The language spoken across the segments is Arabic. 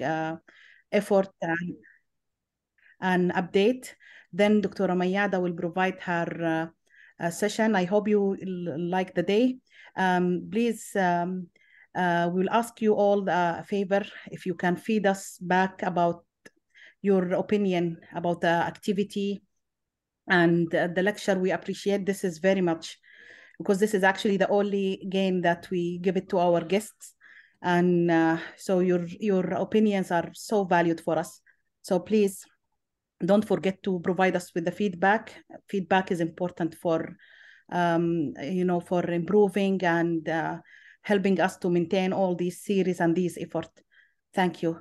Uh, effort and, and update. Then Dr. Mayada will provide her uh, uh, session. I hope you like the day. Um, please, um, we'll ask you all a favor if you can feed us back about your opinion about the activity and the lecture. We appreciate this is very much because this is actually the only gain that we give it to our guests and uh, so your your opinions are so valued for us so please don't forget to provide us with the feedback feedback is important for um, you know for improving and uh, helping us to maintain all these series and these effort thank you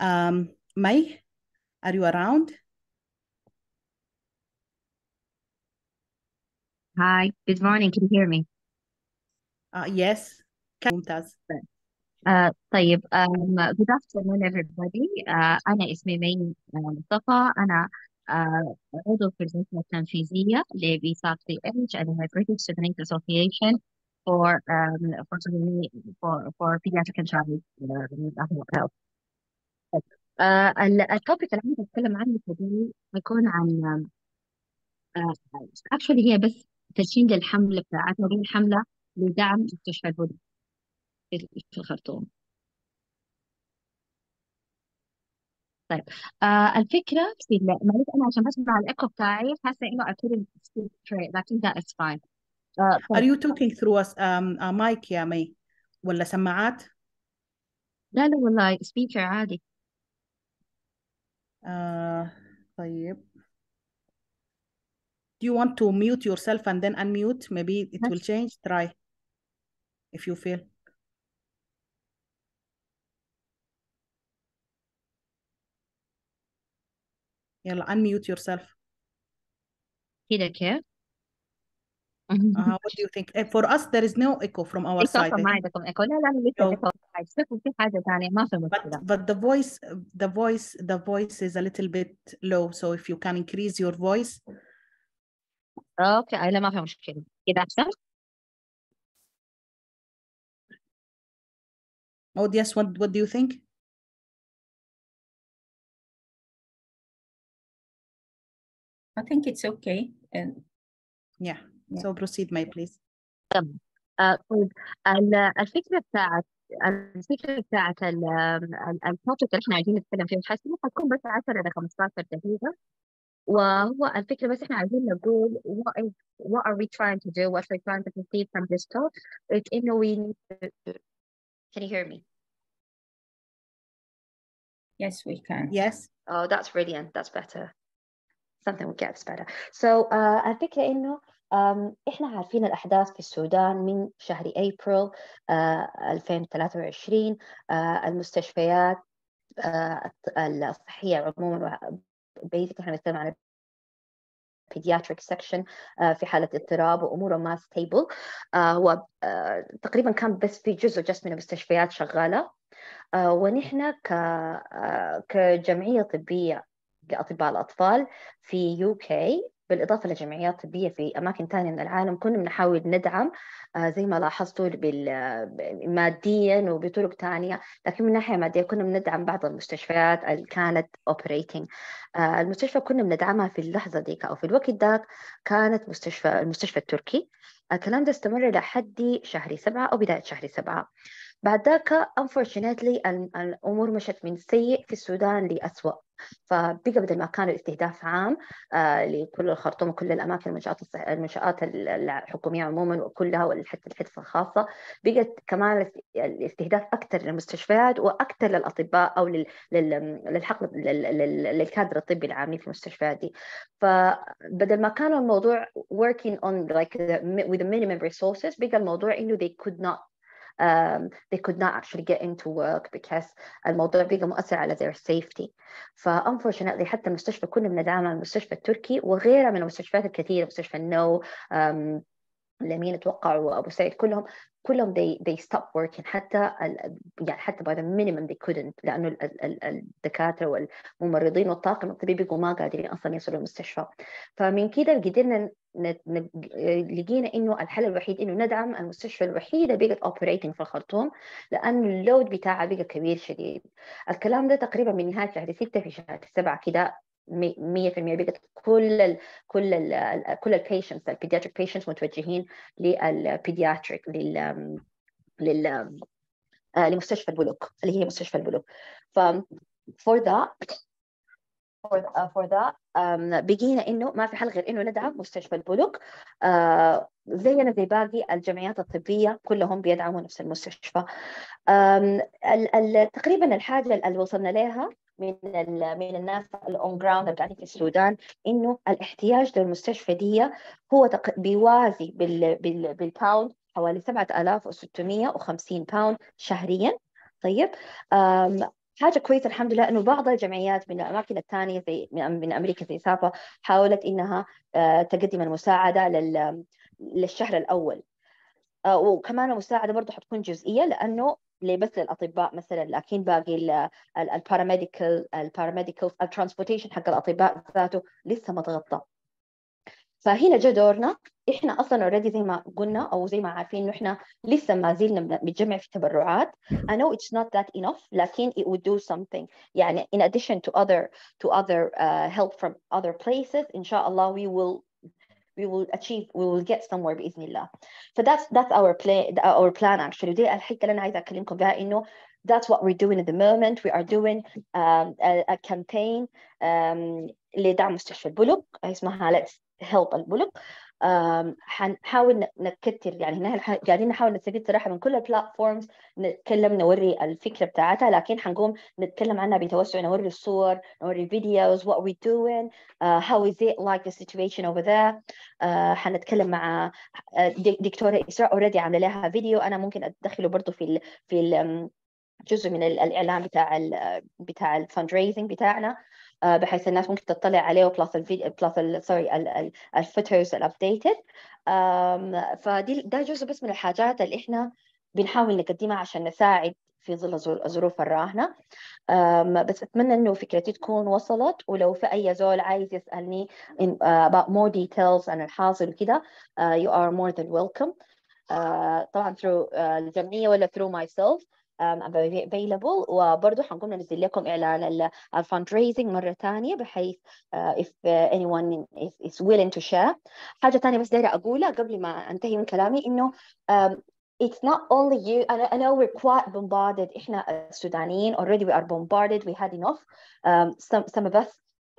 um, may are you around hi good morning can you hear me uh, yes آه، طيب um, good afternoon everybody آه، أنا اسمي مي آه، مصطفى أنا عضو في اللجنة التنفيذية لـ BSAC اتش and هي British Student Association for um, for for for pediatric and child uh, health. آه التوبيك اللي عندي بتكلم عنه في بيكون عن actually هي بس تسجيل الحملة بتاعتنا دي الحملة لدعم مستشفى الهدى في الخرطوم طيب آه الفكره في ال- معلش انا عشان بس مع الايكو بتاعي حاسه انه I couldn't speak straight لكن that is fine آه Are you talking through a, um, a mic يا مي ولا سماعات؟ لا لا والله speaker عادي آه طيب Do you want to mute yourself and then unmute? Maybe it will change. Try if you feel. يلا unmute yourself كده كده uh, what do you think uh, for us there is no echo from our side but but the voice the voice the voice is a little bit low so if you can increase your voice Okay, I don't have a أحسن Oh, what, what do you think? I think it's okay. And yeah. yeah. So proceed, my please. طيب الفكره بتاعت الفكره بتاعت التوبيك اللي احنا عايزين نتكلم فيه حاسين حتكون بس 10 ل 15 دقيقه وهو الفكره بس احنا عايزين نقول what, is, what are we trying to do what are we trying to conceive from this talk it's انه we need to can you hear me yes we can yes oh that's brilliant that's better something we get better. So uh, الفكرة إنه um, إحنا عارفين الأحداث في السودان من شهر أبريل uh, 2023 uh, المستشفيات uh, الصحية عموما بيزك احنا بنتكلم عن pediatric section uh، في حالة اضطراب وأموره ما stable هو uh، uh، تقريبا كان بس في جزء جس من المستشفيات شغالة ونحن كجمعية طبية لأطباء الأطفال في يو كي بالإضافة لجمعيات طبية في أماكن ثانية من العالم كنا بنحاول ندعم آه، زي ما لاحظتوا آه، ماديا وبطرق ثانية لكن من ناحية مادية كنا بندعم بعض المستشفيات اللي كانت اوبريتنج آه، المستشفى كنا بندعمها في اللحظة ديك أو في الوقت ذاك كانت مستشفى المستشفى التركي الكلام ده استمر لحد شهر سبعة أو بداية شهر سبعة بعد ذاك unfortunately الأمور مشت من سيء في السودان لأسوأ فبقى بدل ما كان الاستهداف عام آه لكل الخرطوم وكل الاماكن المنشات الصح... المنشات الحكوميه عموما وكلها وحتى الحدث الخاصه بقت كمان الاستهداف اكثر للمستشفيات واكثر للاطباء او لل... لل... للحقل لل... لل... للكادر الطبي العاملين في المستشفيات دي فبدل ما كان الموضوع working on like the... with the minimum resources بقى الموضوع انه they could not um, they could not actually get into work because الموضوع بيقى مؤثر على their safety ف unfortunately حتى المستشفى كنا بندعمها المستشفى التركي وغيرها من المستشفيات الكثيرة مستشفى النو um, لمين أتوقع وأبو سعيد كلهم كلهم they they stop working حتى ال, يعني حتى by the minimum they couldn't لانه ال, ال, الدكاتره والممرضين والطاقم الطبيب يقولوا ما قادرين اصلا يوصلوا المستشفى فمن كده قدرنا لقينا انه الحل الوحيد انه ندعم المستشفى الوحيده بقت اوبريتنج في الخرطوم لانه اللود بتاعها بقى كبير شديد الكلام ده تقريبا من نهايه شهر 6 في شهر 7 كده 100% بيقدر كل الـ كل ال كل البيشنتس البيدياتريك بيشنتس متوجهين للبيدياتريك لل لل آه، لمستشفى البلوك اللي هي مستشفى البلوك ف for that for the, uh, for that um, بقينا انه ما في حل غير انه ندعم مستشفى البلوك uh, آه، زينا زي باقي الجمعيات الطبيه كلهم بيدعموا نفس المستشفى um, ال ال تقريبا الحاجه اللي وصلنا لها من من الناس الاون جراوند بتاعتي في السودان انه الاحتياج للمستشفى دي هو بيوازي بال بال بالباوند حوالي 7650 باوند شهريا طيب حاجه كويسه الحمد لله انه بعض الجمعيات من الاماكن الثانيه زي من امريكا زي سافا حاولت انها آه، تقدم المساعده للشهر الاول آه، وكمان المساعده برضه حتكون جزئيه لانه بس للاطباء مثلا لكن باقي الباراميديكال الباراميديكال الترانسبورتيشن حق الاطباء ذاته لسه تغطى فهنا جاء دورنا احنا اصلا اوريدي زي ما قلنا او زي ما عارفين انه احنا لسه ما زلنا بنجمع في تبرعات I know it's not that enough لكن it would do something يعني in addition to other to other uh, help from other places ان شاء الله we will we will achieve we will get somewhere باذن الله So that's our plan our plan actually دي الحته اللي انا عايزه اكلمكم بها انه that's what we're doing at the moment we are doing um, a, a campaign um, لدعم مستشفى البلوك اسمها let's help البلوك حنحاول نكتر يعني هنا قاعدين يعني نحاول نستفيد صراحه من كل البلاتفورمز نتكلم نوري الفكره بتاعتها لكن حنقوم نتكلم عنها بتوسع نوري الصور نوري فيديوز what we doing uh, how is it like the situation over there uh, حنتكلم مع آه، دكتوره اسراء اوريدي عامله لها فيديو انا ممكن ادخله برضه في الـ في ال جزء من الاعلان بتاع الـ بتاع الفند بتاعنا بتاعنا آه، بحيث الناس ممكن تطلع عليه بلس الفيديو بلس سوري الفوتوز الابديتد فدي ده جزء بس من الحاجات اللي احنا بنحاول نقدمها عشان نساعد في ظل الظروف الراهنة بس أتمنى أنه فكرتي تكون وصلت ولو في أي زول عايز يسألني آه، about more details عن الحاصل وكده آه، you are more than welcome طبعا through الجمعية ولا through myself available وبرضه حنكون بننزل لكم اعلان الفند ريزنج مره ثانيه بحيث if anyone is, willing to share حاجه ثانيه بس دايره اقولها قبل ما انتهي من كلامي انه it's not only you I know, I know we're quite bombarded احنا السودانيين already we are bombarded we had enough um, some some of us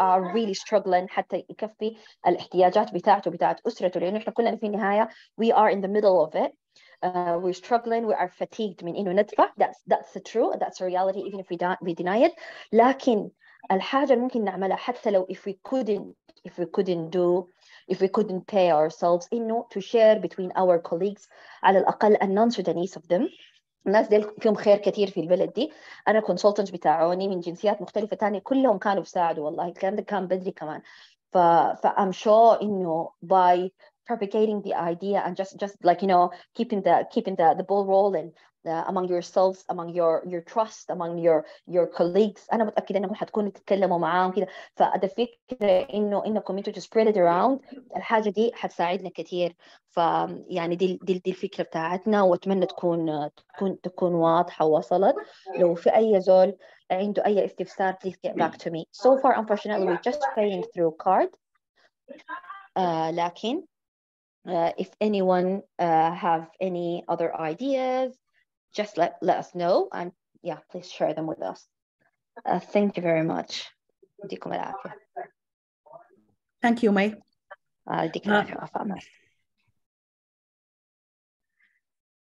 are really struggling حتى يكفي الاحتياجات بتاعته بتاعت اسرته لانه احنا كلنا في we are in the middle of it uh, we're struggling, we are fatigued من إنه ندفع. That's that's the truth, that's the reality even if we don't we deny it. لكن الحاجة ممكن نعملها حتى لو if we couldn't if we couldn't do if we couldn't pay ourselves إنه to share between our colleagues على الأقل النون Sudanese of them الناس دي فيهم خير كثير في البلد دي انا consultants بتاعوني من جنسيات مختلفة تانية. كلهم كانوا بيساعدوا والله الكلام ده كان بدري كمان ف ف I'm sure انه by propagating the idea and just just like you know keeping the keeping the, the ball rolling uh, among yourselves among your your trust among your your colleagues انا متاكده انهم حتكونوا تتكلموا معاهم كده فده فكره انه انكم انتوا to spread it around الحاجه دي حتساعدنا كثير فيعني دي دي, دي الفكره بتاعتنا واتمنى تكون تكون تكون واضحه ووصلت لو في اي زول عنده اي استفسار please get back to me so far unfortunately we're just playing through card uh, لكن uh, if anyone uh, have any other ideas, just let, let us know and yeah, please share them with us. Uh, thank you very much. Thank you, May. Uh, uh,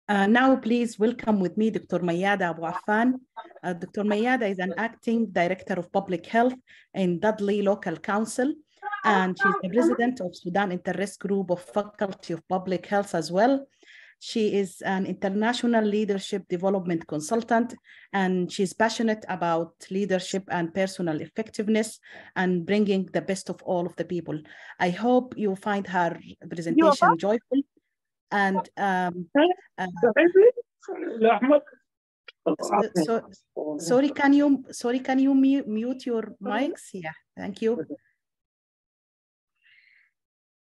uh, now, please welcome with me Dr. Mayada Abu Affan. Uh, Dr. Mayada is an acting director of public health in Dudley Local Council and she's the president of Sudan Interest Group of Faculty of Public Health as well. She is an international leadership development consultant, and she's passionate about leadership and personal effectiveness and bringing the best of all of the people. I hope you find her presentation joyful. And um, uh, so, sorry, can you sorry can you mute your mics? Yeah, thank you.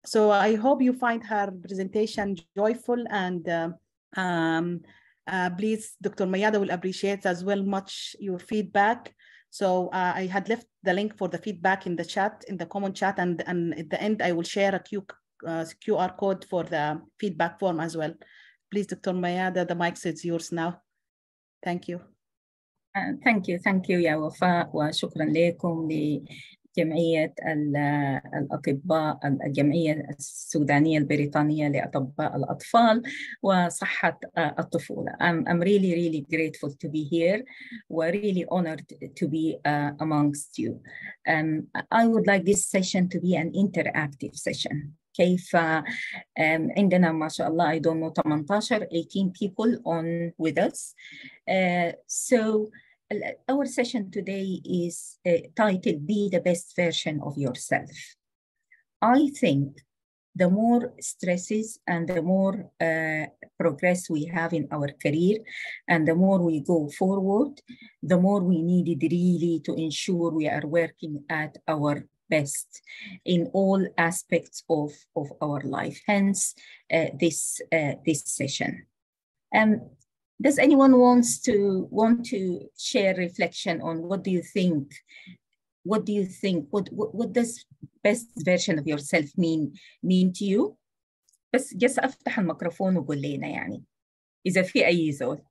So I hope you find her presentation joyful and uh, um, uh, please, Dr. Mayada will appreciate as well much your feedback. So uh, I had left the link for the feedback in the chat, in the common chat, and, and at the end I will share a Q, uh, QR code for the feedback form as well. Please, Dr. Mayada, the mic is yours now. Thank you. Uh, thank you, thank you يا وفاء وشكرا لكم جمعية الأطباء الجمعية السودانية البريطانية لأطباء الأطفال وصحة الطفولة I'm, I'm really really grateful to be here we're really honored to be uh, amongst you um, I would like this session to be an interactive session كيف عندنا ما شاء الله I don't know 18 18 people on with us uh, so our session today is uh, titled Be the Best Version of Yourself. I think the more stresses and the more uh, progress we have in our career, and the more we go forward, the more we needed really to ensure we are working at our best in all aspects of, of our life. Hence, uh, this, uh, this session. Um, does anyone wants to want to share reflection on what do you think what do you think what what, what does best version of yourself mean mean to you بس جس افتح الميكروفون وقول لنا يعني اذا في اي زول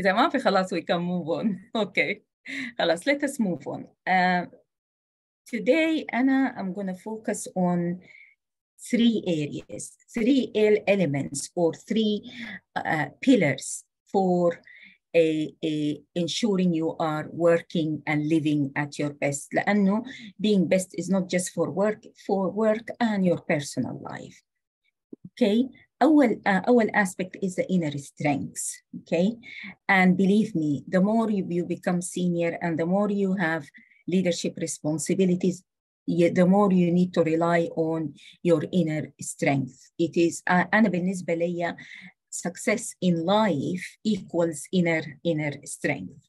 اذا ما في خلاص we can move on okay خلاص let us move on uh, today انا I'm gonna focus on three areas, three elements or three uh, pillars for a, a ensuring you are working and living at your best. لأنه being best is not just for work, for work and your personal life. Okay, أول uh, أول aspect is the inner strengths. Okay, and believe me, the more you, you become senior and the more you have leadership responsibilities, the more you need to rely on your inner strength it is انا بالنسبه لي success in life equals inner inner strength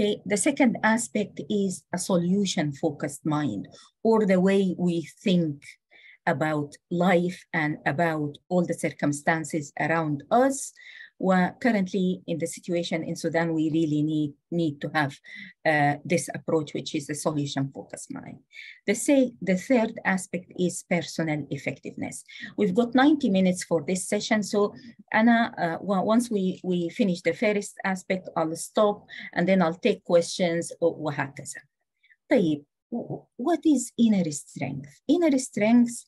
Okay. The second aspect is a solution focused mind or the way we think about life and about all the circumstances around us. Well, currently in the situation in Sudan, we really need, need to have uh, this approach, which is a solution-focused mind. The, say, the third aspect is personal effectiveness. We've got 90 minutes for this session. So Anna, uh, well, once we, we finish the first aspect, I'll stop and then I'll take questions what is inner strength? Inner strength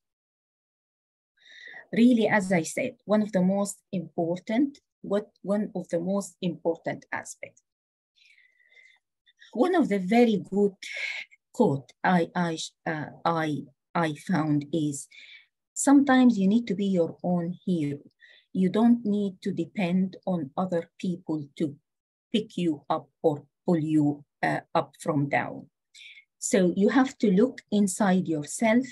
really, as I said, one of the most important what one of the most important aspects. One of the very good quote I, I, uh, I, I found is, sometimes you need to be your own hero. You don't need to depend on other people to pick you up or pull you uh, up from down. So you have to look inside yourself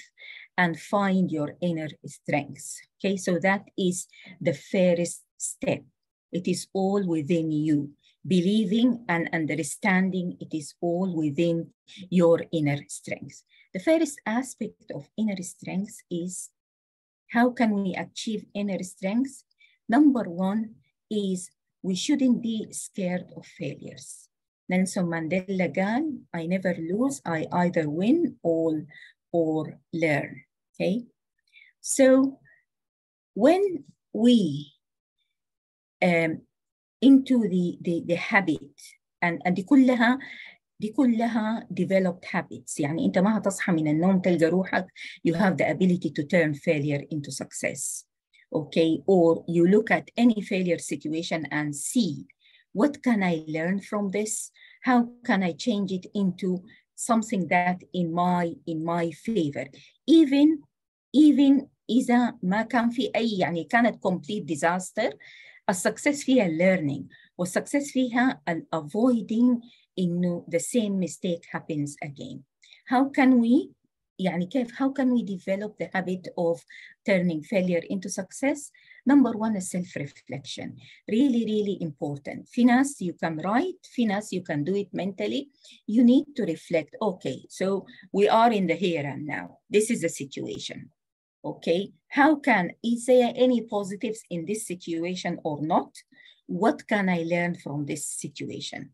and find your inner strengths. Okay, so that is the fairest step it is all within you. Believing and understanding it is all within your inner strength. The first aspect of inner strength is how can we achieve inner strength? Number one is we shouldn't be scared of failures. Nelson Mandela again. I never lose, I either win all or learn, okay? So when we um, into the, the, the habit and, and دي كلها دي كلها developed habits يعني انت ما هتصحى من النوم تلقى روحك you have the ability to turn failure into success okay or you look at any failure situation and see what can I learn from this how can I change it into something that in my in my favor even even إذا ما كان في أي يعني كانت complete disaster السكسس فيها learning والسكسس فيها avoiding إنه the same mistake happens again how can we يعني كيف how can we develop the habit of turning failure into success number one is self reflection really really important Finas you can write finas you can do it mentally you need to reflect okay so we are in the here and now this is the situation okay? How can, is there any positives in this situation or not? What can I learn from this situation?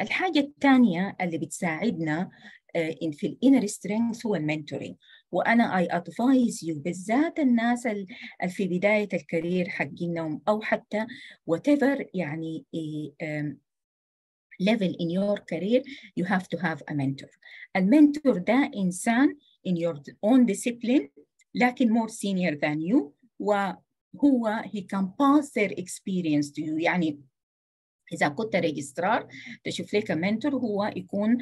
الحاجة الثانية اللي بتساعدنا uh, في الانر سترينث هو المنتورينج وانا I advise you بالذات الناس اللي في بدايه الكارير حقينهم او حتى وات يعني level in your career you have to have a mentor المنتور ده انسان in your own discipline لكن مور سينيور ذان يو وهو هي كان باس ذير اكسبيرينس تو يو يعني إذا كنت ريجسترار تشوف لك منتور هو يكون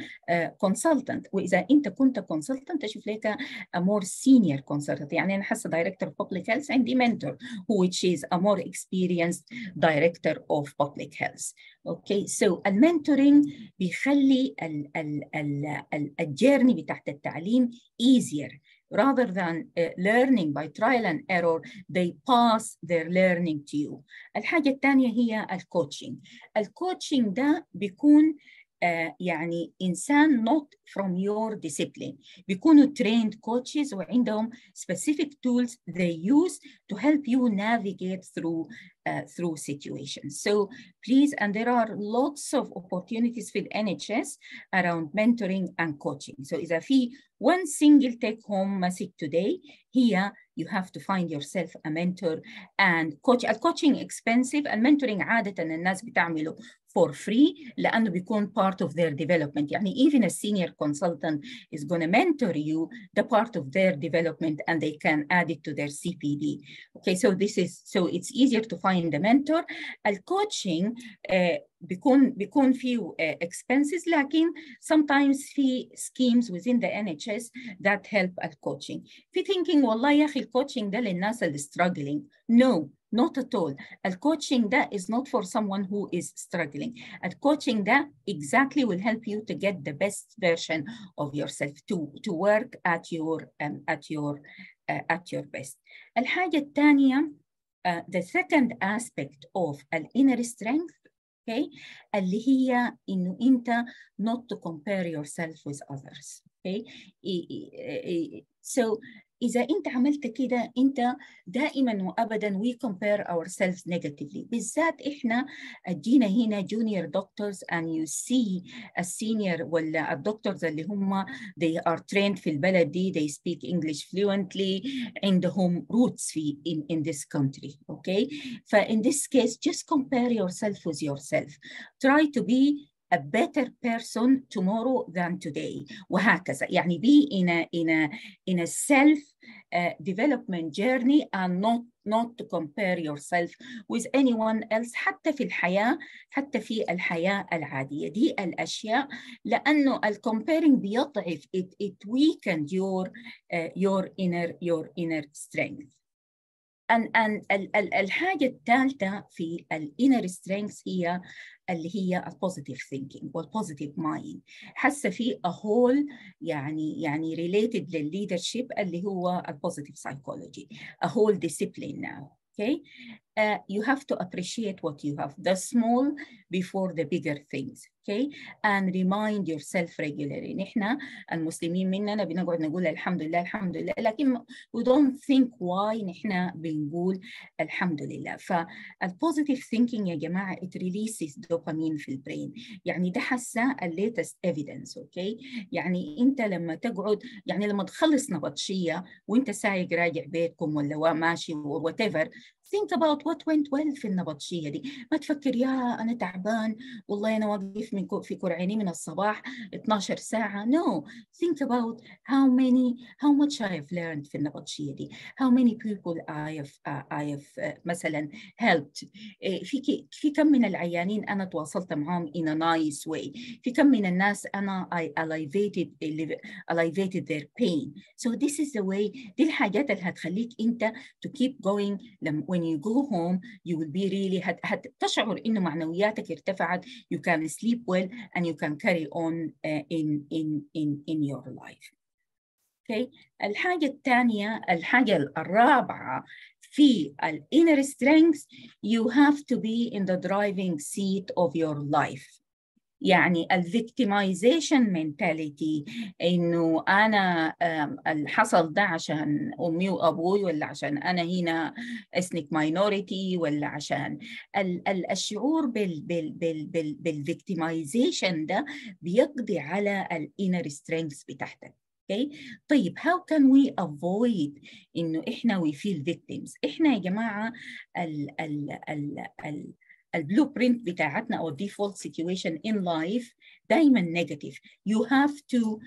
كونسلتنت آه، uh, وإذا أنت كنت كونسلتنت تشوف لك مور سينيور كونسلتنت يعني أنا حاسة دايركتور بابليك هيلث عندي منتور هو which is a more experienced director of public health اوكي سو المنتورينج بيخلي الجيرني بتاعت التعليم ايزير rather than uh, learning by trial and error they pass their learning to you الحاجة الثانية هي الكوتشنج الكوتشنج ده بيكون uh, يعني انسان not from your discipline بيكونوا trained coaches وعندهم specific tools they use to help you navigate through uh, through situations so please and there are lots of opportunities في NHS around mentoring and coaching so إذا في one single take home message today here you have to find yourself a mentor and coach. coaching expensive mentoring عادة الناس بتعمله for free لانه بيكون part of their development يعني even a senior consultant is going to mentor you the part of their development and they can add it to their CPD okay so this is so it's easier to find a mentor الcoaching coaching, eh, بيكون بيكون في eh, expenses لكن sometimes في schemes within the NHS that help at coaching في thinking والله يا اخي الكوتشنج ده للناس اللي struggling no not at all. Al-coaching that is not for someone who is struggling. Al-coaching that exactly will help you to get the best version of yourself, to, to work at your, um, at, your, uh, at your best. الحاجة الثانية, uh, the second aspect of al-inner strength okay اللي هي in inta not to compare yourself with others okay so إذا أنت عملت كده أنت دائما وأبدا we compare ourselves negatively بالذات إحنا أدينا هنا junior doctors and you see a senior ولا الدكتورز اللي هم they are trained في البلد دي they speak English fluently عندهم roots في in, in this country okay ف in this case just compare yourself with yourself try to be a better person tomorrow than today وهكذا يعني be in a in a in a self uh, development journey and not not to compare yourself with anyone else حتى في الحياة حتى في الحياة العادية دي الأشياء لأنه ال comparing بيضعف it it weakens your uh, your inner your inner strength أن أن الحاجة الثالثة في الانر سترينث هي اللي هي البوزيتيف ثينكينج والبوزيتيف مايند حاسه في هول يعني يعني ريليتد للليدرشيب اللي هو البوزيتيف سايكولوجي هول ديسيبلين ناو اوكي uh, you have to appreciate what you have, the small before the bigger things, okay? And remind yourself regularly. نحن المسلمين مننا بنقعد نقول الحمد لله الحمد لله لكن we don't think why نحن بنقول الحمد لله. فالpositive thinking يا جماعة it releases dopamine في البرين. يعني ده حسه الليتست evidence Okay, يعني انت لما تقعد يعني لما تخلص نبطشية وانت سايق راجع بيتكم ولا ماشي وات think about what went well في النبطشية دي ما تفكر يا أنا تعبان والله أنا واقف من في كرعيني من الصباح 12 ساعة no think about how many how much I have learned في النبطشية دي how many people I have uh, I have uh, مثلا helped uh, في في كم من العيانين أنا تواصلت معهم in a nice way في كم من الناس أنا I alleviated alleviated their pain so this is the way دي الحاجات اللي هتخليك أنت to keep going لما when you go home you will be really هت, هتشعر انه معنوياتك ارتفعت you can sleep well and you can carry on uh, in in in in your life okay الحاجة الثانية الحاجة الرابعة في inner strength you have to be in the driving seat of your life يعني الفيكتمايزيشن منتاليتي انه انا اللي حصل ده عشان امي وابوي ولا عشان انا هنا اثنيك ماينوريتي ولا عشان الشعور بال بال بال بال بالفيكتمايزيشن ده بيقضي على الانر سترينث بتاعتك اوكي okay. طيب هاو كان وي avoid انه احنا وي فيل victims احنا يا جماعه ال ال ال ال البلو برنت بتاعتنا او الديفولت سيتويشن ان لايف دايما نيجاتيف يو هاف تو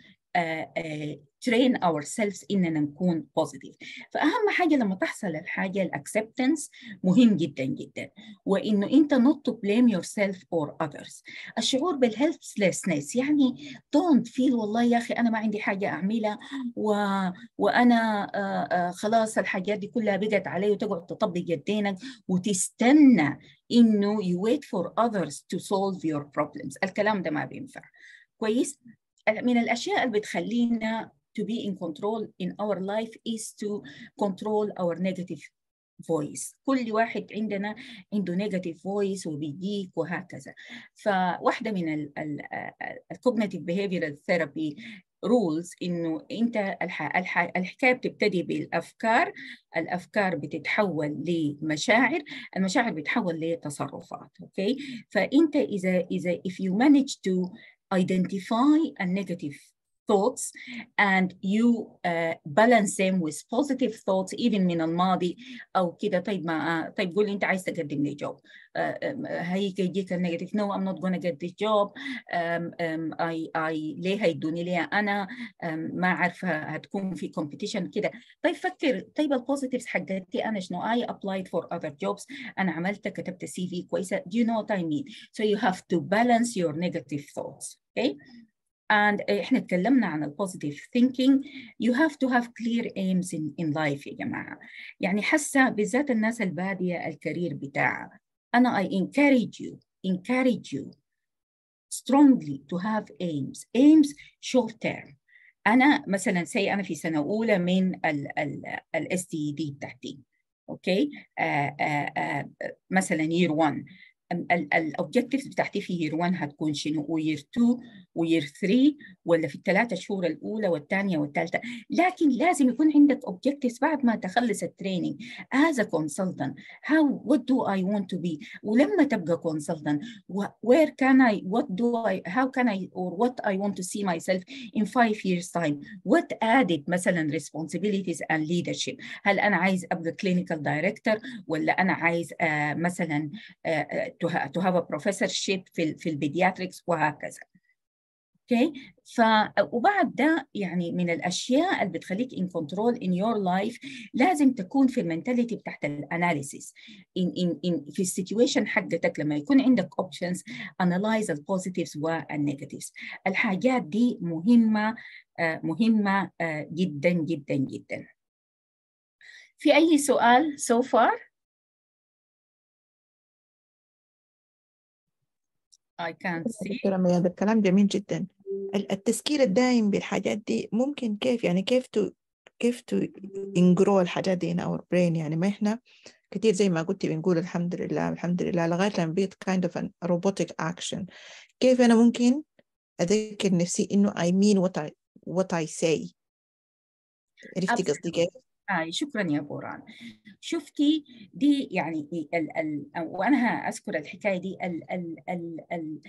ترين اور سيلفز اننا نكون بوزيتيف فاهم حاجه لما تحصل الحاجه الاكسبتنس مهم جدا جدا وانه انت not to blame yourself or others الشعور بالهيلبسلسنس يعني don't feel والله يا اخي انا ما عندي حاجه اعملها و... وانا آه، آه، خلاص الحاجات دي كلها بقت علي وتقعد تطبق يدينك وتستنى انه you wait for others to solve your problems الكلام ده ما بينفع كويس من الاشياء اللي بتخلينا to be in control in our life is to control our negative voice كل واحد عندنا عنده negative voice وبيجيك وهكذا فواحدة من cognitive behavioral therapy rules انه انت الح... الح... الحكايه بتبتدي بالافكار الافكار بتتحول لمشاعر المشاعر بتتحول لتصرفات اوكي فانت اذا اذا if you manage to identify a negative thoughts and you uh, balance them with positive thoughts even من الماضي او كده طيب ما طيب قول لي انت عايز تقدم لي جوب هيجي يجيك النيجاتيف نو ام نوت gonna get this job um, um, I, I ليه هيدوني ليها انا um, ما عارفه هتكون في كومبيتيشن كده طيب فكر طيب البوزيتيفز حقتي انا شنو I applied for other jobs انا عملت كتبت سي في كويسه do you know what I mean so you have to balance your negative thoughts okay and eh, احنا اتكلمنا عن البوزيتيف ثينكينج يو هاف تو هاف كلير ايمز ان لايف يا جماعه يعني حاسه بالذات الناس الباديه الكارير بتاعها انا I encourage you encourage you strongly to have aims aims short term انا مثلا سي انا في سنه اولى من الاس تي دي بتاعتي اوكي آه، آه، آه، مثلا year 1 الاوبجكتيفز بتاعتي في يير 1 هتكون شنو وير 2 وير 3 ولا في الثلاثه شهور الاولى والثانيه والثالثه لكن لازم يكون عندك اوبجكتيفز بعد ما تخلص التريننج از ا كونسلتنت هاو وات دو اي ونت تو بي ولما تبقى كونسلتنت وير كان اي وات دو اي هاو كان اي اور وات اي ونت تو سي ماي سيلف ان 5 years تايم وات ادد مثلا responsibilities اند ليدرشيب هل انا عايز ابقى كلينيكال دايركتور ولا انا عايز آه مثلا آه, آه، to, ha to have a professorship في, في البيدياتريكس وهكذا اوكي okay. ف وبعد ده يعني من الاشياء اللي بتخليك ان كنترول ان يور لايف لازم تكون في المنتاليتي بتاعت الاناليسيس ان ان ان في السيتويشن حقتك لما يكون عندك اوبشنز انالايز البوزيتيفز والنيجاتيفز الحاجات دي مهمه آه، مهمه آه، جدا جدا جدا في اي سؤال so far I can't see دكتورة ميادة الكلام جميل جدا التسكير الدائم بالحاجات دي ممكن كيف يعني كيف تو كيف تو انجرو الحاجات دي in our brain يعني ما احنا كتير زي ما قلتي بنقول الحمد لله الحمد لله لغاية لما بيت kind of a robotic action كيف أنا ممكن أذكر نفسي إنه I mean what I what I say عرفتي قصدي كيف؟ معي آه، شكرا يا بوران شفتي دي يعني ال ال وانا اذكر الحكايه دي ال ال ال ال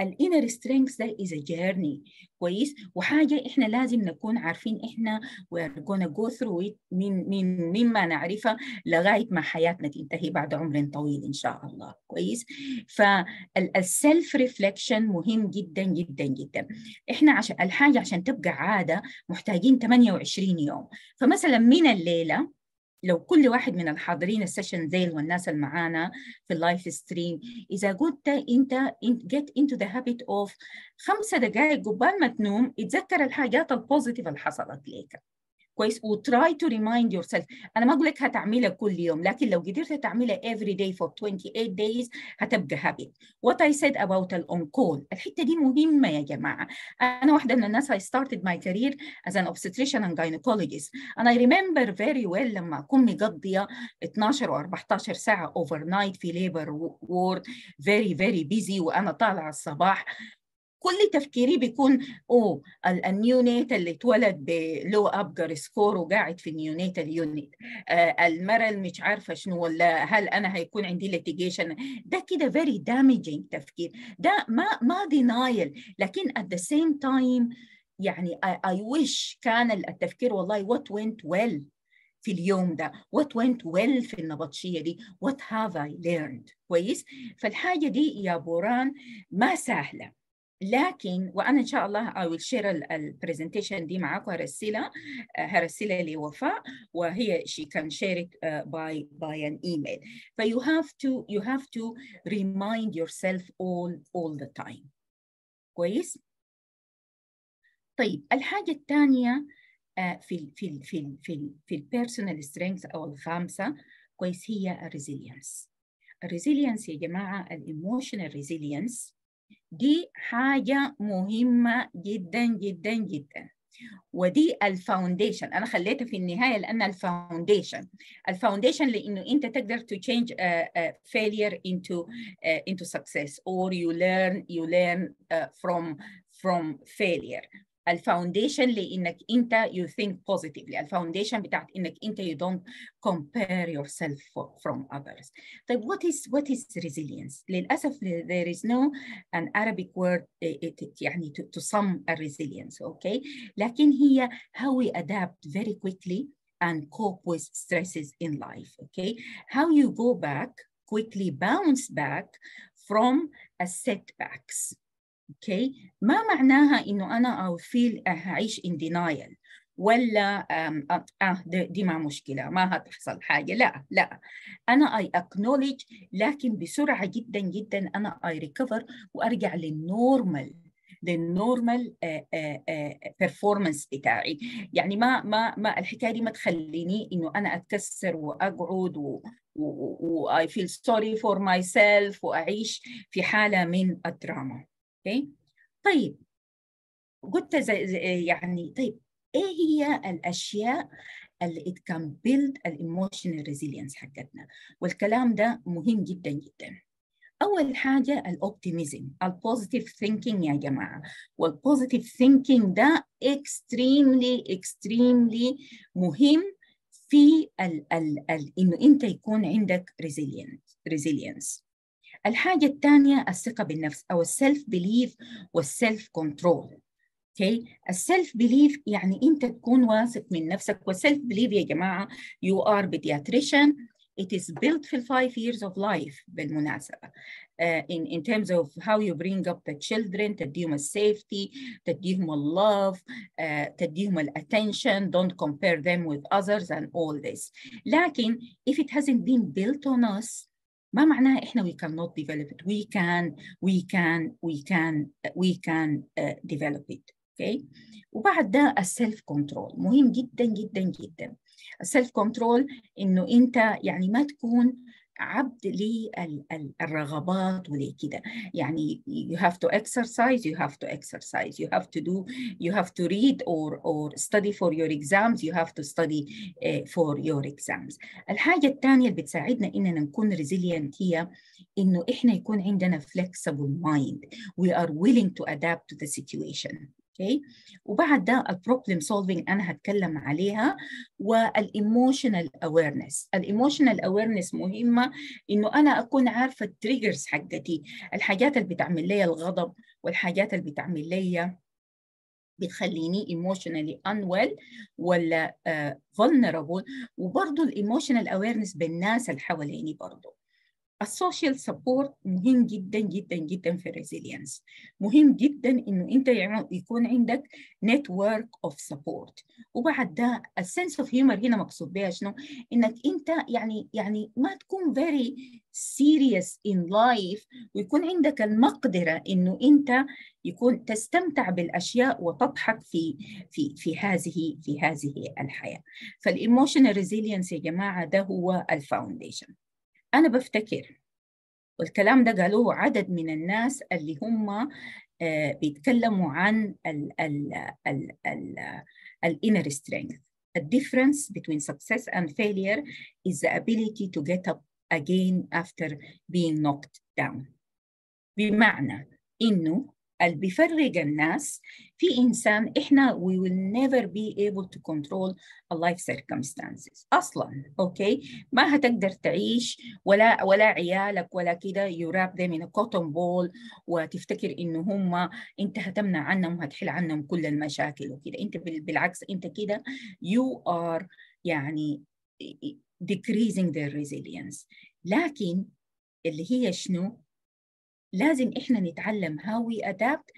الانر سترينجز ده از جيرني كويس وحاجه احنا لازم نكون عارفين احنا وي ار جونا جو ثرو ات من من مما نعرفها لغايه ما حياتنا تنتهي بعد عمر طويل ان شاء الله كويس فالسلف ريفليكشن مهم جدا جدا جدا احنا عشان الحاجه عشان تبقى عاده محتاجين 28 يوم فمثلا من الليله لو كل واحد من الحاضرين السيشن زي والناس اللي معانا في اللايف ستريم اذا قلت انت جيت انتو ذا هابيت اوف خمسة دقائق قبل ما تنوم اتذكر الحاجات البوزيتيف اللي حصلت لك كويس وتراي تو ريمايند يور سيلف انا ما اقول لك هتعملها كل يوم لكن لو قدرت تعملها every day for 28 days هتبقى هابي وات اي سيد اباوت الاون كول الحته دي مهمه يا جماعه انا واحده من الناس I started my career as an obstetrician and gynecologist and I remember very well لما اكون مقضيه 12 و14 ساعه نايت في ليبر وورد very very busy وانا طالعه الصباح كل تفكيري بيكون او النيونيت اللي اتولد بلو ابجر سكور وقاعد في النيونيتال يونت آه، المره المرأة اللي مش عارفة شنو ولا هل أنا هيكون عندي ليتيجيشن ده كده فيري دامجينج تفكير ده ما ما دينايل لكن ات ذا سيم تايم يعني اي ويش كان التفكير والله وات وينت ويل في اليوم ده what went well في النبطشية دي what have I learned كويس فالحاجة دي يا بوران ما سهلة لكن وانا ان شاء الله I will share البرزنتيشن دي معاكم هرسلها آه، هرسلها لوفاء وهي she can share it باي آه، by by an email ف you have to you have to remind yourself all all the time كويس طيب الحاجه الثانيه آه، في ال في ال في ال في ال في البيرسونال سترينث او الخامسه كويس هي الريزيلينس الريزيلينس يا جماعه الايموشنال resilience دي حاجة مهمة جدا جدا جدا ودي الفاونديشن انا خليتها في النهايه لان الفاونديشن الفاونديشن لانه انت تقدر تو تشينج فيلير انتو failure into اور into success or you learn you learn uh, from from failure الفاونديشن لانك انت you think positively الفاونديشن بتاعت انك انت you don't compare yourself from others طيب what is what is resilience للاسف there is no an Arabic word it, يعني to, sum resilience okay لكن here how we adapt very quickly and cope with stresses in life okay how you go back quickly bounce back from a setbacks اوكي ما معناها انه انا او فيل اعيش ان دينايل ولا اه دي ما مشكله ما هتحصل حاجه لا لا انا اي اكنولج لكن بسرعه جدا جدا انا اي ريكفر وارجع للنورمال للنورمال بيرفورمانس بتاعي يعني ما ما ما الحكايه دي ما تخليني انه انا اتكسر واقعد و اي فيل سوري فور ماي سيلف واعيش في حاله من الدراما اوكي طيب قلت يعني طيب ايه هي الاشياء اللي it can build emotional resilience حقتنا والكلام ده مهم جدا جدا اول حاجه الاوبتيميزم البوزيتيف ثينكينج يا جماعه والبوزيتيف ثينكينج ده اكستريملي اكستريملي مهم في ال ال ال انه انت يكون عندك resilience الحاجه الثانيه الثقه بالنفس او السلف بليف والسلف كنترول اوكي السلف بليف يعني انت تكون واثق من نفسك والسلف بليف يا جماعه يو ار بيدياتريشن ات از بيلت في الفايف ييرز اوف لايف بالمناسبة ان ان تيرمز اوف هاو يو برينج اب ذا تشيلدرن تديهم السيفتي تديهم اللاف uh, تديهم الاتنشن دونت كومبير ذيم وذ اذرز اند اول ذيس لكن if it hasn't been built on us ما معناه احنا we cannot develop it we can we can we can we can uh, develop it okay. وبعد ده السيلف كنترول مهم جدا جدا جدا السيلف كنترول انه انت يعني ما تكون عبد للرغبات كده يعني you have to exercise you have to exercise you have to do you have to read or or study for your exams you have to study uh, for your exams الحاجة الثانية اللي بتساعدنا إننا نكون resilient هي إنه إحنا يكون عندنا flexible mind we are willing to adapt to the situation اوكي وبعد ده البروبلم سولفينج انا هتكلم عليها والايموشنال اويرنس الايموشنال اويرنس مهمه انه انا اكون عارفه التريجرز حقتي الحاجات اللي بتعمل لي الغضب والحاجات اللي بتعمل لي بتخليني ايموشنالي انويل ولا فولنربل وبرضه الايموشنال اويرنس بالناس اللي حواليني برضه السوشيال سبورت مهم جدا جدا جدا في الريزيلينس مهم جدا انه انت يكون عندك نتورك اوف سبورت وبعد ده السنس اوف هيومر هنا مقصود بها شنو انك انت يعني يعني ما تكون فيري سيريس ان لايف ويكون عندك المقدره انه انت يكون تستمتع بالاشياء وتضحك في في في هذه في هذه الحياه فالايموشنال ريزيلينس يا جماعه ده هو الفاونديشن أنا بفتكر والكلام ده قالوه عدد من الناس اللي هم بيتكلموا عن ال ال ال ال inner strength The difference between success and failure is the ability to get up again after being knocked down. بمعنى إنه اللي بيفرق الناس في إنسان إحنا we will never be able to control a life circumstances أصلا أوكي ما هتقدر تعيش ولا ولا عيالك ولا كده them in a cotton ball وتفتكر انه هم أنت هتمنع عنهم وهتحل عنهم كل المشاكل وكده أنت بالعكس أنت كده you are يعني decreasing their resilience لكن اللي هي شنو لازم احنا نتعلم how we adapt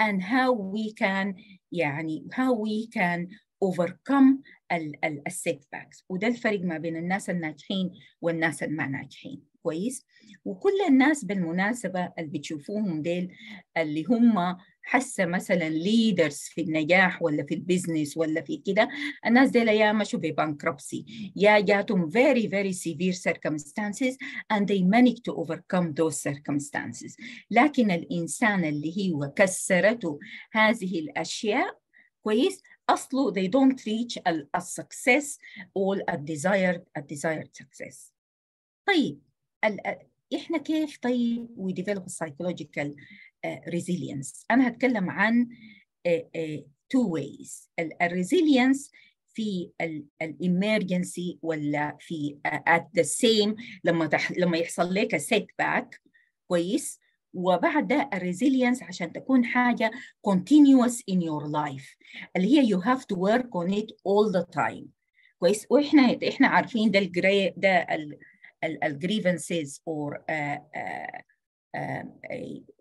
and how we can يعني how we can overcome ال setbacks وده الفرق ما بين الناس الناجحين والناس الما ناجحين كويس وكل الناس بالمناسبة اللي بتشوفوهم ديل اللي هم حاسه مثلا ليدرز في النجاح ولا في البيزنس ولا في كده الناس دي يا مشوا ببانكروبسي يا جاتهم فيري فيري سيفير سيركمستانسز اند ذي مانيك تو اوفركم those سيركمستانسز لكن الانسان اللي هو كسرته هذه الاشياء كويس اصله ذي دونت ريتش a success or a desired a desired success طيب احنا كيف طيب we develop psychological آه، resilience أنا هتكلم عن آه، آه، two ways الريزيلينس في الامرجنسي ولا في at the same لما تح... لما يحصل لك سيت باك كويس وبعد ده الريزيلينس عشان تكون حاجة continuous in your life اللي هي you have to work on it all the time كويس واحنا احنا عارفين ده الجري ده الجريفنسز or uh, uh,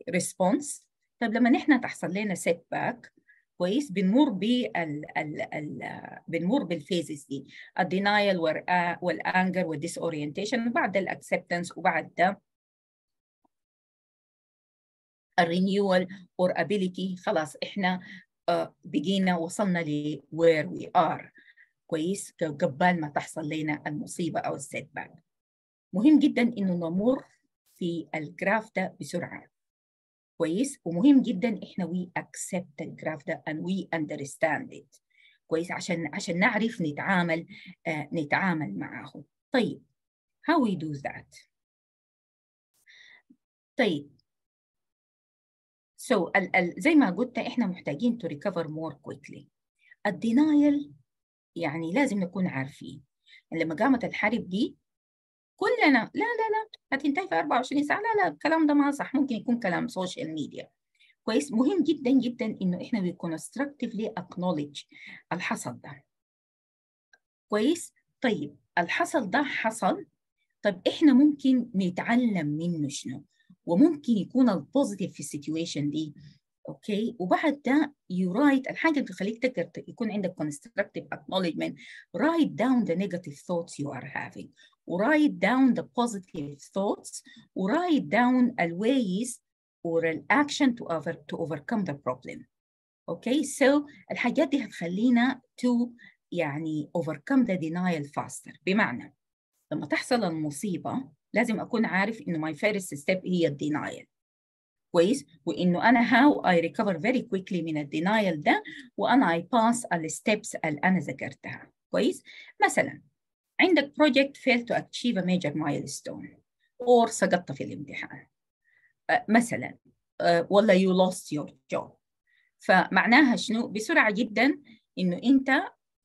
ريسبونس آه، طب لما نحن تحصل لنا سيت باك كويس بنمر بال ال ال بنمر بالفيزز دي الدينايل والانجر والديس اورينتيشن وبعد الاكسبتنس وبعد ده الرينيوال اور ابيليتي خلاص احنا آه، بقينا وصلنا ل وير وي ار كويس قبل ما تحصل لنا المصيبه او السيت باك مهم جدا انه نمر في الجراف ده بسرعه كويس ومهم جدا احنا وي اكسبت الجراف ده and وي اندرستاند ات كويس عشان عشان نعرف نتعامل آه نتعامل معاه طيب how we do that طيب so ال ال زي ما قلت احنا محتاجين to recover more quickly الدينايل يعني لازم نكون عارفين لما قامت الحرب دي كلنا لا لا لا هتنتهي في 24 ساعه لا لا الكلام ده ما صح ممكن يكون كلام سوشيال ميديا كويس مهم جدا جدا انه احنا بكونستراكتيفلي اكنولج الحصل ده كويس طيب الحصل ده حصل طب احنا ممكن نتعلم منه شنو وممكن يكون البوزيتيف في السيتويشن دي اوكي وبعد ده يو رايت الحاجه اللي بتخليك تقدر يكون عندك constructive acknowledgement write down the negative thoughts you are having write down the positive thoughts write down الways or action to over to overcome the problem اوكي okay? so الحاجات دي هتخلينا to يعني overcome the denial faster بمعنى لما تحصل المصيبه لازم اكون عارف ان my first step هي الدينايل كويس وانه انا هاو اي ريكفر فيري كويكلي من الدينايل ده وانا اي باس الستبس اللي انا ذكرتها كويس مثلا عندك project failed to achieve a major milestone or سقطت في الامتحان أه، مثلا أه، ولا you lost your job فمعناها شنو بسرعة جدا إنه أنت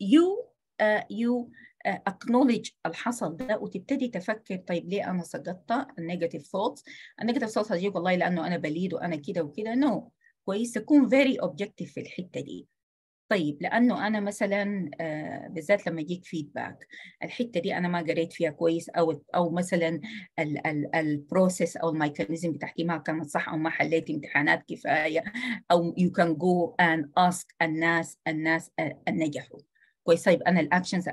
you يو أه، you اكنولج آه، حصل ده وتبتدي تفكر طيب ليه انا سقطت النيجاتيف ثوتس النيجاتيف ثوتس هتجيك والله لانه انا بليد وانا كده وكده نو no. كويس تكون فيري اوبجكتيف في الحته دي طيب لانه انا مثلا آه، بالذات لما يجيك فيدباك الحته دي انا ما قريت فيها كويس او او مثلا البروسيس او الميكانيزم بتاعتي ما كانت صح او ما حليت امتحانات كفايه او يو كان جو اند اسك الناس الناس آه، النجحوا كويس طيب انا الاكشنز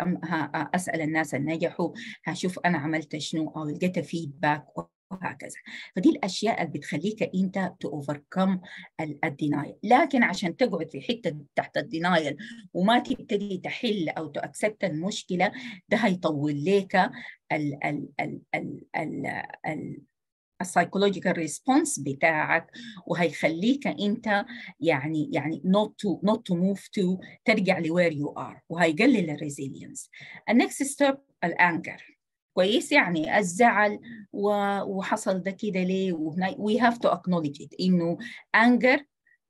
اسال الناس اللي نجحوا هشوف انا عملت شنو او لقيت فيدباك وهكذا فدي الاشياء اللي بتخليك انت توفركم الدينايل لكن عشان تقعد في حته تحت الدينايل وما تبتدي تحل او تاكسبت المشكله ده هيطول ليك ال ال ال ال ال ال السايكولوجيكال ريسبونس بتاعك وهيخليك انت يعني يعني not to not to move to ترجع لوير يو ار وهيقلل الريزيلينس النكست ستيب الانجر كويس يعني الزعل وحصل ده كده ليه وهنا وي هاف تو اكنولج ات انه انجر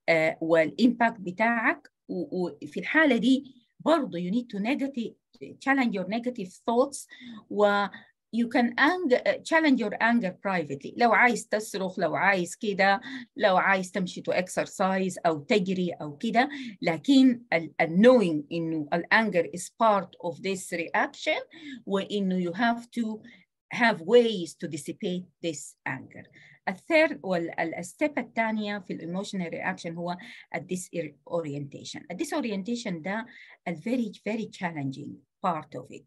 آه، والامباكت بتاعك وفي الحاله دي برضه يو نيد تو نيجاتيف challenge your negative thoughts و you can anger, uh, challenge your anger privately لو عايز تصرخ لو عايز كده لو عايز تمشي to exercise أو تجري أو كده لكن ال knowing إنه ال anger is part of this reaction وإنه you have to have ways to dissipate this anger. الثيرد والستيب الثانية في الايموشنال رياكشن هو الديسorientation. الديسorientation ده ال very very challenging part of it.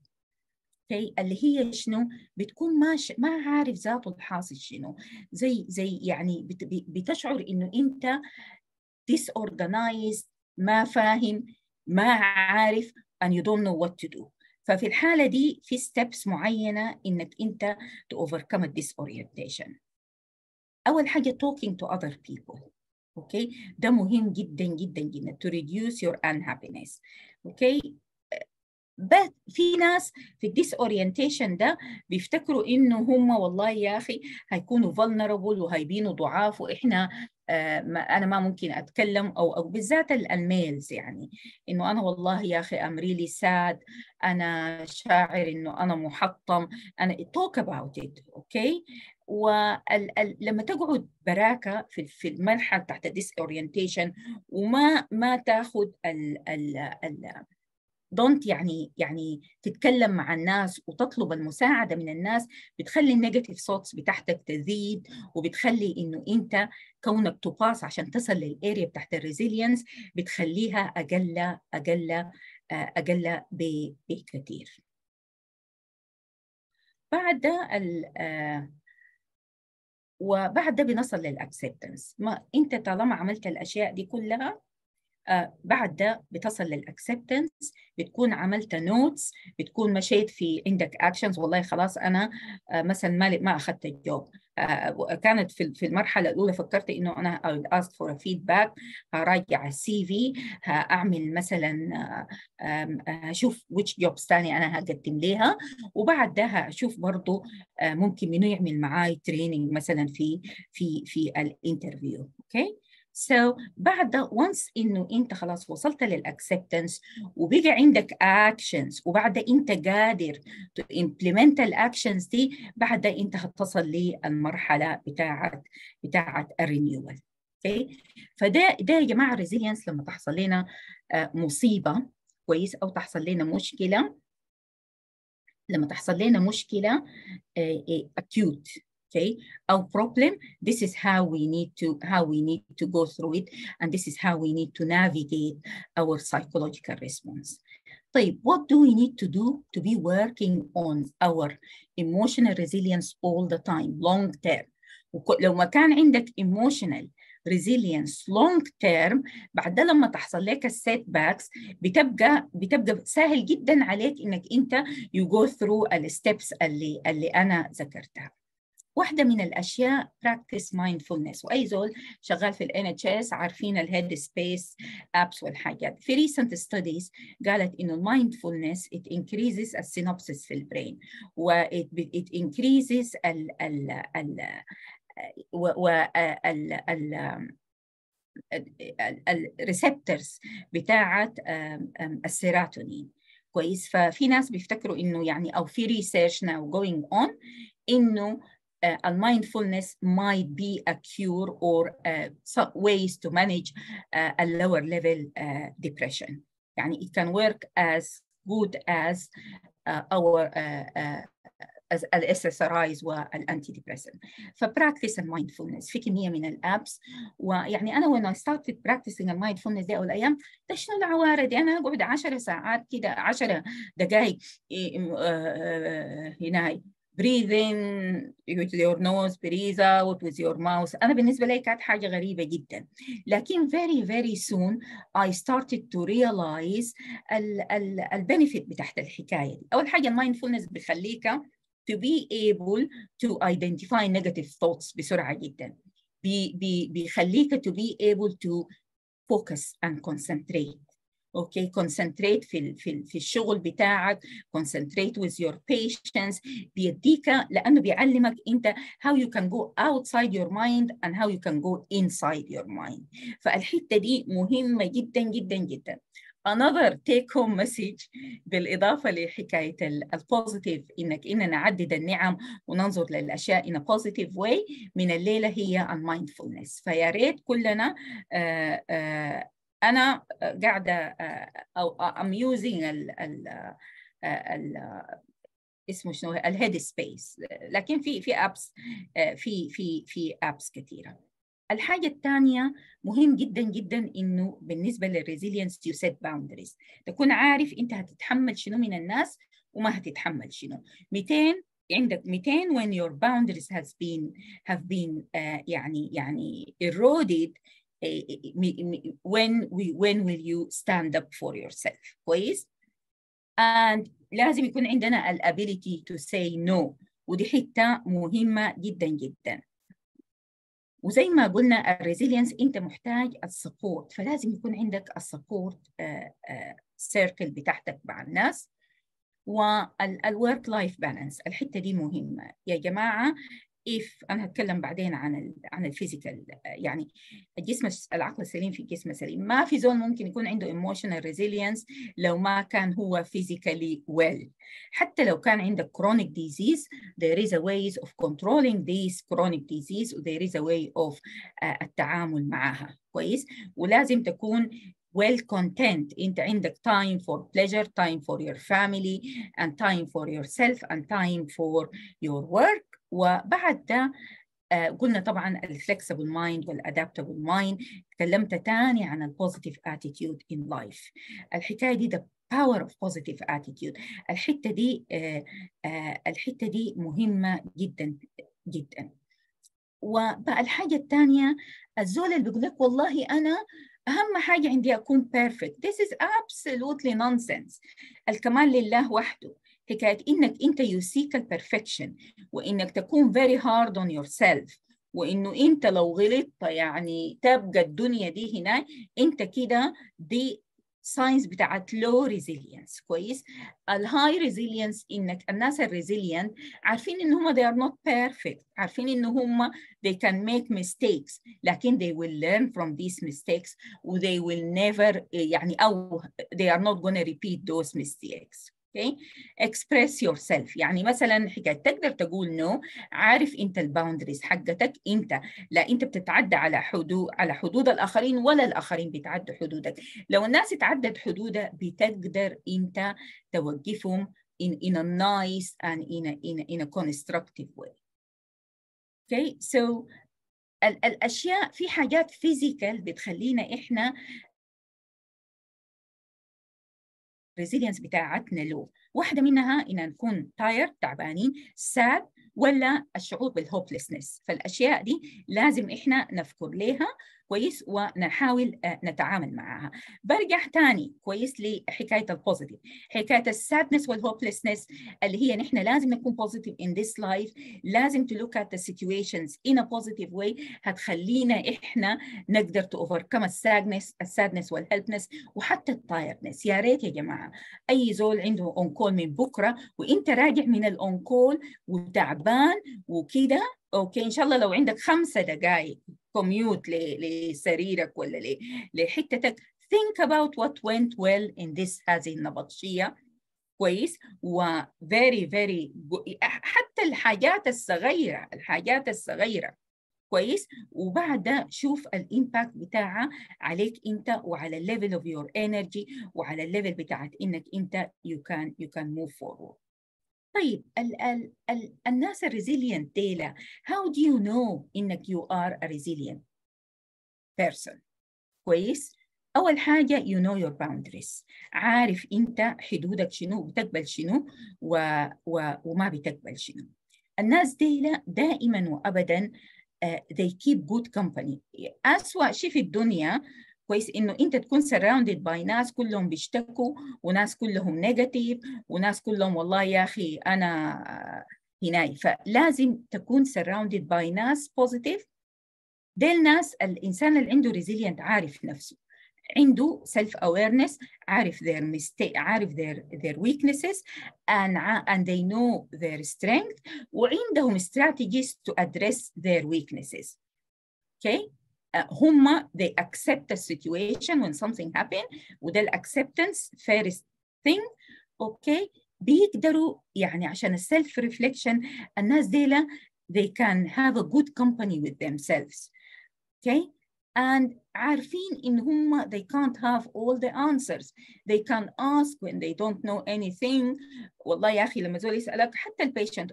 اللي هي شنو بتكون ما ش... ما عارف ذاته الحاصل شنو زي زي يعني بت... بتشعر انه انت disorganized ما فاهم ما عارف and you don't know what to do ففي الحالة دي في ستيبس معينة انك انت to overcome a disorientation اول حاجة talking to other people اوكي ده مهم جدا جدا جدا to reduce your unhappiness اوكي بس في ناس في الديس اورينتيشن ده بيفتكروا انه هم والله يا اخي هيكونوا فولنربل وهيبينوا ضعاف واحنا آه، ما انا ما ممكن اتكلم او او بالذات الميلز يعني انه انا والله يا اخي ام ريلي ساد انا شاعر انه انا محطم انا توك اباوت ات اوكي ولما تقعد براكه في في المرحله تحت الديس اورينتيشن وما ما تاخذ ال ال, ال دونت يعني يعني تتكلم مع الناس وتطلب المساعده من الناس بتخلي النيجاتيف صوتس بتاعتك تزيد وبتخلي انه انت كونك تقاس عشان تصل للاريا بتاعت الريزيلينس بتخليها اقل اقل اقل آه، بكثير بعد ده آه، وبعد ده بنصل للاكسبتنس ما انت طالما عملت الاشياء دي كلها آه، بعد ده بتصل للاكسبتنس بتكون عملت نوتس بتكون مشيت في عندك اكشنز والله خلاص انا آه، مثلا ما ما اخذت الجوب آه، كانت في في المرحله الاولى فكرت انه انا اسك فور فيدباك a هراجع السي في هاعمل مثلا اشوف ويتش جوبز ثانيه انا هقدم ليها وبعد ده اشوف برضه ممكن منو يعمل معاي تريننج مثلا في في في الانترفيو اوكي okay? So بعد once انه انت خلاص وصلت للاكسبتنس وبقى عندك actions وبعد انت قادر to implement the actions دي بعد انت هتصل للمرحله بتاعه بتاعه الرينيوال Okay. فده ده يا جماعه resilience لما تحصل لنا آه، مصيبه كويس او تحصل لنا مشكله لما تحصل لنا مشكله اكيوت آه، آه، okay our problem this is how we need to how we need to go through it and this is how we need to navigate our psychological response طيب what do we need to do to be working on our emotional resilience all the time long term لو ما كان عندك emotional resilience long term بعد لما تحصل لك السيت باكس بتبقى بتبقى سهل جدا عليك انك انت you go through steps اللي اللي انا ذكرتها واحدة من الأشياء practice mindfulness وأي زول شغال في ال NHS عارفين الهيد سبيس أبس والحاجات في recent studies قالت إنه mindfulness it increases synopsis في البرين و it, it increases ال ال ال و, و ال, ال الريسبترز بتاعه السيراتونين كويس ففي ناس بيفتكروا انه يعني او في ريسيرش ناو جوينج اون انه uh, and mindfulness might be a cure or uh, some ways to manage uh, a lower level uh, depression. يعني it can work as good as uh, our uh, as الاس والانتيديبريسنت فبراكتس المايندفولنس في كميه من الابس ويعني انا وانا ستارتد براكتسنج المايندفولنس دي اول ايام ده شنو العوارض يعني انا اقعد 10 ساعات كده 10 دقائق إيه، آه، آه، هنا breathe in with your nose breathe out with your mouth أنا بالنسبة لي كانت حاجة غريبة جدا لكن very very soon I started to realize البنفيت بتاعت الحكاية دي أول حاجة المايندفولنس بيخليك to be able to identify negative thoughts بسرعة جدا بي بي بيخليك to be able to focus and concentrate اوكي كونسنتريت في في في الشغل بتاعك كونسنتريت with your patients بيديك لانه بيعلمك انت how you can go outside your mind and how you can go inside your mind فالحته دي مهمه جدا جدا جدا another take home message بالإضافة لحكاية البوزيتيف إنك إننا نعدد النعم وننظر للأشياء in a positive way من الليلة هي المايندفولنس فيا ريت كلنا آآ آه، آآ آه، انا آه، قاعده آه، او ام آه، يوزينج ال ال اسمه شنو الهيد سبيس لكن في في ابس في في في ابس كثيره الحاجة الثانية مهم جدا جدا انه بالنسبة للريزيلينس يو سيت باوندريز تكون عارف انت هتتحمل شنو من الناس وما هتتحمل شنو 200 عندك 200 when your boundaries has been have been uh, يعني يعني eroded when we when will you stand up for yourself كويس and لازم يكون عندنا الابيليتي to say no ودي حته مهمه جدا جدا وزي ما قلنا الريزيلينس انت محتاج السبورت فلازم يكون عندك السبورت سيركل آه، آه، بتاعتك مع الناس والورك لايف بالانس الحته دي مهمه يا جماعه if انا هتكلم بعدين عن الـ عن الفيزيكال يعني الجسم العقل السليم في الجسم السليم ما في زول ممكن يكون عنده emotional resilience لو ما كان هو physically well حتى لو كان عندك chronic disease there is a ways of controlling this chronic disease there is a way of uh, التعامل معها كويس ولازم تكون well content انت عندك time for pleasure time for your family and time for yourself and time for your work وبعد ده آه، قلنا طبعا الفلكسبل مايند والادابتبل مايند تكلمت تاني عن البوزيتيف اتيتيود ان لايف الحكايه دي ده باور اوف بوزيتيف اتيتيود الحته دي آه، آه، الحته دي مهمه جدا جدا وبقى الحاجه الثانيه الزول اللي بيقول لك والله انا اهم حاجه عندي اكون بيرفكت this is absolutely nonsense الكمال لله وحده حكايه انك انت you seek perfection وانك تكون very hard on yourself وانه انت لو غلطت يعني تبقى الدنيا دي هناك انت كده دي ساينس بتاعت low resilience كويس high resilience انك الناس ال resilient عارفين ان هم they are not perfect عارفين ان هم they can make mistakes لكن they will learn from these mistakes و they will never يعني او they are not gonna repeat those mistakes اوكي اكسبريس يور سيلف يعني مثلا حكايه تقدر تقول نو no. عارف انت الباوندريز حقتك انت لا انت بتتعدى على حدود على حدود الاخرين ولا الاخرين بيتعدوا حدودك لو الناس تعدت حدودها بتقدر انت توقفهم in in a nice and in a in a, in a constructive way okay so ال الاشياء في حاجات فيزيكال بتخلينا احنا الريزيلينس بتاعتنا له واحده منها ان نكون تاير تعبانين ساد ولا الشعور بالهوبلسنس فالاشياء دي لازم احنا نفكر ليها كويس ونحاول آه، نتعامل معها برجع تاني كويس لحكايه البوزيتيف حكايه السادنس والهوبلسنس اللي هي نحن لازم نكون بوزيتيف ان ذيس لايف لازم look at ذا سيتويشنز ان a بوزيتيف واي هتخلينا احنا نقدر تو اوفركم السادنس السادنس والهيلبنس وحتى التايرنس يا ريت يا جماعه اي زول عنده أونكول من بكره وانت راجع من الأونكول وتعبان وكده اوكي ان شاء الله لو عندك خمسة دقائق كوميوت لسريرك ولا لحتتك think about what went well in this هذه النبطشية كويس و very very good. حتى الحاجات الصغيرة الحاجات الصغيرة كويس وبعد شوف الامباكت بتاعها عليك انت وعلى الليفل اوف يور انرجي وعلى الليفل بتاعت انك انت يو كان يو كان موف فورورد طيب ال ال ال الناس الريزيلينت ديلا هاو دو يو نو انك يو ار ا ريزيلينت بيرسون كويس اول حاجه يو نو يور باوندريز عارف انت حدودك شنو بتقبل شنو و و وما بتقبل شنو الناس ديلا دائما وابدا uh, they keep good company اسوا شيء في الدنيا كويس انه انت تكون سراوندد باي ناس كلهم بيشتكوا وناس كلهم نيجاتيف وناس كلهم والله يا اخي انا هناي فلازم تكون سراوندد باي ناس بوزيتيف دي الناس الانسان اللي عنده ريزيلينت عارف نفسه عنده سيلف اويرنس عارف their mistake عارف their their weaknesses and and they know their strength وعندهم strategies to address their weaknesses okay Uh, هم they accept the situation when something happen وده الاكسبتنس first thing okay? بيقدروا يعني عشان السيلف reflection الناس ديلا they can have a good company with themselves okay and عارفين ان هم they can't have all the answers they can ask when they don't know anything والله يا اخي لما زول يسالك حتى oh, uh,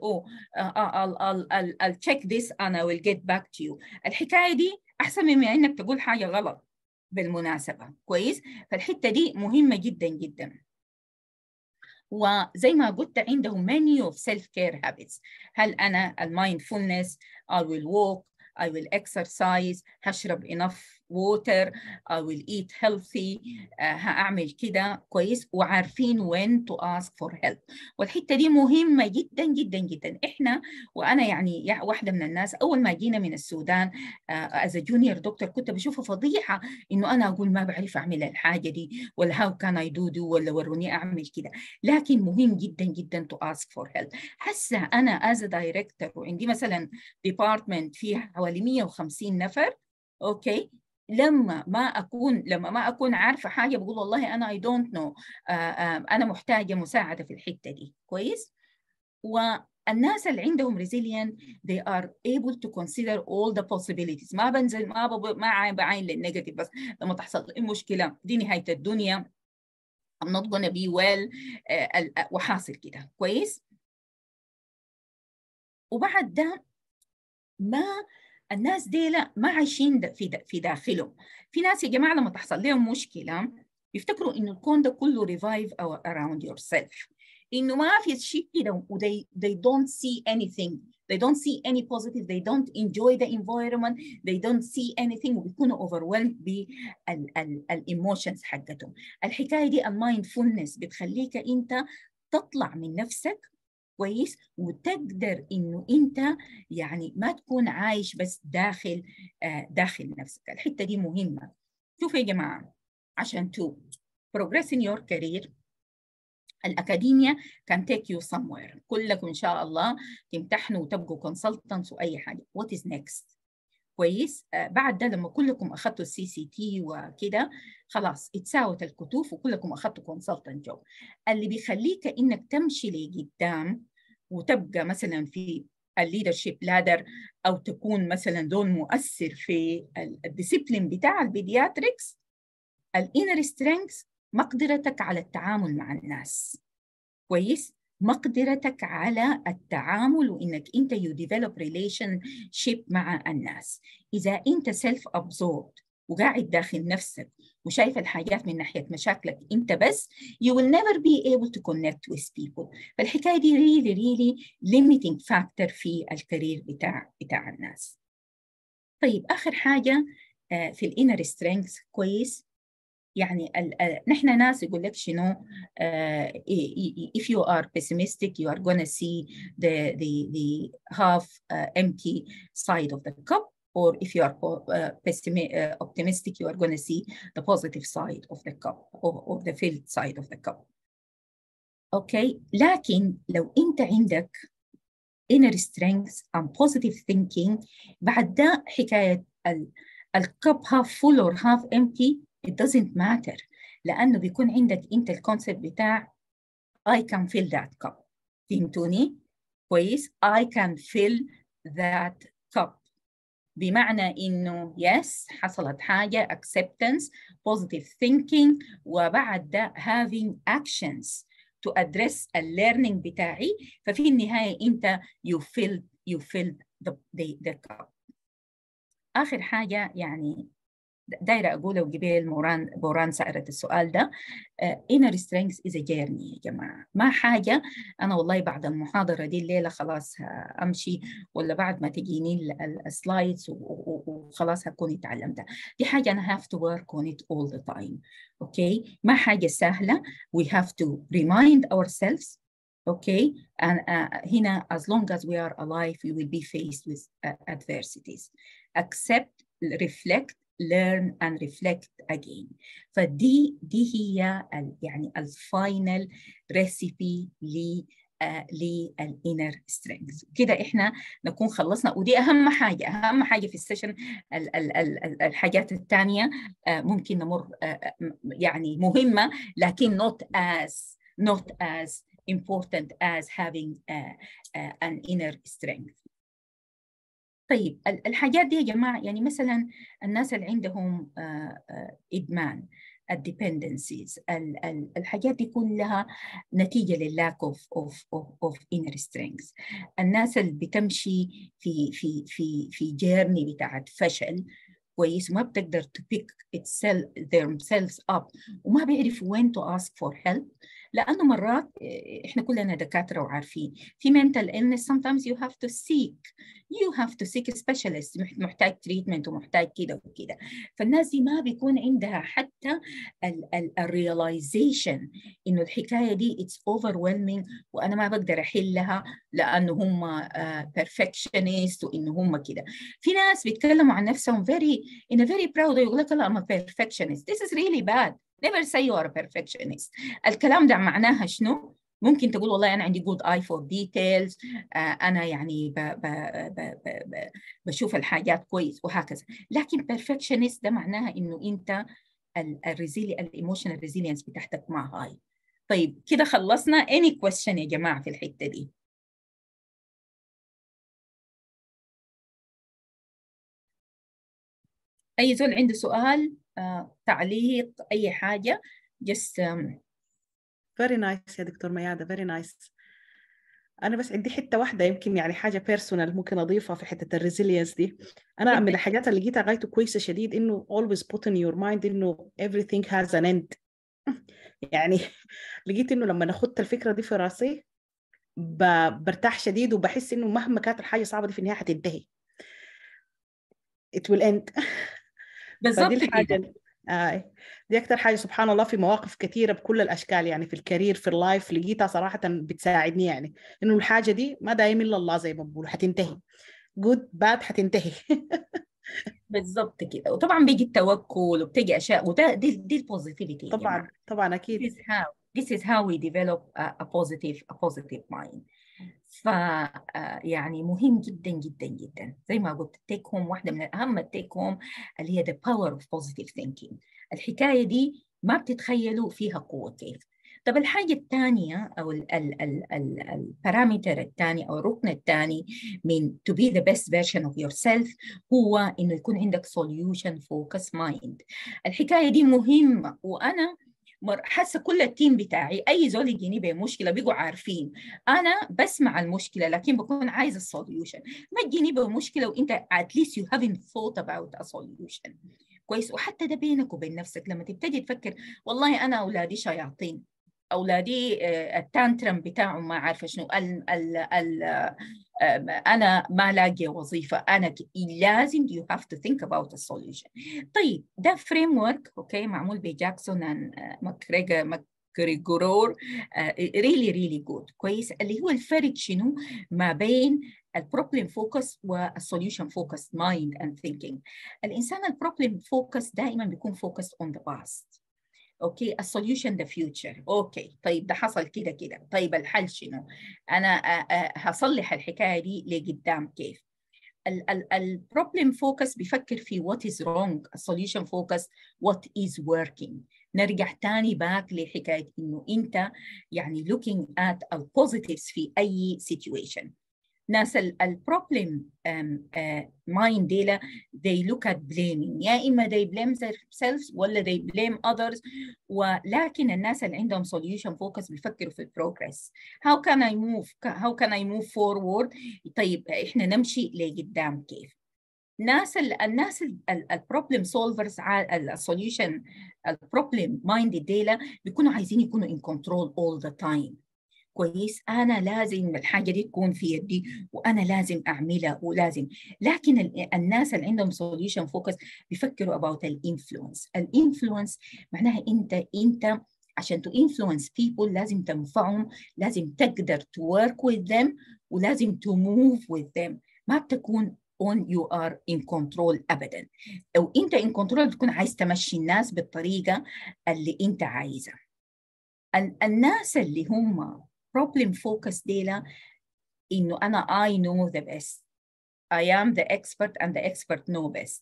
I'll, I'll, I'll, I'll check this and I will get back to you الحكايه دي احسن مما انك تقول حاجه غلط بالمناسبه كويس فالحته دي مهمه جدا جدا وزي ما قلت عندهم many of self care habits هل انا المايندفولنس I will walk I will exercise هشرب enough water I will eat healthy uh, هأعمل كده كويس وعارفين when to ask for help والحتة دي مهمة جدا جدا جدا إحنا وأنا يعني واحدة من الناس أول ما جينا من السودان از جونيور دكتور كنت بشوفه فضيحة إنه أنا أقول ما بعرف أعمل الحاجة دي ولا هاو كان أي دو دو ولا وروني أعمل كده لكن مهم جدا جدا to ask for help حسا أنا از director وعندي مثلا ديبارتمنت فيها حوالي 150 نفر اوكي لما ما اكون لما ما اكون عارفه حاجه بقول والله انا اي دونت نو انا محتاجه مساعده في الحته دي كويس والناس اللي عندهم ريزيليان they are able to consider all the possibilities ما بنزل ما بب... ما بعين للنيجاتيف بس لما تحصل المشكله دي نهايه الدنيا I'm not gonna be well آه، آه، وحاصل كده كويس وبعد ده ما الناس دي لا ما عايشين في داخلهم في ناس يا جماعه لما تحصل لهم مشكله يفتكروا انه الكون ده كله ريفايف او اراوند يور سيلف انه ما في شيء كده they, they don't see anything they don't see any positive they don't enjoy the environment they don't see anything وبيكونوا overwhelmed بالايموشنز حقتهم الحكايه دي المايندفولنس بتخليك انت تطلع من نفسك كويس وتقدر انه انت يعني ما تكون عايش بس داخل آه داخل نفسك الحته دي مهمه شوفوا يا جماعه عشان تو progress in your career الأكاديمية can take you somewhere كلكم إن شاء الله تمتحنوا وتبقوا consultants وأي حاجة وات از نيكست كويس آه، بعد ده لما كلكم اخذتوا السي سي تي وكده خلاص اتساوت الكتوف وكلكم اخذتوا كونسلتنت جوب اللي بيخليك انك تمشي لقدام وتبقى مثلا في الليدرشيب لادر او تكون مثلا دون مؤثر في الديسيبلين بتاع البيدياتريكس الانر سترينث مقدرتك على التعامل مع الناس كويس مقدرتك على التعامل وانك انت يو ديفلوب ريليشن شيب مع الناس اذا انت سيلف ابزوربد وقاعد داخل نفسك وشايف الحاجات من ناحيه مشاكلك انت بس you will never be able to connect with people فالحكايه دي really really limiting factor في الكارير بتاع بتاع الناس طيب اخر حاجه آه، في الانر سترينث كويس يعني ال ال نحن ناس يقول لك شنو uh, if you are pessimistic you are gonna see the the the half uh, empty side of the cup or if you are uh, uh, optimistic you are gonna see the positive side of the cup or, or the filled side of the cup okay. لكن لو انت عندك inner strength and positive thinking بعد ده حكايه ال الكب هاف فول اور هاف empty it doesn't matter لانه بيكون عندك انت الكونسيبت بتاع I can fill that cup فهمتوني؟ كويس I can fill that cup بمعنى انه yes حصلت حاجه acceptance positive thinking وبعد ده having actions to address learning بتاعي ففي النهايه انت you filled you filled the, the, the cup اخر حاجه يعني دايره اقوله وقبيل موران بوران سالت السؤال ده آه، inner strength is a journey يا جماعه ما حاجه انا والله بعد المحاضره دي الليله خلاص امشي ولا بعد ما تجيني السلايدز وخلاص هكون اتعلمتها دي حاجه انا have to work on it all the time اوكي okay? ما حاجه سهله we have to remind ourselves okay and uh, هنا as long as we are alive we will be faced with uh, adversities accept reflect learn and reflect again فدي دي هي ال يعني الفاينل ريسيبي ل آه، للانر strength. كده احنا نكون خلصنا ودي اهم حاجه اهم حاجه في السيشن ال ال ال الحاجات الثانيه آه، ممكن نمر آه، يعني مهمه لكن not as not as important as having an inner strength طيب الحاجات دي يا جماعة يعني مثلا الناس اللي عندهم آه، آه، إدمان الديبندنسيز الحاجات دي كلها نتيجة للاك اوف اوف اوف انر سترينجز الناس اللي بتمشي في في في في جيرني بتاعت فشل كويس ما بتقدر to pick itself themselves up وما بيعرفوا وين to ask for help لانه مرات إيه، احنا كلنا دكاتره وعارفين في mental illness sometimes you have to seek you have to seek a specialist محتاج تريتمنت ومحتاج كده وكده فالناس دي ما بيكون عندها حتى الريلايزيشن انه الحكايه دي اتس overwhelming وانا ما بقدر احلها لانه هم آه، perfectionist وانه هم كده في ناس بيتكلموا عن نفسهم very in a very proud يقول لك لا I'm a perfectionist this is really bad never say you are a perfectionist الكلام ده معناها شنو؟ ممكن تقول والله انا عندي جود اي فور ديتيلز انا يعني بـ بـ بـ بـ بـ بشوف الحاجات كويس وهكذا لكن بيرفكشنست ده معناها انه انت الريزيلي الايموشنال ريزيلينس بتاعتك ما هاي طيب كده خلصنا اني كويشن يا جماعه في الحته دي اي زول عنده سؤال تعليق اي حاجه just فيري um, نايس يا دكتور ميادة فيري نايس انا بس عندي حته واحده يمكن يعني حاجه بيرسونال ممكن اضيفها في حته الريزيلينس دي انا من الحاجات اللي جيت غايته كويسه شديد انه always put in your mind انه everything has an end يعني لقيت انه لما اخدت الفكره دي في راسي برتاح شديد وبحس انه مهما كانت الحاجه صعبه دي في النهايه هتنتهي it will end بالظبط كده. دي اكتر حاجه سبحان الله في مواقف كثيره بكل الاشكال يعني في الكارير في اللايف لقيتها صراحه بتساعدني يعني انه الحاجه دي ما دايم الا الله زي ما بقول حتنتهي جود باد حتنتهي بالظبط كده وطبعا بيجي التوكل وبتيجي اشياء وده دي دي البوزيتيفيتي طبعا يعني. طبعا اكيد This is how this is how we develop a, a positive a positive mind ف آه، يعني مهم جدا جدا جدا زي ما قلت التيك هوم واحده من اهم التيك هوم اللي هي ذا باور اوف بوزيتيف ثينكينج الحكايه دي ما بتتخيلوا فيها قوه كيف طب الحاجة الثانية أو البارامتر الثاني أو الركن الثاني من to be the best version of yourself هو إنه يكون عندك solution focus mind الحكاية دي مهمة وأنا حاسه كل التيم بتاعي اي زول يجيني بمشكله بيجوا عارفين انا بسمع المشكله لكن بكون عايز السوليوشن ما تجيني بمشكله وانت at least you haven't thought about a solution كويس وحتى ده بينك وبين نفسك لما تبتدي تفكر والله انا اولادي شياطين اولادي آه، التانترم بتاعهم ما عارفه شنو ال ال ال انا ما لاقيه وظيفه انا لازم يو هاف تو ثينك اباوت السوليوشن طيب ده فريم ورك اوكي معمول بجاكسون اند ماكريجر جريجورور ريلي ريلي جود كويس اللي هو الفرق شنو ما بين البروبلم فوكس والسوليوشن فوكس مايند اند ثينكينج الانسان البروبلم فوكس دائما بيكون فوكس اون ذا باست اوكي السوليوشن ذا فيوتشر اوكي طيب ده حصل كده كده طيب الحل شنو انا هصلح الحكايه دي لقدام كيف البروبلم فوكس بيفكر في وات از رونج السوليوشن فوكس وات از وركينج نرجع تاني باك لحكايه انه انت يعني لوكينج ات البوزيتيفز في اي سيتويشن ناس البروبلم مايند um، uh، ديلا they look at blaming يا إما they blame themselves ولا they blame others ولكن الناس اللي عندهم solution focus بيفكروا في progress how can I move how can I move forward طيب إحنا نمشي لقدام كيف ناس الـ الناس البروبلم سولفرز السوليوشن البروبلم مايند ديلا بيكونوا عايزين يكونوا in control all the time كويس انا لازم الحاجه دي تكون في يدي وانا لازم اعملها ولازم لكن الناس اللي عندهم سوليوشن فوكس بيفكروا اباوت الانفلونس الانفلونس معناها انت انت عشان تو انفلونس بيبول لازم تنفعهم لازم تقدر تو ورك وذ ذم ولازم تو موف وذ ذم ما بتكون اون يو ار ان كنترول ابدا او انت ان كنترول بتكون عايز تمشي الناس بالطريقه اللي انت عايزها الناس اللي هم problem focused data انه انا I know the best I am the expert and the expert know best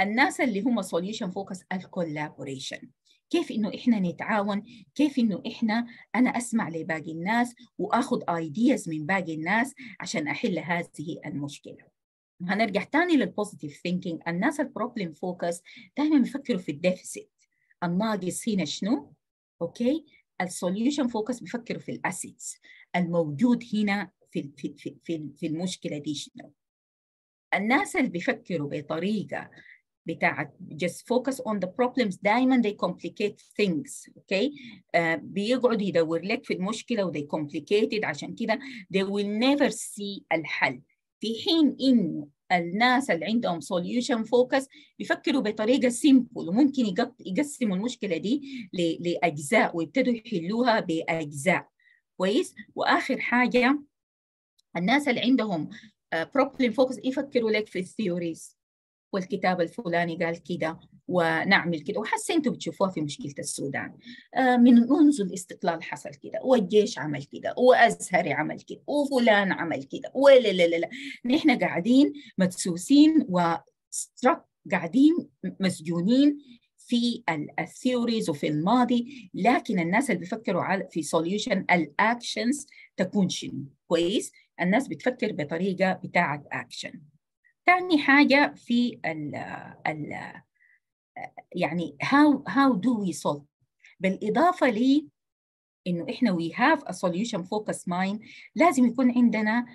الناس اللي هم solution focused الكولابوريشن كيف انه احنا نتعاون كيف انه احنا انا اسمع لباقي الناس واخذ ايدياز من باقي الناس عشان احل هذه المشكله هنرجع تاني للبوزيتيف ثينكينج الناس البروبلم فوكس دائما بيفكروا في الديفيسيت الناقص هنا شنو اوكي السوليوشن فوكس بيفكروا في الاسيدز الموجود هنا في في في في المشكله دي شنو الناس اللي بيفكروا بطريقه بتاعت just focus on the problems دايما they complicate things okay uh, آه، بيقعد يدور لك في المشكله و they complicated عشان كده they will never see الحل في حين انه الناس اللي عندهم سوليوشن فوكس بيفكروا بطريقه سيمبل وممكن يقسموا المشكله دي لاجزاء ويبتدوا يحلوها باجزاء كويس واخر حاجه الناس اللي عندهم بروبلم آه، فوكس يفكروا لك في الثيوريز والكتاب الفلاني قال كده ونعمل كده وحاسه انتم بتشوفوها في مشكله السودان آه، من منذ الاستقلال حصل كده والجيش عمل كده وازهري عمل كده وفلان عمل كده ولا لا لا لا نحن قاعدين مدسوسين و قاعدين مسجونين في الثيوريز وفي الماضي لكن الناس اللي بيفكروا على في سوليوشن الاكشنز تكون شنو كويس الناس بتفكر بطريقه بتاعه اكشن ثاني حاجه في ال ال يعني how how do we solve بالاضافه ل انه احنا we have a solution focused mind لازم يكون عندنا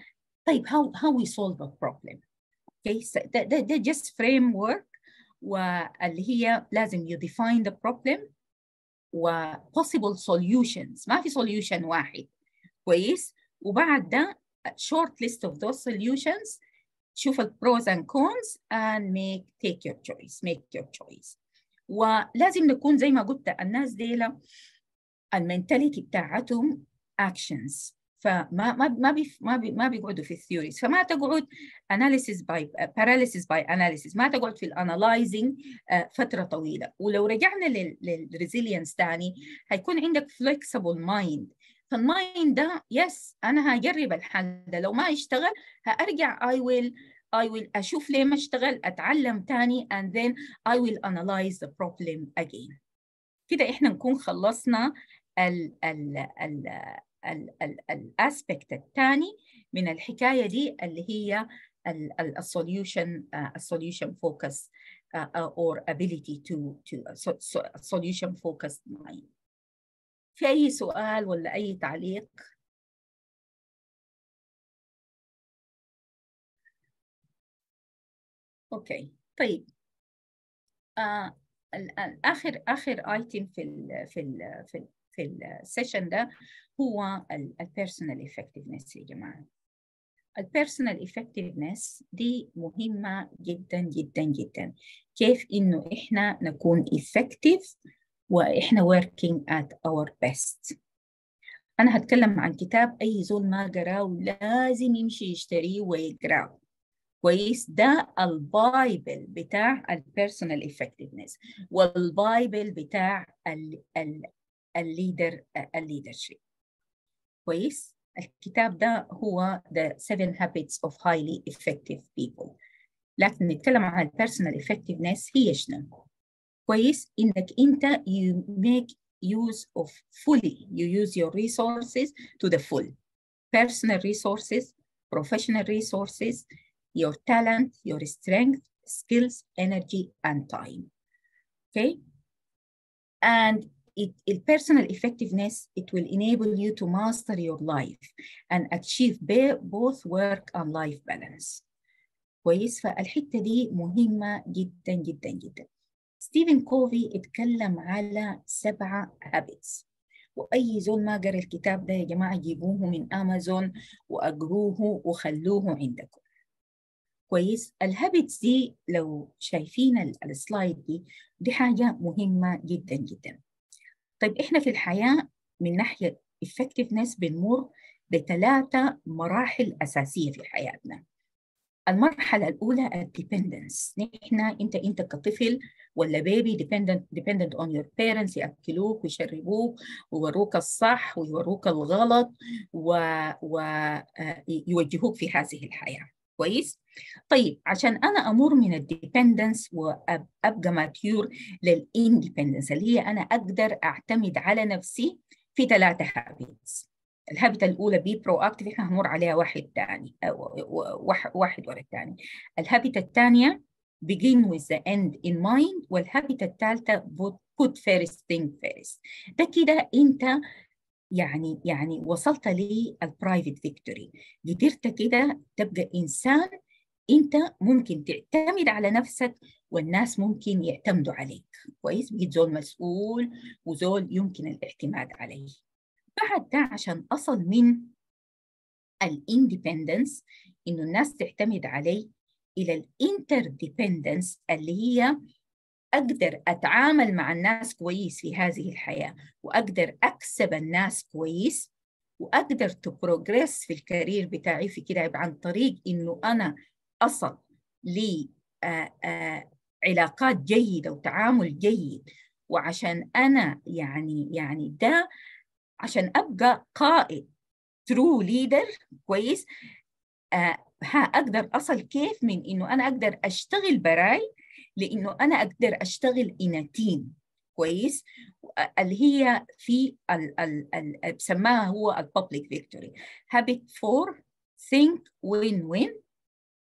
طيب how how we solve the problem okay ده ده, ده just framework واللي هي لازم you define the problem و possible solutions ما في solution واحد كويس وبعد ده short list of those solutions شوف البروز اند كونز and make take your choice make your choice ولازم نكون زي ما قلت الناس ديلا المينتاليتي بتاعتهم actions فما ما ما بي ما بي ما بيقعدوا في الثيوريز فما تقعد اناليسيس باي باراليسيس باي اناليسيس ما تقعد في الانالايزنج آه، فتره طويله ولو رجعنا للريزيلينس ثاني هيكون عندك flexible مايند فالمايند ده يس انا هجرب الحل ده لو ما اشتغل هارجع اي ويل I will أشوف ليه ما اشتغل أتعلم تاني and then I will analyze the problem again كده إحنا نكون خلصنا ال ال ال ال ال الأسبكت الثاني من الحكاية دي اللي هي السوليوشن السوليوشن فوكس or ability to to solution focused mind في أي سؤال ولا أي تعليق؟ أوكي طيب آه آخر آخر آيتم في ال في ال في ال في السيشن ده هو البيرسونال effectiveness يا جماعة البيرسونال effectiveness دي مهمة جدا جدا جدا كيف إنه إحنا نكون effective واحنا working at our best انا هتكلم عن كتاب اي زول ما قراه لازم يمشي يشتريه ويقراه كويس ده البايبل بتاع البيرسونال effectiveness والبايبل بتاع الليدر الليدرشيب كويس الكتاب ده هو The Seven Habits of Highly Effective People لكن نتكلم عن البيرسونال effectiveness هي شنو in the انت you make use of fully you use your resources to the full personal resources professional resources your talent your strength skills energy and time okay and it, it, personal effectiveness, it will enable you to master your life and achieve both work and life balance. كويس فالحتة دي مهمة جدا جدا جدا. ستيفن كوفي اتكلم على سبعة هابتس واي زول ما قرا الكتاب ده يا جماعه جيبوه من امازون واقروه وخلوه عندكم كويس الهابتس دي لو شايفين السلايد دي دي حاجه مهمه جدا جدا طيب احنا في الحياه من ناحيه effectiveness بنمر بثلاثه مراحل اساسيه في حياتنا المرحلة الأولى الديبندنس نحن أنت أنت كطفل ولا بيبي ديبندنت ديبندنت اون يور بيرنتس ياكلوك ويشربوك ويوروك الصح ويوروك الغلط ويوجهوك آه، في هذه الحياه كويس طيب عشان انا امر من الديبندنس وابقى ماتيور للاندبندنس اللي هي انا اقدر اعتمد على نفسي في ثلاثه habits الهبته الأولى بي برو أكتف إحنا هنمر عليها واحد تاني واحد ورا الثاني الهبته الثانية begin with the end in mind والهبدة الثالثة put first thing first ده كده أنت يعني يعني وصلت للبرايفت فيكتوري قدرت كده تبقى إنسان أنت ممكن تعتمد على نفسك والناس ممكن يعتمدوا عليك كويس بقيت زول مسؤول وزول يمكن الاعتماد عليه بعد ده عشان أصل من الاندبندنس إنه الناس تعتمد علي إلى الانترديبندنس اللي هي أقدر أتعامل مع الناس كويس في هذه الحياة وأقدر أكسب الناس كويس وأقدر تبروجريس في الكارير بتاعي في كده عن طريق إنه أنا أصل لعلاقات آه، آه، جيدة وتعامل جيد وعشان أنا يعني يعني ده عشان ابقى قائد ترو ليدر كويس آه اقدر اصل كيف من انه انا اقدر اشتغل براي لانه انا اقدر اشتغل ان تيم كويس اللي هي في بسماها هو الببليك فيكتوري هابت فور think win win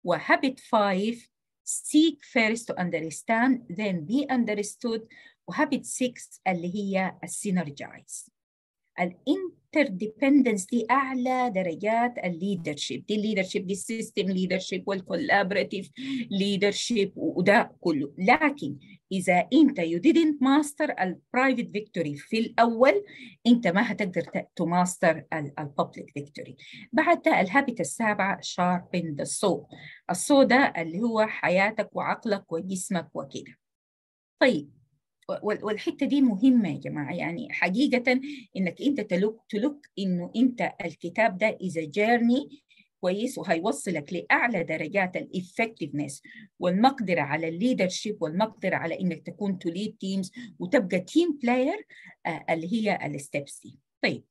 وهابت فايف seek first to understand then be understood وهابت 6 اللي هي السينرجايز الانترديبندنس دي اعلى درجات الليدرشيب دي الليدرشيب دي السيستم ليدرشيب والكولابراتيف ليدرشيب وده كله لكن اذا انت يو ديدنت ماستر البرايفت فيكتوري في الاول انت ما هتقدر تماستر الببليك فيكتوري بعدها الهابت السابعه شاربن ذا سو السو ده اللي هو حياتك وعقلك وجسمك وكده طيب والحته دي مهمه يا جماعه يعني حقيقه انك انت تلوك تلوك انه انت الكتاب ده اذا جيرني كويس وهيوصلك لاعلى درجات الافكتفنس والمقدره على الليدرشيب والمقدره على انك تكون توليد تيمز وتبقى تيم بلاير آه، اللي هي الستبس دي طيب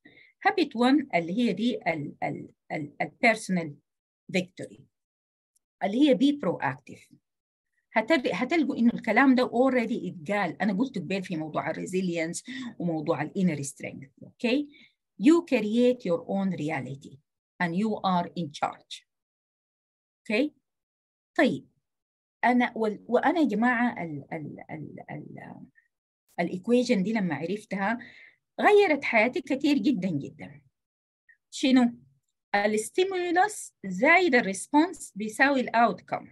هابت 1 اللي هي دي البيرسونال فيكتوري اللي هي بي برو اكتف هتلقوا انه الكلام ده اوريدي اتقال انا قلت قبل في موضوع الريزيلينس وموضوع الانر سترينج اوكي you create your own reality and you are in charge اوكي طيب انا وانا يا جماعه ال ال ال ال الايكويجن دي لما عرفتها غيرت حياتي كثير جدا جدا شنو الستيمولس زائد الريسبونس بيساوي الاوتكم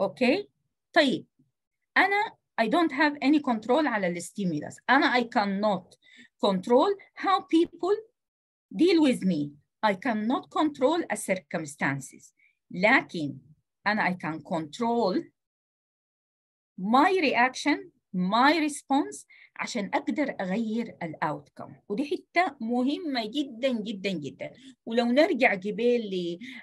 Okay. طيب انا I don't have any control على الستيمولاس انا I cannot control how people deal with me I cannot control a circumstances لكن انا I can control my reaction ماي ريسبونس عشان اقدر اغير الاوتكم ودي حته مهمه جدا جدا جدا ولو نرجع جبال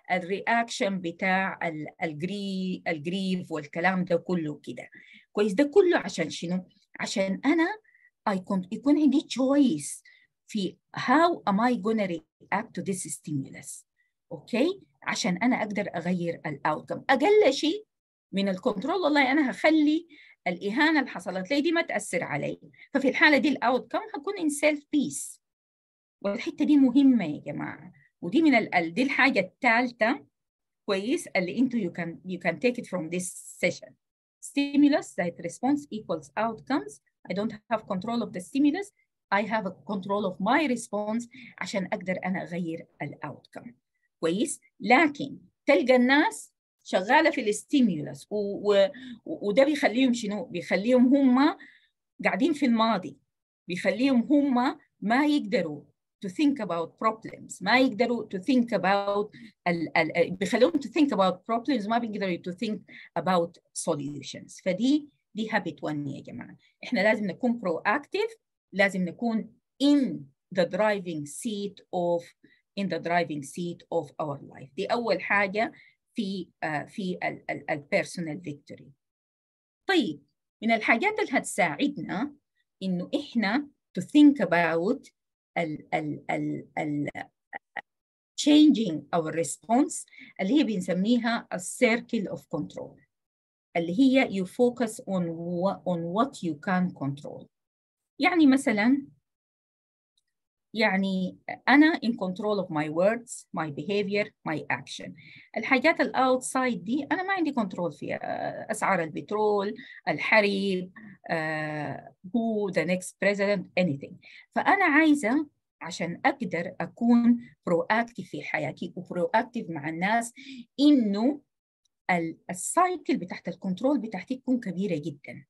للرياكشن بتاع الجري الجريف والكلام ده كله كده كويس ده كله عشان شنو عشان انا يكون يكون عندي تشويس في how am I gonna react to this stimulus اوكي عشان انا اقدر اغير الاوتكم اقل شيء من الكنترول والله انا هخلي الاهانه اللي حصلت لي دي ما تاثر علي ففي الحاله دي الاوت كم هكون ان سيلف بيس والحته دي مهمه يا جماعه ودي من ال دي الحاجه الثالثه كويس اللي انتوا you can you can take it from this session stimulus that response equals outcomes I don't have control of the stimulus I have a control of my response عشان أقدر أنا أغير الأوتكم كويس لكن تلقى الناس شغاله في الاستيمولس وده بيخليهم شنو بيخليهم هم قاعدين في الماضي بيخليهم هم ما يقدروا to think about problems ما يقدروا to think about ال ال بيخليهم to think about problems ما بيقدروا to think about solutions فدي دي habit one يا جماعه احنا لازم نكون proactive لازم نكون in the driving seat of in the driving seat of our life دي اول حاجه في آه، في البيرسونال فيكتوري طيب من الحاجات اللي هتساعدنا انه احنا to think about ال ال ال ال changing our response اللي هي بنسميها a circle of control اللي هي you focus on, on what you can control يعني مثلا يعني أنا in control of my words, my behavior, my action. الحاجات الأوتسايد دي أنا ما عندي كنترول فيها أسعار البترول، الحرب، uh, آه، who the next president, anything. فأنا عايزة عشان أقدر أكون proactive في حياتي وproactive مع الناس إنه السايكل بتاعت الكنترول بتاعتي تكون كبيرة جدا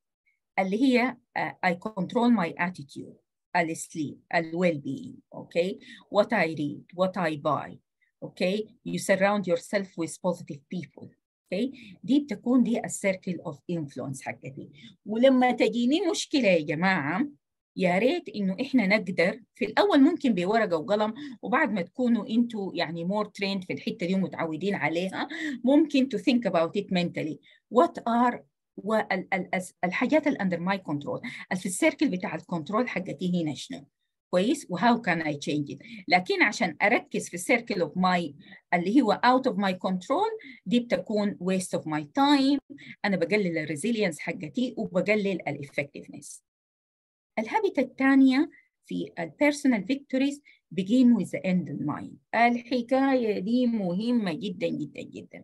اللي هي uh, I control my attitude السليب الويل al اوكي وات اي ريد وات اي باي اوكي يو سراوند يور سيلف ويز بوزيتيف بيبل اوكي دي بتكون دي السيركل اوف انفلونس حقتي ولما تجيني مشكله يا جماعه يا ريت انه احنا نقدر في الاول ممكن بورقه وقلم وبعد ما تكونوا انتوا يعني مور تريند في الحته دي ومتعودين عليها ممكن تو ثينك اباوت ات منتلي وات ار والحاجات اللي اندر ماي كنترول في السيركل بتاع الكنترول حقتي هنا شنو كويس وهاو كان اي تشينج لكن عشان اركز في السيركل اوف ماي اللي هو اوت اوف ماي كنترول دي بتكون ويست اوف ماي تايم انا بقلل الريزيلينس حقتي وبقلل الافكتفنس الهابيت الثانيه في البيرسونال فيكتوريز بيجين ويز اند end in الحكايه دي مهمه جدا جدا جدا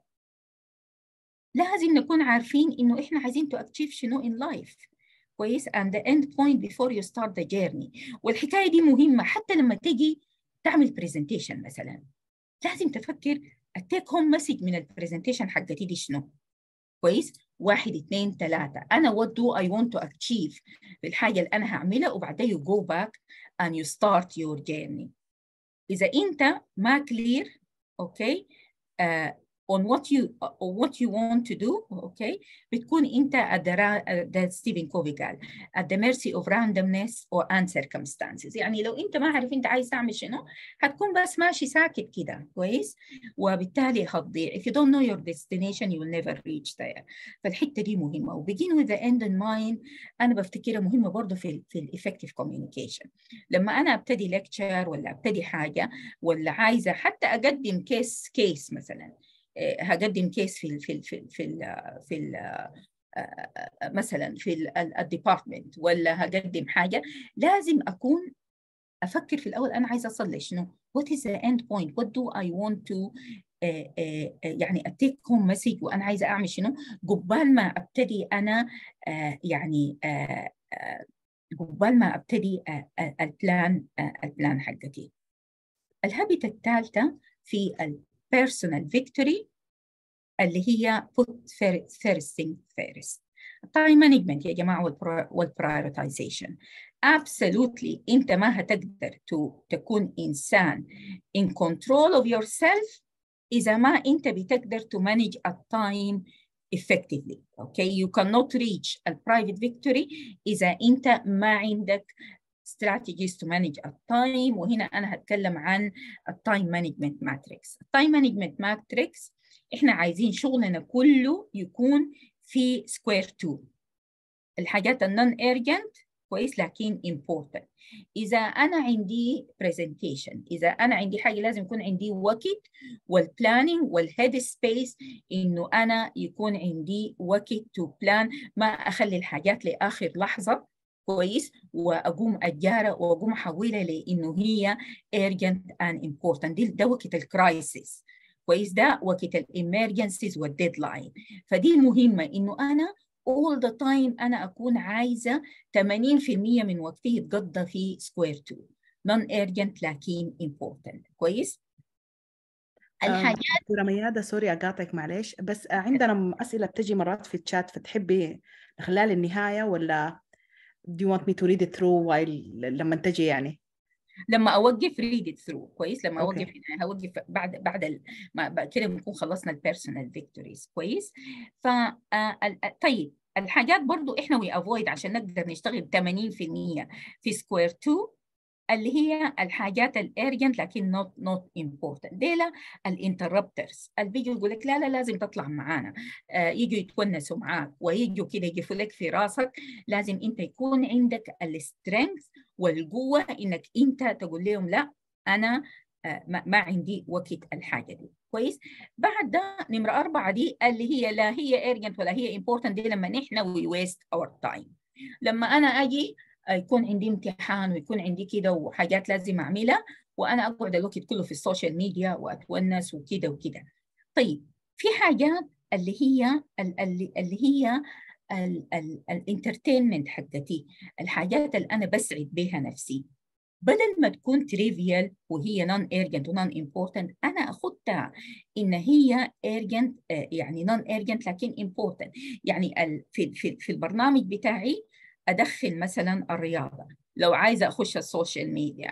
لازم نكون عارفين انه احنا عايزين تو اتشيف شنو ان لايف كويس and the end point before you start the journey والحكايه دي مهمه حتى لما تيجي تعمل برزنتيشن مثلا لازم تفكر التيك هوم مسج من البرزنتيشن حقتي دي شنو كويس واحد اثنين ثلاثة أنا what do I want to achieve الحاجة اللي أنا هعملها وبعدين you go back and you start your journey إذا أنت ما clear أوكي okay. آه، on what you on what you want to do okay بتكون انت at the, uh, the ستيفن كوفي قال at the mercy of randomness or and circumstances يعني لو انت ما عارف انت عايز تعمل شنو هتكون بس ماشي ساكت كده كويس وبالتالي هتضيع if you don't know your destination you will never reach there فالحته دي مهمه وبجين with the end in mind انا بفتكرها مهمه برضه في في الافكتيف كوميونيكيشن لما انا ابتدي ليكتشر ولا ابتدي حاجه ولا عايزه حتى اقدم كيس كيس مثلا آه، هقدم كيس في الـ في الـ في الـ في, الـ في آه، آه، مثلا في الديبارتمنت ولا هقدم حاجه لازم اكون افكر في الاول انا عايزه اصل لشنو وات از the end point what do I want to يعني اتيك هوم مسج وانا عايزه اعمل شنو قبال ما ابتدي انا يعني قبال ما ابتدي البلان البلان حقتي الهابيت الثالثه في personal victory اللي هي put first thing first time management يا جماعه prioritization absolutely انت ما هتقدر تكون انسان in control of yourself اذا ما انت بتقدر to manage a time effectively okay you cannot reach a private victory اذا انت ما عندك strategies to manage a time وهنا أنا هتكلم عن التايم مانجمنت ماتريكس التايم مانجمنت ماتريكس إحنا عايزين شغلنا كله يكون في سكوير 2 الحاجات النون ايرجنت كويس لكن important اذا انا عندي presentation اذا انا عندي حاجه لازم يكون عندي وقت والبلاننج والهيد سبيس انه انا يكون عندي وقت تو بلان ما اخلي الحاجات لاخر لحظه كويس واقوم اتجارى واقوم احولها لانه هي urgent and important ده وقت الكرايسيس كويس ده وقت الامرجنسيز والديدلاين فدي المهمه انه انا all the time انا اكون عايزه 80% من وقتي يتقضى في سكوير 2 non urgent لكن important كويس آه، الحاجات دكتوره مياده سوري اقاطعك معلش بس عندنا اسئله بتجي مرات في الشات فتحبي نخليها للنهايه ولا do you want me to read it through while لما تجي يعني لما اوقف ريد it ثرو كويس لما okay. اوقف يعني هوقف بعد بعد ال... ما كده بنكون خلصنا البيرسونال فيكتوريز كويس ف آه، آه، طيب الحاجات برضو احنا وي افويد عشان نقدر نشتغل 80% في سكوير 2 اللي هي الحاجات الارجنت لكن نوت نوت امبورتنت ديلا الانتربترز اللي بيجوا يقول لك لا لا لازم تطلع معانا آه يجوا يتونسوا معاك ويجوا كده يقفوا لك في راسك لازم انت يكون عندك السترينث والقوه انك انت تقول لهم لا انا آه ما عندي وقت الحاجه دي كويس بعد ده نمره اربعه دي اللي هي لا هي ارجنت ولا هي امبورتنت دي لما نحن وي ويست اور تايم لما انا اجي يكون عندي امتحان ويكون عندي كده وحاجات لازم اعملها وانا اقعد الوقت كله في السوشيال ميديا واتونس وكده وكده طيب في حاجات اللي هي اللي, اللي هي الانترتينمنت حقتي الحاجات اللي انا بسعد بها نفسي بدل ما تكون تريفيال وهي نون ايرجنت ونون امبورتنت انا اخذتها ان هي ايرجنت آه، يعني نون ايرجنت لكن امبورتنت يعني في في البرنامج بتاعي ادخل مثلا الرياضه لو عايزه اخش السوشيال ميديا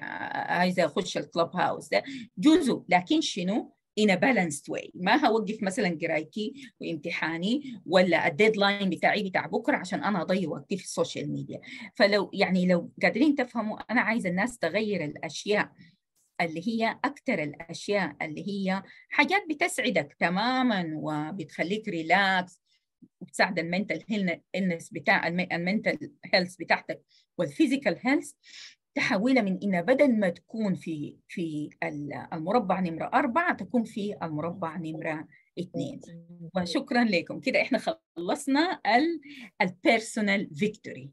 عايزه اخش الكلوب هاوس ده جزء لكن شنو in a balanced way ما هوقف مثلا قرايتي وامتحاني ولا الديدلاين بتاعي بتاع بكره عشان انا اضيع وقتي في السوشيال ميديا فلو يعني لو قادرين تفهموا انا عايزه الناس تغير الاشياء اللي هي اكثر الاشياء اللي هي حاجات بتسعدك تماما وبتخليك ريلاكس وتساعد المنتل هيلنس بتاع المنتل هيلث بتاعتك والفيزيكال هيلث تحولها من إن بدل ما تكون في في المربع نمرة أربعة تكون في المربع نمرة اثنين وشكرا لكم كده احنا خلصنا البيرسونال فيكتوري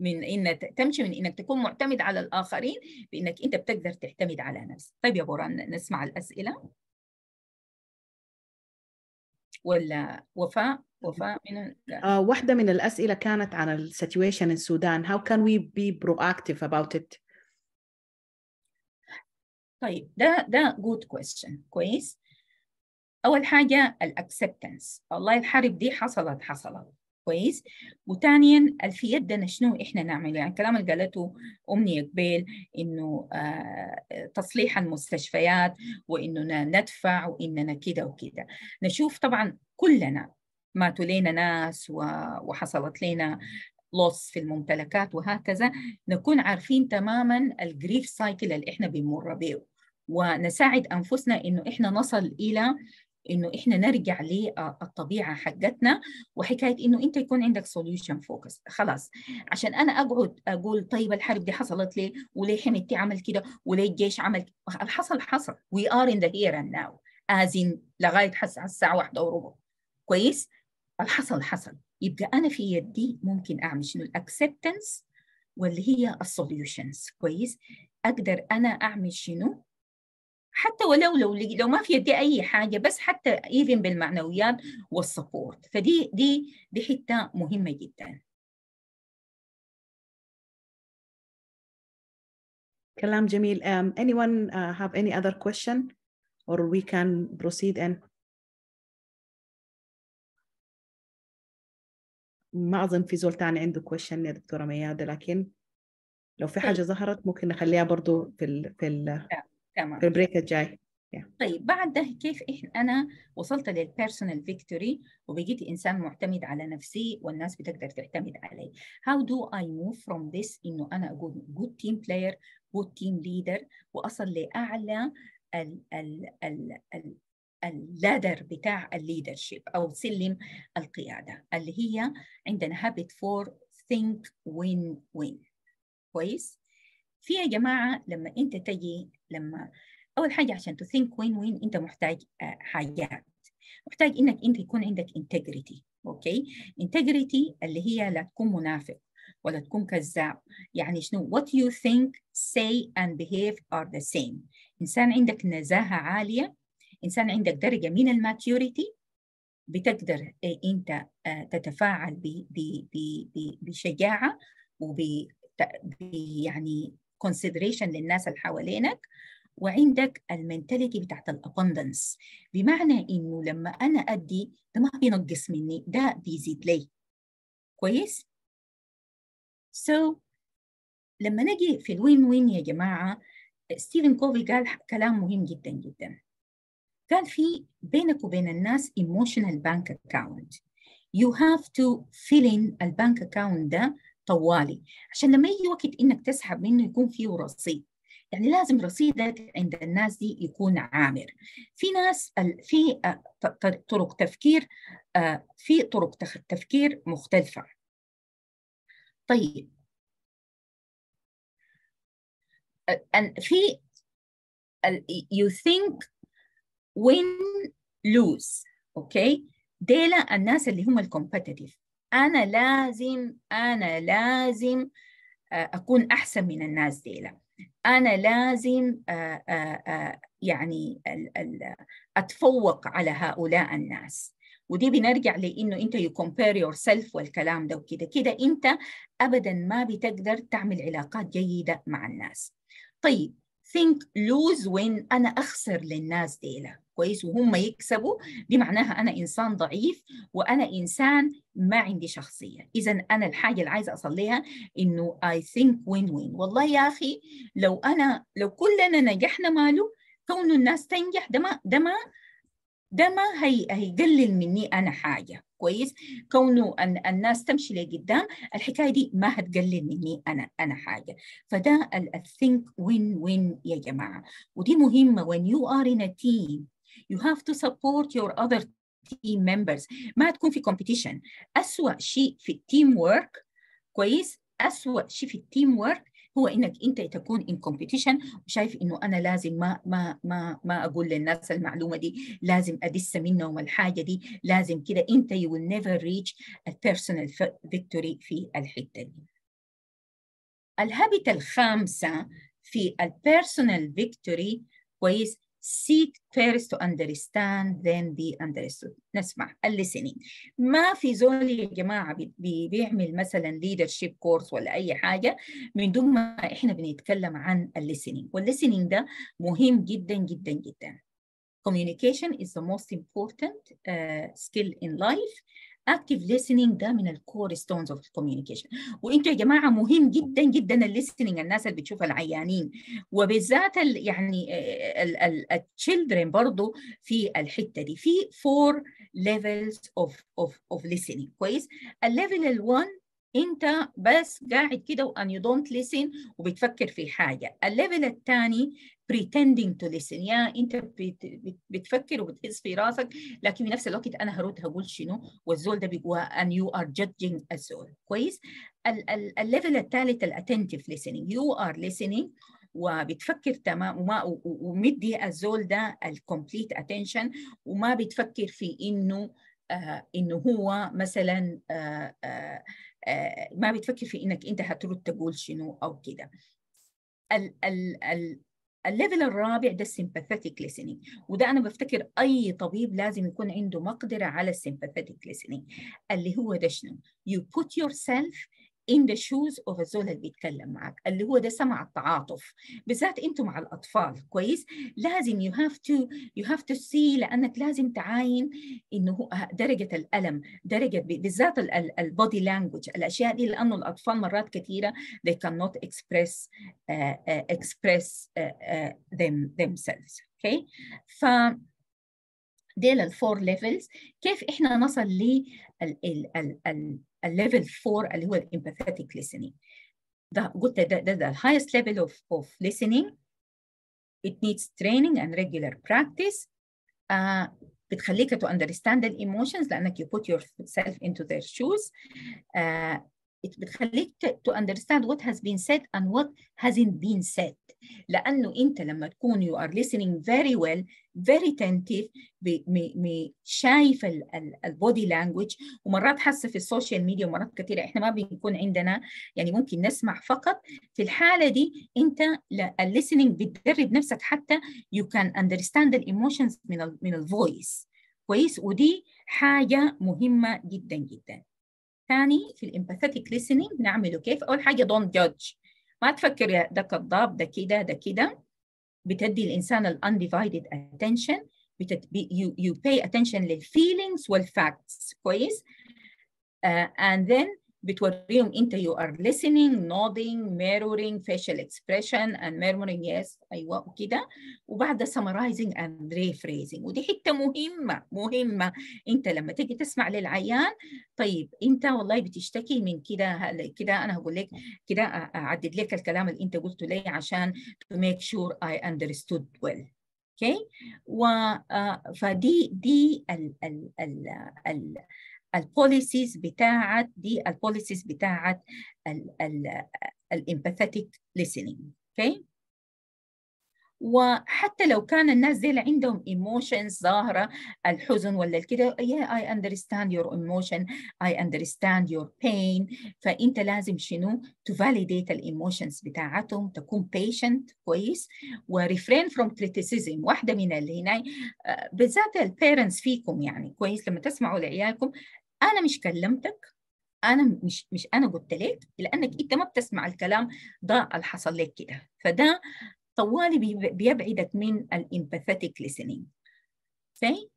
من ان تمشي من انك تكون معتمد على الاخرين بانك انت بتقدر تعتمد على نفسك طيب يا بوران نسمع الاسئله ولا وفاء وفاء من آه واحدة من الأسئلة كانت عن السيتويشن in Sudan how can we be proactive about it طيب ده ده good question كويس أول حاجة الأكسبتنس والله الحرب دي حصلت حصلت كويس وثانيا في يدنا شنو احنا نعمل يعني الكلام اللي قالته امنيه قبيل انه آه، تصليح المستشفيات واننا ندفع واننا كده وكده نشوف طبعا كلنا ماتوا لينا ناس وحصلت لينا لوس في الممتلكات وهكذا نكون عارفين تماما الجريف سايكل اللي احنا بنمر به ونساعد انفسنا انه احنا نصل الى انه احنا نرجع للطبيعه حقتنا وحكايه انه انت يكون عندك سوليوشن فوكس خلاص عشان انا اقعد اقول طيب الحرب دي حصلت ليه وليه حميتي عمل كده وليه الجيش عمل حصل حصل وي ار ان ذا هير اند ناو ازن لغايه حس الساعه واحدة وربع كويس الحصل حصل يبقى انا في يدي ممكن اعمل شنو الاكسبتنس واللي هي السوليوشنز كويس اقدر انا اعمل شنو حتى ولو لو لو ما في يدي اي حاجه بس حتى ايفن بالمعنويات والسبورت فدي دي دي حته مهمه جدا كلام جميل um, anyone uh, have any other question or we can proceed and ما اظن في زول ثاني عنده كويشن يا دكتوره مياده لكن لو في طيب. حاجه ظهرت ممكن نخليها برضو في ال في ال نعم. تمام في البريك الجاي طيب بعد ده كيف إحنا أنا وصلت للبيرسونال فيكتوري وبقيت إنسان معتمد على نفسي والناس بتقدر تعتمد علي how do I move from this إنه أنا أكون good team player good team leader وأصل لأعلى ال ال ال ال اللادر بتاع الليدرشيب او سلم القياده اللي هي عندنا هابت فور ثينك وين وين كويس في يا جماعه لما انت تجي لما اول حاجه عشان تثينك وين وين انت محتاج آه، حاجات محتاج انك انت يكون عندك انتجريتي اوكي انتجريتي اللي هي لا تكون منافق ولا تكون كذاب يعني شنو what you think say and behave are the same انسان عندك نزاهه عاليه انسان عندك درجه من الماتيوريتي بتقدر آه، انت آه، تتفاعل بشجاعه وب يعني consideration للناس اللي حوالينك وعندك المنتاليتي بتاعت الابندنس بمعنى انه لما انا ادي ده ما بينقص مني ده بيزيد لي كويس so لما نجي في الوين وين يا جماعه ستيفن كوفي قال كلام مهم جدا جدا قال في بينك وبين الناس emotional bank account you have to fill in البنك account ده طوالي عشان لما يجي وقت انك تسحب منه يكون فيه رصيد يعني لازم رصيدك عند الناس دي يكون عامر في ناس آه، آه، في طرق تفكير في طرق تفكير مختلفة طيب آه، في you think win lose اوكي okay؟ ديلا الناس اللي هم الكومبتيتيف انا لازم انا لازم آه، اكون احسن من الناس دي انا لازم آه، آه، يعني اتفوق على هؤلاء الناس ودي بنرجع لانه انت يو كومبير يور سيلف والكلام ده وكده كده انت ابدا ما بتقدر تعمل علاقات جيده مع الناس طيب think lose win انا اخسر للناس ديلا كويس وهم يكسبوا دي معناها انا انسان ضعيف وانا انسان ما عندي شخصيه اذا انا الحاجه اللي عايزه اصليها انه اي ثينك وين وين والله يا اخي لو انا لو كلنا نجحنا ماله كون الناس تنجح ده ما ده ما ده ما هي هيقلل مني انا حاجه كويس كونه ان الناس تمشي لقدام الحكايه دي ما هتقلل مني انا انا حاجه فده الثينك وين وين يا جماعه ودي مهمه when you are in a team you have to support your other team members ما تكون في competition أسوأ شيء في التيم work كويس أسوأ شيء في التيم work هو انك انت تكون in competition وشايف انه انا لازم ما ما ما ما اقول للناس المعلومه دي لازم ادس منهم الحاجه دي لازم كده انت you will never reach a personal victory في الحته دي الهابت الخامسه في البيرسونال فيكتوري كويس seek first to understand then be understood نسمع listening ما في زول يا جماعه بي بيعمل مثلا leadership course ولا اي حاجه من دون ما احنا بنتكلم عن الليسنين والليسنين ده مهم جدا جدا جدا communication is the most important uh, skill in life اكتف ليسننج ده من الكور ستونز اوف الكوميونيكيشن وانتوا يا جماعه مهم جدا جدا الليسننج الناس اللي بتشوف العيانين وبالذات ال يعني آه، التشيلدرن برضه في الحته دي في فور ليفلز اوف اوف اوف ليسننج كويس الليفل ال1 انت بس قاعد كده وان يو دونت ليسن وبتفكر في حاجه الليفل الثاني pretending to listen يعني انت بتفكر وبتحس في راسك لكن في نفس الوقت انا هرد هقول شنو والزول ده بيقول and you are judging الزول كويس الليفل الثالث الاتنتيف listening you are listening وبتفكر تمام وما ومدي الزول ده الكومبليت اتنشن وما بتفكر في انه آه انه هو مثلا آه آه آه ما بتفكر في انك انت هترد تقول شنو او كده ال ال ال الليفل الرابع ده السيمباثيتيك ليسننج وده انا بفتكر اي طبيب لازم يكون عنده مقدره على السيمباثيتيك ليسننج اللي هو ده شنو يو بوت يور سيلف in the shoes of الزول اللي بيتكلم معك اللي هو ده سمع التعاطف بالذات انتم مع الاطفال كويس لازم you have to you have to see لانك لازم تعاين انه آه، درجه الالم درجه بالذات البودي لانجوج الاشياء دي لانه الاطفال مرات كثيره they cannot express uh, uh, express uh, uh, them, themselves okay ف ديل الفور ليفلز كيف احنا نصل لل level 4 اللي هو empathetic listening ده قلت ده ده, highest level of, of listening it needs training and regular practice uh, بتخليك to understand the emotions لانك you put yourself into their shoes uh, بتخليك to understand what has been said and what hasn't been said لانه انت لما تكون you are listening very well very attentive شايف البودي لانجوج ومرات حاسه في السوشيال ميديا ومرات كثيره احنا ما بنكون عندنا يعني ممكن نسمع فقط في الحاله دي انت listening بتدرب نفسك حتى you can understand the emotions من ال من الفويس كويس ودي حاجه مهمه جدا جدا ثاني في الامباثيك ليسننج نعمله كيف؟ أول حاجة دونت جادج ما تفكر يا ده كذاب ده كده ده كده بتدي الإنسان الأنديفايدد أتنشن يو باي أتنشن للفيلينجز والفاكتس كويس؟ uh, and then بتوريهم انت you are listening nodding mirroring facial expression and murmuring yes ايوه وكده وبعد summarizing and rephrasing ودي حته مهمه مهمه انت لما تيجي تسمع للعيان طيب انت والله بتشتكي من كده كده انا هقول لك كده اعدد لك الكلام اللي انت قلته لي عشان to make sure I understood well اوكي okay. و آه، فدي دي ال ال ال ال البوليسيز بتاعت دي البوليسيز بتاعت الامباثيك listening اوكي وحتى لو كان الناس ديل عندهم ايموشنز ظاهره الحزن ولا كده يا اي اندرستاند يور ايموشن اي اندرستاند يور بين فانت لازم شنو تو فاليديت الايموشنز بتاعتهم تكون بيشنت كويس وريفرين فروم كريتيسيزم واحده من اللي هنا آه، بالذات البيرنتس فيكم يعني كويس لما تسمعوا لعيالكم انا مش كلمتك انا مش مش انا قلت لك لانك انت ما بتسمع الكلام ده اللي حصل لك كده فده طوالي بيبعدك من الامباثيك listening في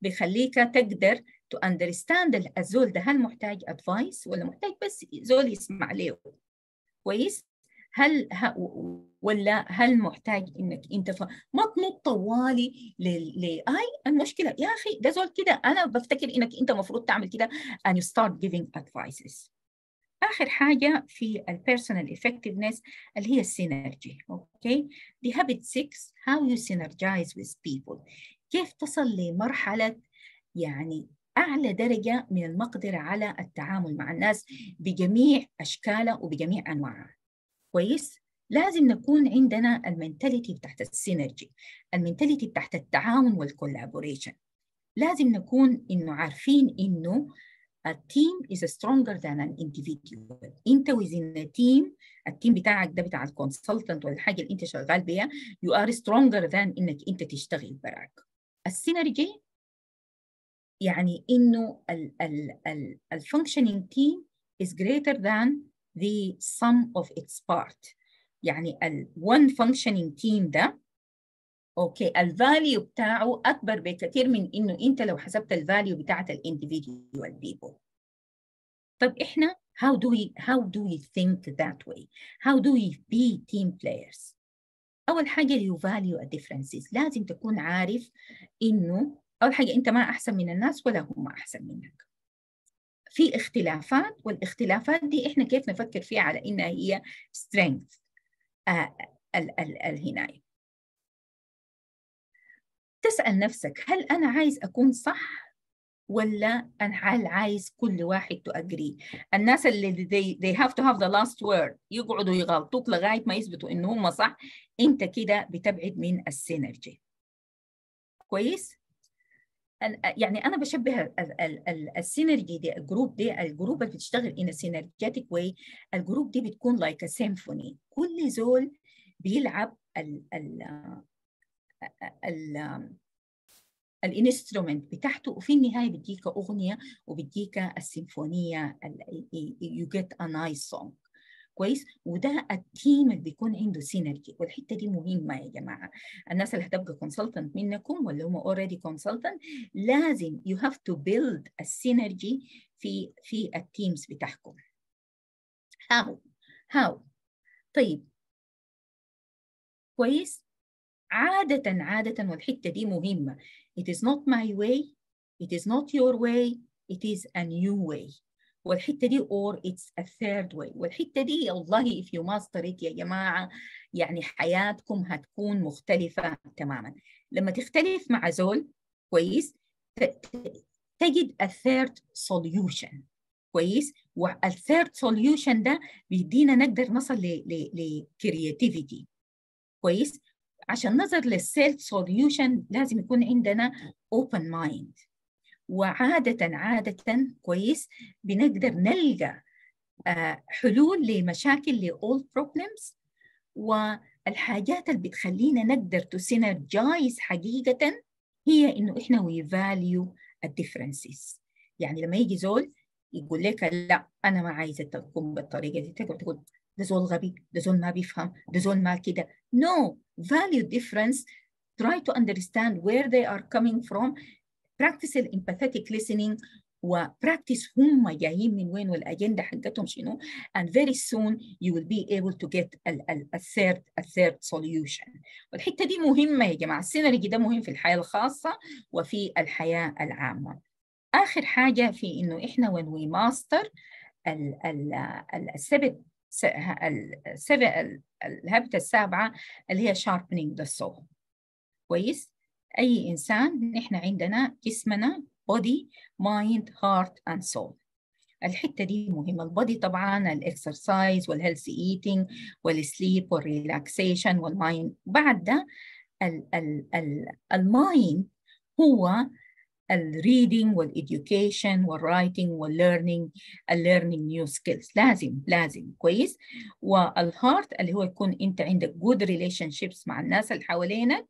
بيخليك تقدر تو اندرستاند الزول ده هل محتاج ادفايس ولا محتاج بس زول يسمع له كويس هل ولا هل محتاج انك انت ف... ما تنط طوالي اي المشكله يا اخي ده زول كده انا بفتكر انك انت المفروض تعمل كده and you start giving advices اخر حاجه في البيرسونال effectiveness اللي هي السينرجي اوكي دي habit 6 how you synergize with people كيف تصل لمرحله يعني أعلى درجة من المقدرة على التعامل مع الناس بجميع أشكالها وبجميع أنواعها كويس لازم نكون عندنا المنتاليتي بتاعت السينرجي المنتاليتي بتاعت التعاون والكولابوريشن لازم نكون انه عارفين انه a team is stronger than an individual انت within a team التيم بتاعك ده بتاع الكونسلتنت ولا الحاجه اللي انت شغال بيها you are stronger than انك انت تشتغل براك السينرجي يعني انه functioning تيم is greater than the sum of its part يعني ال one functioning team ده اوكي الفاليو بتاعه اكبر بكثير من انه انت لو حسبت الفاليو بتاعت الانديفيديوال بيبل طب احنا how do we how do we think that way how do we be team players اول حاجه you value a differences لازم تكون عارف انه اول حاجه انت ما احسن من الناس ولا هم احسن منك في اختلافات والاختلافات دي احنا كيف نفكر فيها على انها هي strength آه، الهنايه تسال نفسك هل انا عايز اكون صح ولا انا هل عايز كل واحد تؤجري الناس اللي they, they have to have the last word يقعدوا يغلطوك لغايه ما يثبتوا ان هم صح انت كده بتبعد من السينرجي كويس يعني انا بشبه السينرجي دي الجروب دي الجروب اللي بتشتغل ان سينرجيتك واي الجروب دي بتكون لايك سيمفوني كل زول بيلعب ال ال ال الانسترومنت بتاعته وفي النهايه بديك اغنيه وبديك السيمفونيه يو جيت ا نايس سونج كويس وده التيم اللي بيكون عنده سينرجي والحته دي مهمه يا جماعه الناس اللي هتبقى كونسلتنت منكم ولا هم اوريدي كونسلتنت لازم يو هاف تو بيلد السينرجي في في التيمز بتاعكم هاو هاو طيب كويس عادة عادة والحتة دي مهمة it is not my way it is not your way it is a new way والحته دي or it's a third way والحته دي والله if you master it يا جماعه يعني حياتكم هتكون مختلفه تماما لما تختلف مع زول كويس تجد a third solution كويس third solution ده بيدينا نقدر نصل creativity كويس عشان نظر للسيلف سوليوشن لازم يكون عندنا اوبن مايند وعادة عادة كويس بنقدر نلقى آه، حلول لمشاكل لأول بروبلمز والحاجات اللي بتخلينا نقدر تسينرجايز حقيقة هي إنه إحنا وي فاليو الديفرنسز يعني لما يجي زول يقول لك لا أنا ما عايزة تكون بالطريقة دي تقعد تقول ده زول غبي ده زول ما بيفهم ده زول ما كده no value difference try to understand where they are coming from براكتس empathetic listening و practice هم جايين من وين والاجنده حقتهم شنو and very soon you will be able to get a, third a third solution والحته دي مهمه يا جماعه السينرجي ده مهم في الحياه الخاصه وفي الحياه العامه اخر حاجه في انه احنا when we master السبت السبع الهبته السابعه اللي هي sharpening the soul كويس أي إنسان نحن عندنا جسمنا body mind heart and soul الحتة دي مهمة البودي طبعا الاكسرسايز والهيلثي ايتنج والسليب والريلاكسيشن والمايند بعد ده المايند هو الريدنج والإديوكيشن والرايتنج والليرنينج الليرنينج نيو سكيلز لازم لازم كويس والهارت اللي هو يكون انت عندك جود ريليشن شيبس مع الناس اللي حوالينك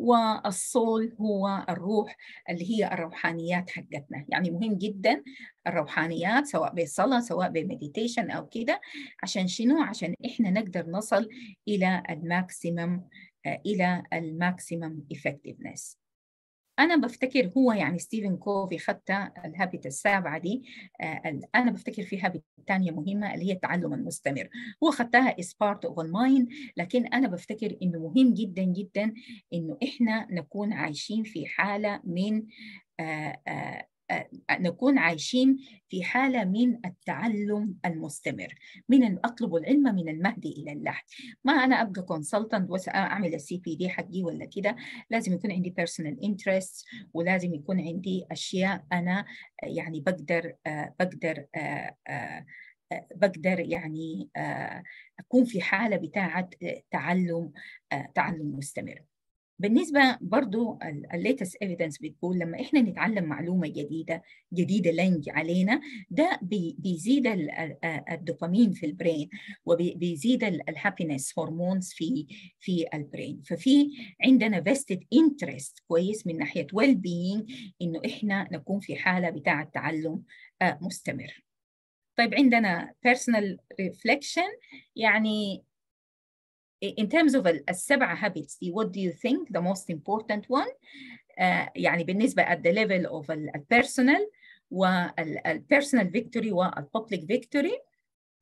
والصول هو الروح اللي هي الروحانيات حقتنا يعني مهم جدا الروحانيات سواء بالصلاة سواء بالمديتيشن أو كده عشان شنو عشان إحنا نقدر نصل إلى الماكسيمم آه، إلى الماكسيمم effectiveness انا بفتكر هو يعني ستيفن كوفي حتى الهابت السابعه دي آه، انا بفتكر في هابت ثانيه مهمه اللي هي التعلم المستمر هو خدتها از بارت اوف ماين لكن انا بفتكر انه مهم جدا جدا انه احنا نكون عايشين في حاله من آه، آه، نكون عايشين في حالة من التعلم المستمر من أطلب العلم من المهد إلى اللحد ما أنا أبقى كونسلتنت وأعمل السي بي دي حقي ولا كده لازم يكون عندي بيرسونال انترست ولازم يكون عندي أشياء أنا يعني بقدر بقدر بقدر يعني أكون في حالة بتاعة تعلم تعلم مستمر بالنسبة برضو الليتست ايفيدنس بتقول لما احنا نتعلم معلومة جديدة جديدة لانج علينا ده بيزيد الدوبامين في البرين وبيزيد الهابينس هرمونز في في البرين ففي عندنا فيستد انترست كويس من ناحية ويل being انه احنا نكون في حالة بتاعة تعلم آه، مستمر طيب عندنا personal reflection يعني in terms of seven habits what do you think the most important one uh, يعني بالنسبة at the level of the personal وال personal victory وال public victory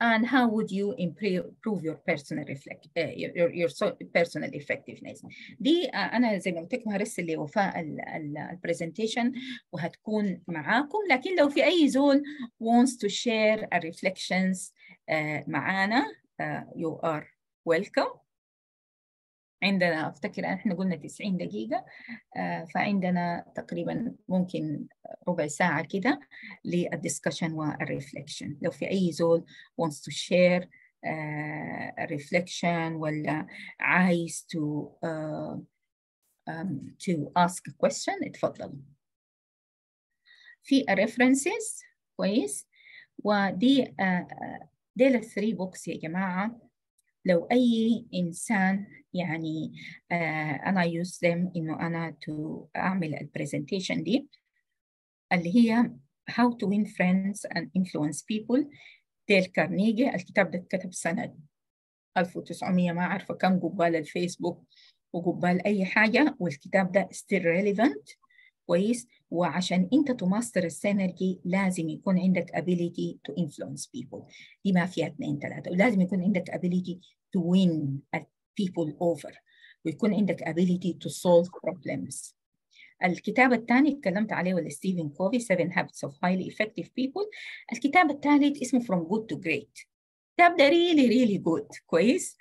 and how would you improve your personal reflect uh, your, your personal effectiveness دي uh, انا زي ما قلت لكم هرسل لوفاء البرزنتيشن وهتكون معاكم لكن لو في اي زول wants to share reflections uh, معانا you are welcome عندنا افتكر احنا قلنا 90 دقيقة آه، فعندنا تقريبا ممكن ربع ساعة كده للدسكشن والريفليكشن لو في أي زول wants to share a آه، reflection ولا عايز to uh, um, to ask a question اتفضل في references كويس ودي uh, دي الثري بوكس يا جماعة لو أي إنسان يعني آه، أنا use them إنه أنا to أعمل البرزنتيشن دي اللي هي How to win friends and influence people ديل كارنيجي الكتاب ده اتكتب سنة 1900 ما عارفة كم قبال الفيسبوك وقبال أي حاجة والكتاب ده still relevant كويس وعشان انت تماستر السينرجي لازم يكون عندك ability to influence people دي ما فيها اثنين ثلاثه ولازم يكون عندك ability to win people over ويكون عندك ability to solve problems الكتاب الثاني اتكلمت عليه ولا ستيفن كوفي 7 Habits of Highly Effective People الكتاب الثالث اسمه From Good to Great كتاب ده really really good كويس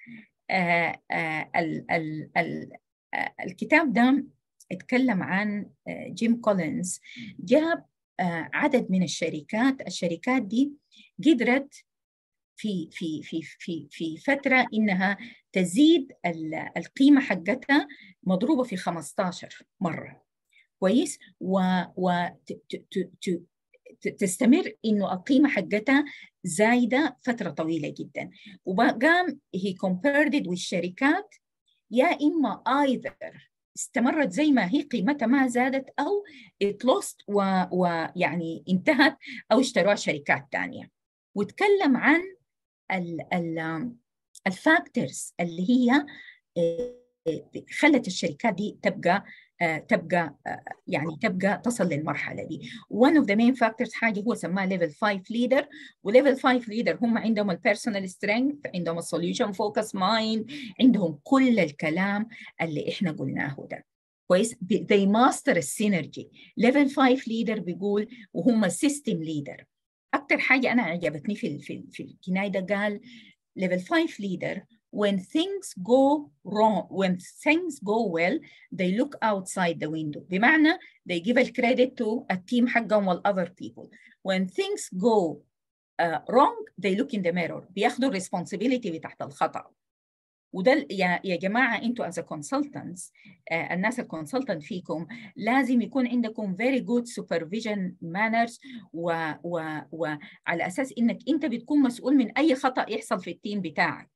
آه آه ال ال ال آه الكتاب ده اتكلم عن جيم آه، كولينز جاب آه، عدد من الشركات الشركات دي قدرت في في في في في فتره انها تزيد القيمه حقتها مضروبه في 15 مره كويس و, و تستمر انه القيمه حقتها زايده فتره طويله جدا وقام هي كومبيرد والشركات يا اما ايذر استمرت زي ما هي قيمتها ما زادت او اتلوست ويعني انتهت او اشتروها شركات ثانيه وتكلم عن الفاكتورز اللي هي آه، خلت الشركات دي تبقى آه، تبقى آه، يعني تبقى تصل للمرحله دي وان اوف ذا مين فاكتورز حاجه هو سماه ليفل 5 ليدر وليفل 5 ليدر هم عندهم البيرسونال سترينث عندهم السوليوشن فوكس مايند عندهم كل الكلام اللي احنا قلناه ده كويس they master السينرجي ليفل 5 ليدر بيقول وهم سيستم ليدر اكثر حاجه انا عجبتني في في, في الكنايه ده قال level 5 leader when things go wrong when things go well they look outside the window بمعنى they give the credit to a team حقهم وال other people when things go uh, wrong they look in the mirror بياخدوا responsibility بتاعت الخطأ وده يا يا جماعه انتوا از آه، كونسلتنتس الناس الكونسلتنت فيكم لازم يكون عندكم فيري جود سوبرفيجن مانرز وعلى اساس انك انت بتكون مسؤول من اي خطا يحصل في التيم بتاعك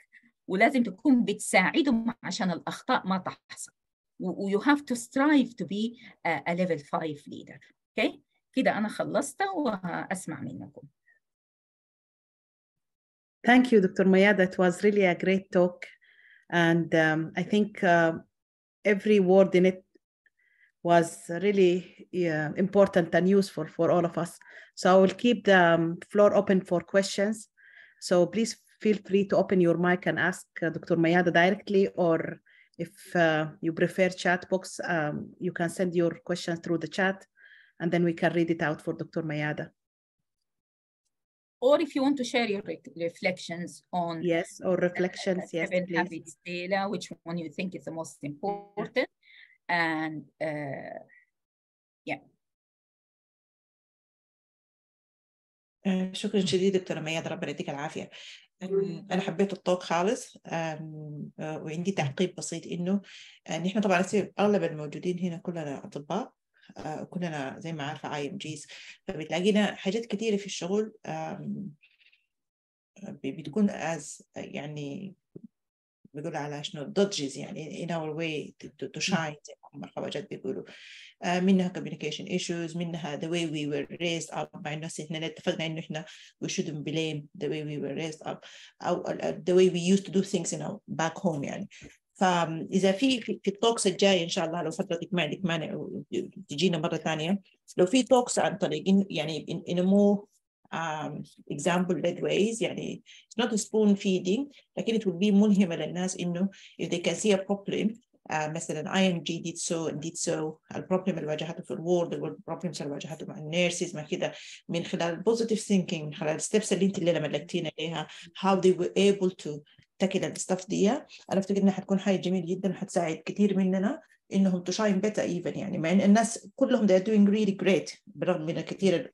ولازم تكون بتساعدهم عشان الاخطاء ما تحصل ويو هاف تو سترايف تو بي ا ليفل 5 ليدر اوكي كده انا خلصت واسمع منكم Thank you, Dr. Mayada. It was really a great talk. and um, I think uh, every word in it was really yeah, important and useful for all of us. So I will keep the um, floor open for questions. So please feel free to open your mic and ask uh, Dr. Mayada directly, or if uh, you prefer chat box, um, you can send your questions through the chat, and then we can read it out for Dr. Mayada. or if you want to share your reflections on yes or reflections uh, yes habits data which one you think is the most important and uh, yeah شكرا شديد دكتورة مية ربنا يديك العافية أنا حبيت الطوق خالص وعندي تعقيب بسيط إنه نحن طبعا أغلب الموجودين هنا كلنا أطباء كلنا زي ما عارفه اي ام جيز فبتلاقينا حاجات كتيره في الشغل بتكون از يعني بيقولوا على شنو dodges يعني in our way to, to shine زي ما الخواجات بيقولوا آه منها communication issues منها the way we were raised up مع انه احنا اتفقنا انه احنا we shouldn't blame the way we were raised up او the way we used to do things in our back home يعني فاذا في في, التوكس الجاي ان شاء الله لو فترتك ما عندك مانع تجينا مره ثانيه لو في توكس عن طريق يعني in a more um, example-led ways يعني it's not a spoon feeding لكن it will be ملهمه للناس انه if they can see a problem uh, مثلا اي ام جي ديد سو ديد سو البروبلم اللي واجهته في الوورد البروبلمز اللي واجهته مع النيرسز مع كده من خلال positive thinking من خلال steps اللي انت اللي لما لقيتينا عليها how they were able to تاكل الستاف دي انا افتكر انها حتكون حاجه جميله جدا وحتساعد كثير مننا انهم تو شاين بيتر ايفن يعني مع ان الناس كلهم they are doing really great بالرغم من كثير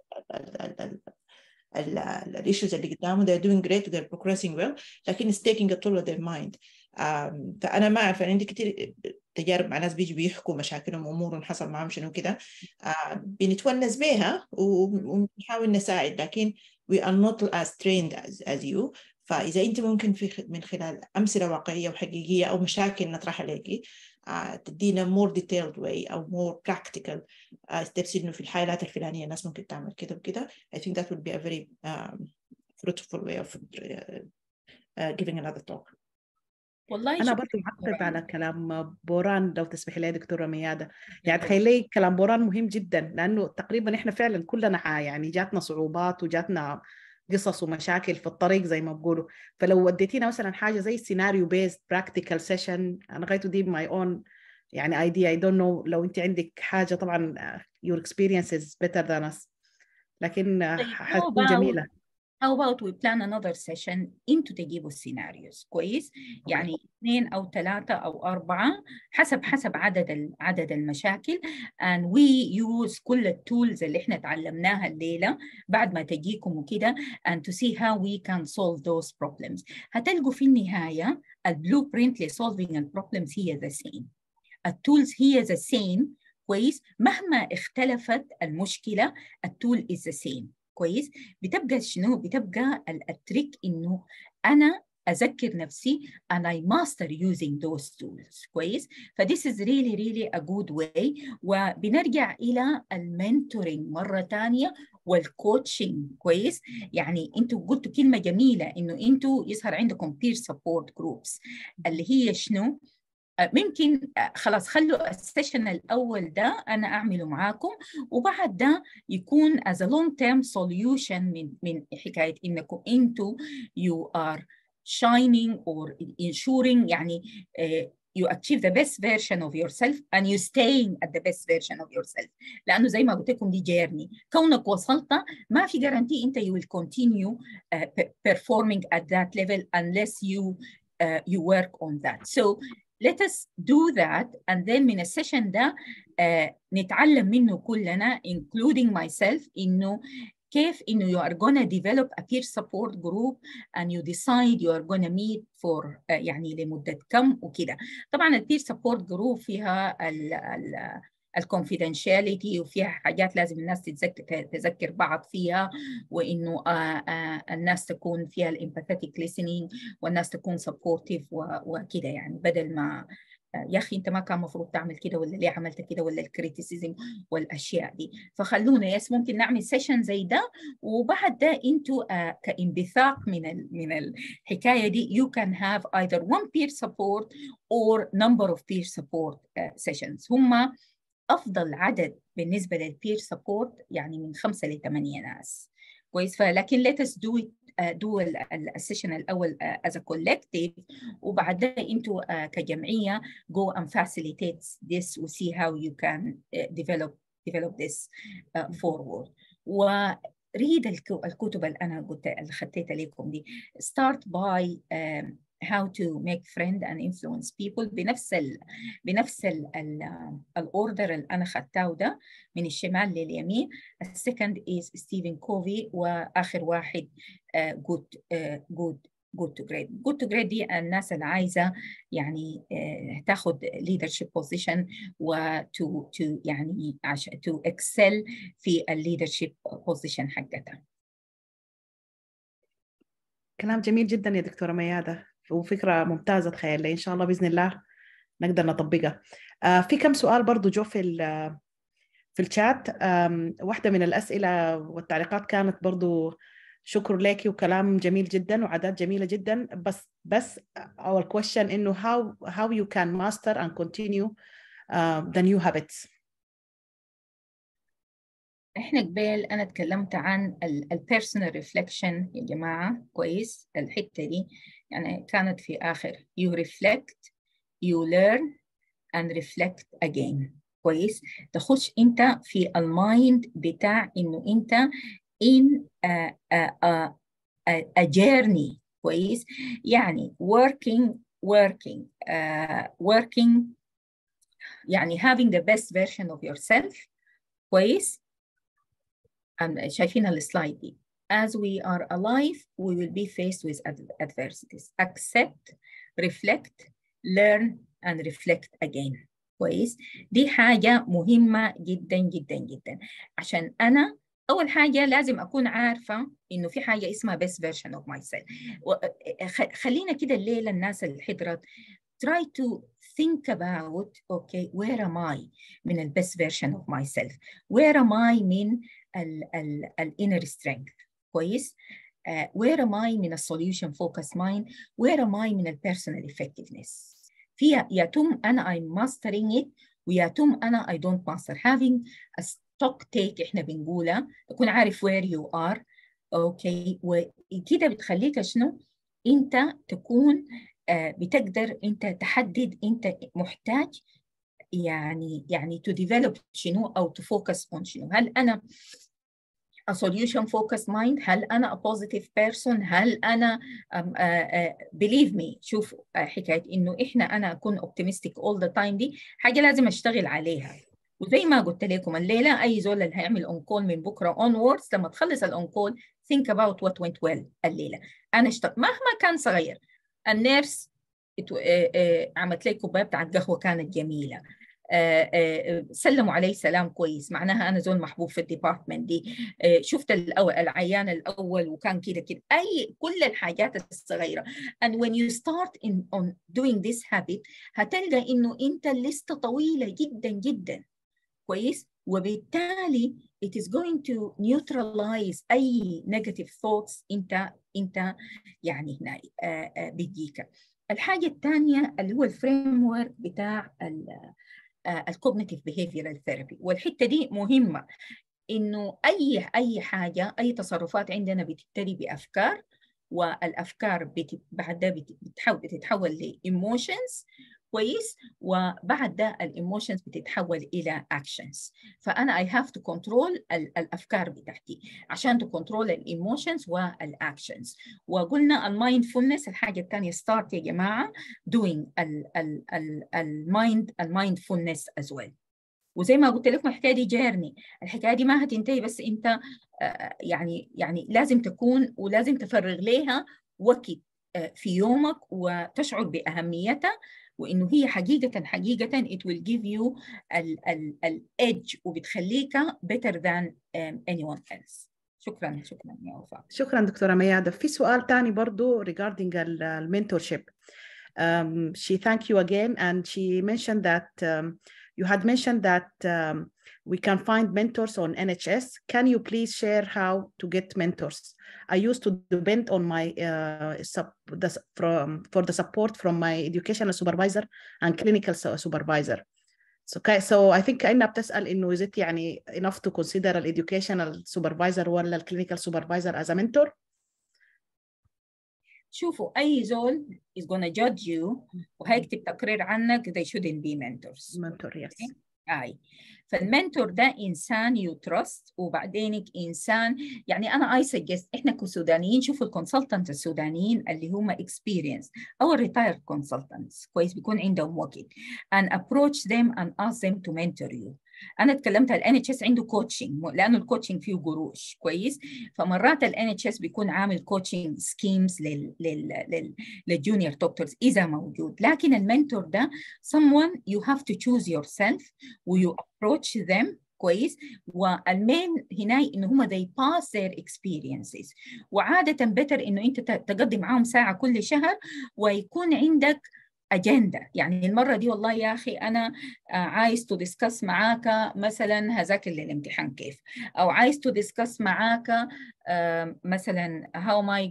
الايشوز اللي قدامه are doing great they are progressing well لكن it's taking a toll on their mind um, فانا ما اعرف يعني عندي كثير تجارب مع ناس بيجوا بيحكوا مشاكلهم وامورهم حصل معهم شنو كده uh, بنتونس بيها ونحاول نساعد لكن we are not as trained as, as you فإذا أنت ممكن في من خلال أمثلة واقعية وحقيقية أو مشاكل نطرحها لك آه، تدينا مور ديتيلد way أو مور براكتيكال ستيبس إنه في الحالات الفلانية الناس ممكن تعمل كده وكده I think that would be a very fruitful way of uh, giving another talk والله انا برضه معقب على كلام بوران لو تسمحي لي دكتوره مياده يعني تخيلي كلام بوران مهم جدا لانه تقريبا احنا فعلا كلنا يعني جاتنا صعوبات وجاتنا قصص ومشاكل في الطريق زي ما بقولوا فلو وديتينا مثلا حاجه زي سيناريو بيست براكتيكال سيشن انا غايته دي ماي اون يعني ايديا اي دونت نو لو انت عندك حاجه طبعا يور اكسبيرينس از بيتر ذان اس لكن طيب، حتكون جميله How about we plan another session انتوا تجيبوا السيناريوز كويس يعني اثنين او ثلاثة او اربعة حسب حسب عدد عدد المشاكل and we use كل التولز اللي احنا تعلمناها الليلة بعد ما تجيكم وكده and to see how we can solve those problems هتلقوا في النهاية البلو solving لسولفينج البروبلمز هي ذا سيم التولز هي ذا سيم كويس مهما اختلفت المشكلة التول is the same كويس بتبقى شنو بتبقى التريك انه انا اذكر نفسي and I master using those tools كويس ف this is really really a good way وبنرجع الى المينتورينج مره ثانيه والكوتشنج كويس يعني انتوا قلتوا كلمه جميله انه انتوا يظهر عندكم peer support groups اللي هي شنو ممكن خلاص خلوا السيشن الاول ده انا اعمله معاكم وبعد ده يكون از لونج تيرم سوليوشن من من حكايه انكم انتو يو ار shining or ensuring يعني uh, you achieve the best version of yourself and you staying at the best version of yourself لانه زي ما قلت لكم دي جيرني كونك وصلت ما في جارانتي انت you will continue uh, performing at that level unless you uh, you work on that so let us do that and then من السيشن ده uh, نتعلم منه كلنا including myself انه كيف انه you are gonna develop a peer support group and you decide you are gonna meet for uh, يعني لمده كم وكده طبعا البير سبورت جروب فيها ال ال الكونفيدنشاليتي وفيها حاجات لازم الناس تتذكر, تذكر بعض فيها وانه آه، آه، الناس تكون فيها الامباثيتيك listening والناس تكون سبورتيف وكده يعني بدل ما آه، يا اخي انت ما كان مفروض تعمل كده ولا ليه عملت كده ولا الكريتيسيزم والاشياء دي فخلونا يس ممكن نعمل سيشن زي ده وبعد ده انتوا كانبثاق من من الحكايه دي you can have either one peer support or number of peer support sessions هم افضل عدد بالنسبه للبير سبورت يعني من خمسه لثمانيه ناس كويس فلكن let us do it دو uh, السيشن الاول از كولكتيف وبعدها انتوا uh, كجمعيه go and facilitate this و see how you can uh, develop develop this forward وريد الكتب اللي انا قلت اللي خطيتها لكم دي start by um, how to make friend and influence people بنفس الـ بنفس الاوردر اللي انا خدته ده من الشمال لليمين السكند از ستيفن كوفي واخر واحد جود جود جود تو جريد جود تو جريد دي الناس اللي عايزه يعني uh, تاخد leadership position و to, to يعني to excel في leadership position حقتها كلام جميل جدا يا دكتوره مياده وفكره ممتازه تخيل ان شاء الله باذن الله نقدر نطبقها آه، في كم سؤال برضو جو في في الشات واحده من الاسئله والتعليقات كانت برضو شكر لك وكلام جميل جدا وعادات جميله جدا بس بس our question انه how how you can master and continue آه، the new habits احنا قبل انا اتكلمت عن البيرسونال reflection يا جماعه كويس الحته دي يعني كانت في اخر you reflect you learn and reflect again كويس تخش انت في المايند بتاع انه انت in a, a, a, a journey كويس يعني working working uh, working يعني having the best version of yourself كويس شايفين السلايد دي as we are alive we will be faced with adversities accept reflect learn and reflect again كويس دي حاجة مهمة جدا جدا جدا عشان أنا أول حاجة لازم أكون عارفة إنه في حاجة اسمها best version of myself خلينا كده الليلة الناس اللي حضرت try to think about okay where am I من best version of myself where am I من الانر سترينث كويس uh, where am I من السوليوشن فوكس مايند where am I من البيرسونال effectiveness يا توم انا I'm mastering it توم انا I don't master having a stock take احنا بنقولها تكون عارف where you are اوكي okay. وكده بتخليك شنو انت تكون آه، بتقدر انت تحدد انت محتاج يعني يعني to develop شنو او to focus on شنو هل انا a solution focused mind هل انا a positive person هل انا um, uh, uh, believe me شوف آه، حكايه انه احنا انا اكون optimistic all the time دي حاجه لازم اشتغل عليها وزي ما قلت لكم الليله اي زول اللي هيعمل اون كول من بكره onwards لما تخلص الاون كول think about what went well الليله انا اشتغل مهما كان صغير النيرس آه، آه، عملت لي كوبايه بتاعت قهوه كانت جميله آه، آه، سلموا علي سلام كويس معناها انا زول محبوب في الديبارتمنت دي آه، شفت العيان الاول وكان كده كده اي كل الحاجات الصغيره and when you start in on doing this habit هتلقى انه انت لسه طويله جدا جدا كويس وبالتالي it is going to neutralize اي negative thoughts انت انت يعني هنا بتجيك الحاجه الثانيه اللي هو الفريم ورك بتاع الكوجنيتيف بيهيفيرال ثيرابي والحته دي مهمه انه اي اي حاجه اي تصرفات عندنا بتبتدي بافكار والافكار بعد ده بتتحول بتتحول لايموشنز كويس وبعد ده الايموشنز بتتحول الى اكشنز فانا اي هاف تو كنترول الافكار بتاعتي عشان تو كنترول الايموشنز والاكشنز وقلنا المايندفولنس الحاجه الثانيه ستارت يا جماعه دوينج المايند المايندفولنس از ويل وزي ما قلت لكم الحكايه دي جيرني الحكايه دي ما هتنتهي بس انت آه، يعني يعني لازم تكون ولازم تفرغ ليها وقت آه، في يومك وتشعر باهميتها وانه هي حقيقه حقيقه it will give you edge وبتخليك better than anyone else شكرا شكرا يا وفاء شكرا دكتوره مياده في سؤال ثاني برضه regarding المنتور شيب Um, she thank you again and she mentioned that um, You had mentioned that um, we can find mentors on NHS. Can you please share how to get mentors? I used to depend on my uh, sub, the, from, for the support from my educational supervisor and clinical supervisor. So, okay, so I think i is it يعني enough to consider an educational supervisor ولا clinical supervisor as a mentor? شوفوا اي زول is gonna judge you وهيكتب تقرير عنك they shouldn't be mentors mentor yes okay. اي فالمنتور ده انسان يو تراست وبعدينك انسان يعني انا اي سجست احنا كسودانيين شوفوا الكونسلتنت السودانيين اللي هم اكسبيرينس او ريتايرد كونسلتنتس كويس بيكون عندهم وقت and approach them and ask them to mentor you انا اتكلمت على الان اتش اس عنده كوتشنج لانه الكوتشنج فيه قروش كويس فمرات الان اتش اس بيكون عامل كوتشنج سكيمز لل لل للجونيور دكتورز اذا موجود لكن المنتور ده someone you have to choose yourself ويو approach them كويس والمين هنا ان هم they pass their experiences وعاده بتر انه انت تقضي معاهم ساعه كل شهر ويكون عندك اجندا يعني المره دي والله يا اخي انا آه، عايز تو ديسكس معاك مثلا هذاك اللي الامتحان كيف او عايز تو ديسكس معاك مثلا هاو ماي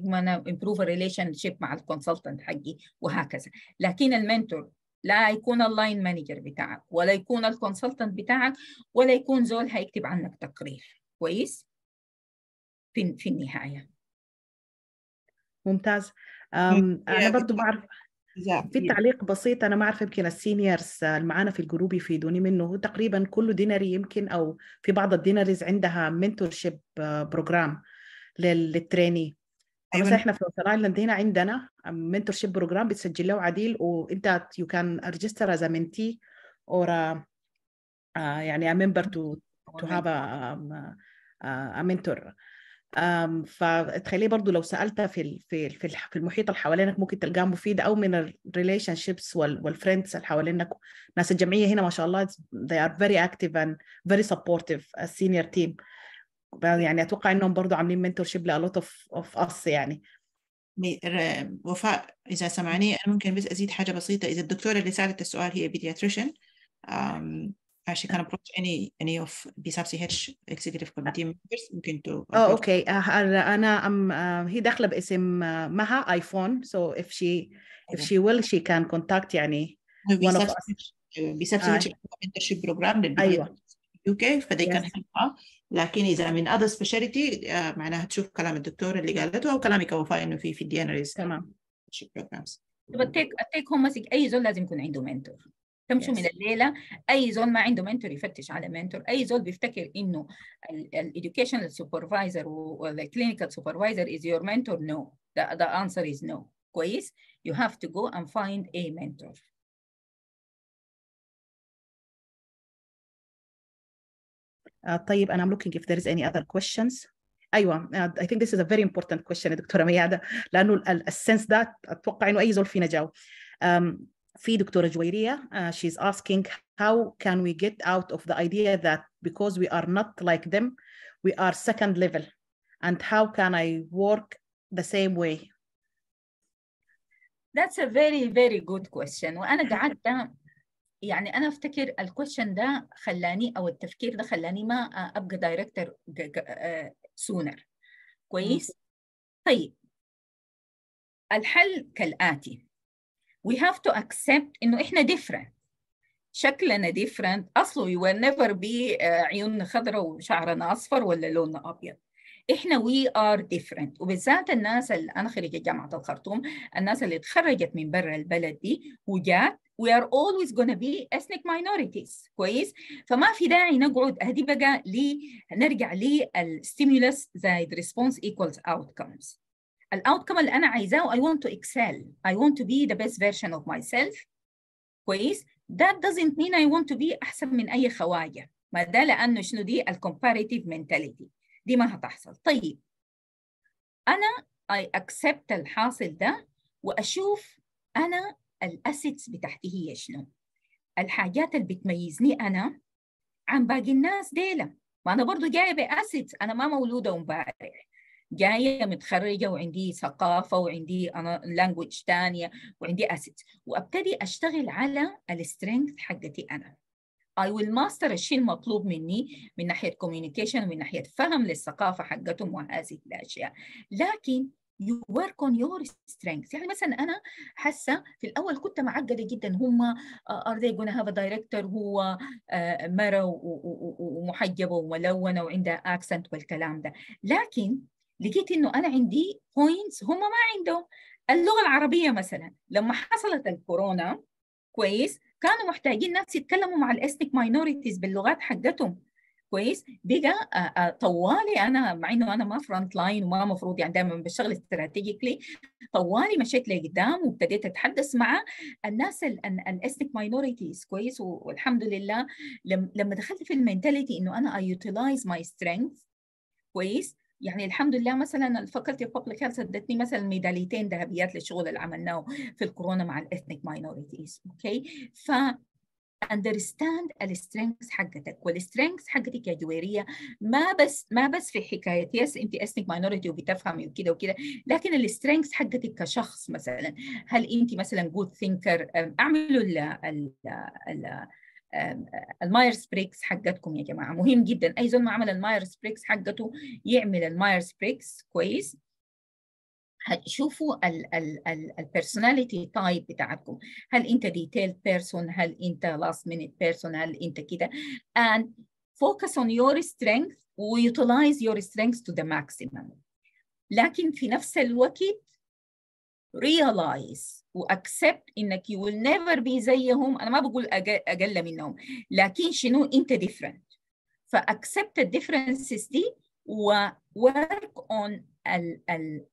امبروف ريليشن شيب مع الكونسلتنت حقي وهكذا لكن المنتور لا يكون اللاين مانجر بتاعك ولا يكون الكونسلتنت بتاعك ولا يكون زول هيكتب عنك تقرير كويس في في النهايه ممتاز انا يعني برضو بعرف في تعليق بسيط انا ما اعرف يمكن السينيورز اللي معانا في الجروب يفيدوني منه تقريبا كل دينري يمكن او في بعض الديناريز عندها منتور شيب بروجرام للتريني أيوة. بس احنا في وستر ايلاند هنا عندنا منتور شيب بروجرام بتسجل له عديل وانت يو كان ريجستر از منتي اور يعني a member to تو have ا a, آه، آه، a mentor فتخيلي برضو لو سالتها في في في المحيط اللي حوالينك ممكن تلقاها مفيده او من الريليشن شيبس والفريندز اللي حوالينك ناس الجمعيه هنا ما شاء الله they are very active and very supportive as senior team يعني اتوقع انهم برضو عاملين منتور شيب لالوت اوف اوف اس يعني وفاء اذا سمعني انا ممكن بس ازيد حاجه بسيطه اذا الدكتوره اللي سالت السؤال هي بيدياتريشن she can approach any any of BSAPCH executive committee members ممكن to oh okay انا uh, ام um, uh, هي داخله باسم uh, معها ايفون so if she if she will she can contact يعني one of us بسبسيتش mentorship program ايوه UK فدي كان حلقة لكن إذا من other specialty uh, معناها تشوف كلام الدكتور اللي قالته أو كلامي كوفاء إنه في في الدي إن تمام programs. تيك تيك هوم مسك أي زول لازم يكون عنده منتور تمشوا yes. من الليله اي زول ما عنده منتور يفتش على منتور اي زول بيفتكر انه educational supervisor الاديوكيشنال the clinical supervisor is your mentor no the the answer is no كويس you have to go and find a mentor uh, طيب انا I'm looking if there is any other questions ايوه uh, I think this is a very important question دكتوره مياده لانه sense that اتوقع انه اي زول فينا جاوب في دكتورة جويرية uh, she's asking how can we get out of the idea that because we are not like them we are second level and how can I work the same way That's a very very good question وأنا قعدت يعني أنا أفتكر الكويشن ده خلاني أو التفكير ده خلاني ما أبقى دايركتور سونر كويس؟ طيب الحل كالآتي we have to accept انه احنا different شكلنا different اصله we will never be آه، عيوننا خضراء وشعرنا اصفر ولا لوننا ابيض احنا we are different وبالذات الناس اللي انا خريجه جامعه الخرطوم الناس اللي اتخرجت من برا البلد دي وجات we are always gonna be ethnic minorities كويس فما في داعي نقعد هدي بقى لي نرجع stimulus زائد response equals outcomes الاوتكم اللي انا عايزاه I want to excel I want to be the best version of myself كويس that doesn't mean I want to be احسن من اي خواجه ما ده لانه شنو دي الكومباريتيف مينتاليتي دي ما هتحصل طيب انا I accept الحاصل ده واشوف انا الاسيتس بتاعتي هي شنو الحاجات اللي بتميزني انا عن باقي الناس ديلا ما انا برضه جايبه اسيتس انا ما مولوده امبارح جايه متخرجه وعندي ثقافه وعندي انا لانجوج ثانيه وعندي اسيتس وابتدي اشتغل على السترينث حقتي انا I will master الشيء المطلوب مني من ناحية communication ومن ناحية فهم للثقافة حقتهم وهذه الأشياء لكن you work on your strengths يعني مثلا انا حاسه في الاول كنت معقده جدا هم آه، are they gonna have a director هو آه، مره ومحجبه وملونه وعندها اكسنت والكلام ده لكن لقيت انه انا عندي بوينتس هم ما عندهم اللغه العربيه مثلا لما حصلت الكورونا كويس كانوا محتاجين ناس يتكلموا مع الاثنيك ماينورتيز باللغات حقتهم كويس بقى آه، آه، طوالي انا مع انه انا ما فرونت لاين وما مفروض يعني دائما بشتغل استراتيجيكلي طوالي مشيت لقدام وابتديت اتحدث مع الناس الاثنيك ماينورتيز كويس والحمد لله لما دخلت في المينتاليتي انه انا اي يوتيلايز ماي سترينث كويس يعني الحمد لله مثلا الفاكولتي اوف بابليك هيلث ادتني مثلا ميداليتين ذهبيات للشغل اللي عملناه في الكورونا مع الاثنيك ماينورتيز اوكي ف اندرستاند السترينث حقتك والسترينث حقتك يا جويريه ما بس ما بس في حكايه يس انت اثنيك ماينورتي وبتفهمي وكده وكده لكن السترينث حقتك كشخص مثلا هل انت مثلا جود ثينكر اعملوا ال ال ال المايرز بريكس حقتكم يا جماعه مهم جدا اي زول ما عمل المايرز بريكس حقته يعمل المايرز بريكس كويس هتشوفوا البيرسوناليتي تايب بتاعتكم هل انت ديتيل بيرسون هل انت لاست مينيت بيرسون هل انت كده and focus on your strength ويوتيلايز يور your strengths to the maximum لكن في نفس الوقت realize واكسبت انك you will never be زيهم انا ما بقول اقل منهم لكن شنو انت different فاكسبت differences دي و work on ال ال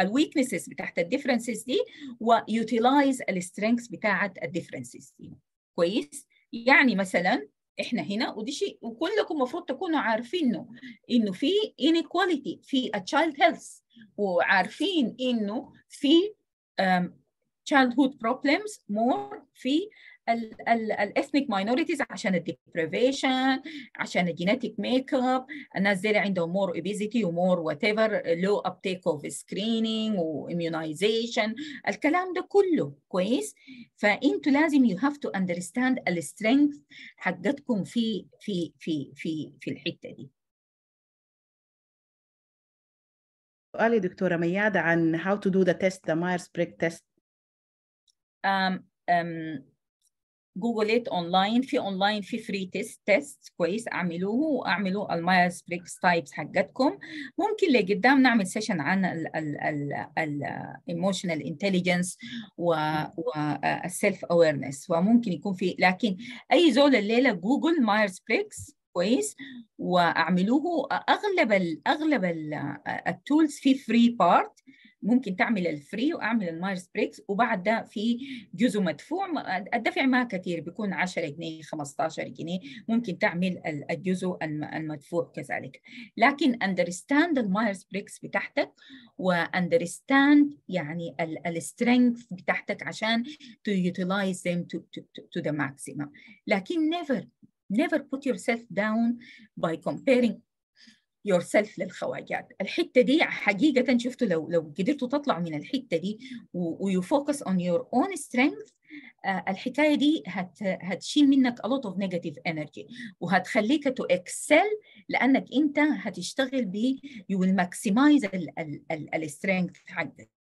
ال weaknesses بتاعت differences دي و utilize ال strengths بتاعت differences دي كويس يعني مثلا احنا هنا ودي شيء وكلكم المفروض تكونوا عارفينه انه في inequality في child هيلث وعارفين انه في um, childhood problems more في الاثنيك ماينوريتيز عشان الديبريفيشن عشان الجينيتك ميك اب الناس دي عندهم مور اوبيزيتي ومور وات ايفر لو ابتيك اوف سكريننج وايميونايزيشن الكلام ده كله كويس فانتوا لازم يو هاف تو اندرستاند السترينث حقتكم في في في في في الحته دي سؤالي دكتوره مياده عن هاو تو دو ذا تيست ذا مايرز بريك تيست جوجلت اونلاين في اونلاين في فري تيست تيست كويس اعملوه واعملوا المايرز بريكس تايبس حقتكم ممكن لقدام نعمل سيشن عن الايموشنال انتليجنس والسيلف اويرنس وممكن يكون في لكن اي زول الليله جوجل مايرز بريكس كويس واعملوه اغلب الـ اغلب التولز آه، آه، في فري بارت ممكن تعمل الفري واعمل المايرز بريكس وبعد ده في جزء مدفوع الدفع ما كثير بيكون 10 جنيه 15 جنيه ممكن تعمل الجزء المدفوع كذلك لكن understand المايرز بريكس بتاعتك واندرستاند يعني السترينث بتاعتك عشان to utilize them تو ذا to the maximum لكن never never put yourself down by comparing يور سيلف للخواجات الحته دي حقيقه شفتوا لو لو قدرتوا تطلعوا من الحته دي ويو فوكس اون يور اون سترينث الحكايه دي هت هتشيل منك a lot of negative energy وهتخليك تو اكسل لانك انت هتشتغل ب you will maximize السترينث حقك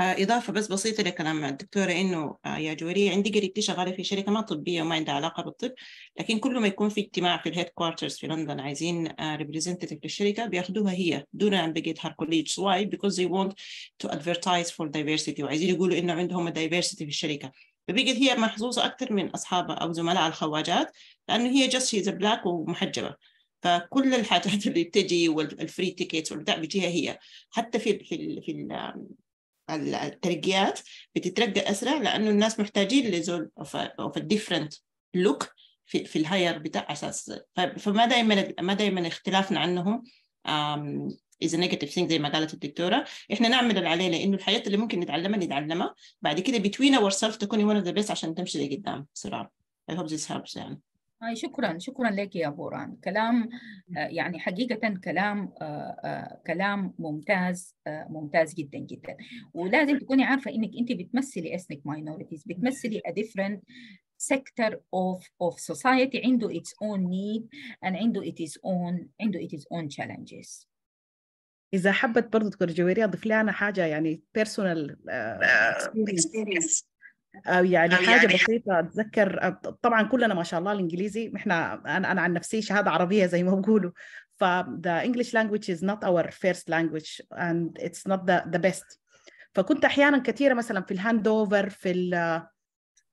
آه، إضافة بس بسيطة لكلام الدكتورة إنه آه، يا جوري عندي قريبتي شغالة في شركة ما طبية وما عندها علاقة بالطب لكن كل ما يكون في اجتماع في الهيد كوارترز في لندن عايزين ريبريزنتيف آه، للشركة بياخدوها هي دون عن بقية هاركوليج واي بيكوز they want to advertise for diversity وعايزين يقولوا إنه عندهم diversity في الشركة فبقت هي محظوظة أكثر من أصحابها أو زملاء الخواجات لأنه هي just she's black ومحجبة فكل الحاجات اللي بتجي والفري تيكيتس والبتاع بتجيها هي حتى في الـ في الـ في الترقيات بتترقى اسرع لانه الناس محتاجين لزول اوف ديفرنت لوك في, في الهاير بتاع اساس فما دائما ما دائما اختلافنا عنهم از نيجاتيف ثينج زي ما قالت الدكتوره احنا نعمل اللي علينا انه الحاجات اللي ممكن نتعلمها نتعلمها بعد كده بتوين اور سيلف تكوني ون اوف ذا بيست عشان تمشي لقدام بسرعه اي هوب ذس هيلبس يعني هاي شكرا شكرا لك يا بوران كلام آه، يعني حقيقة كلام آه، آه، كلام ممتاز ممتاز جدا جدا ولازم تكوني عارفة انك انت بتمثلي ethnic minorities بتمثلي a different sector of of society عنده its own need and عنده its own عنده its own challenges اذا حبت برضه دكتور جويريه اضيف لي انا حاجه يعني بيرسونال اكسبيرينس أو يعني أو حاجه يعني بسيطه اتذكر طبعا كلنا ما شاء الله الانجليزي احنا انا انا عن نفسي شهاده عربيه زي ما بقولوا ف the English language is not our first language and it's not the, the best فكنت احيانا كثيره مثلا في الهاند اوفر في ال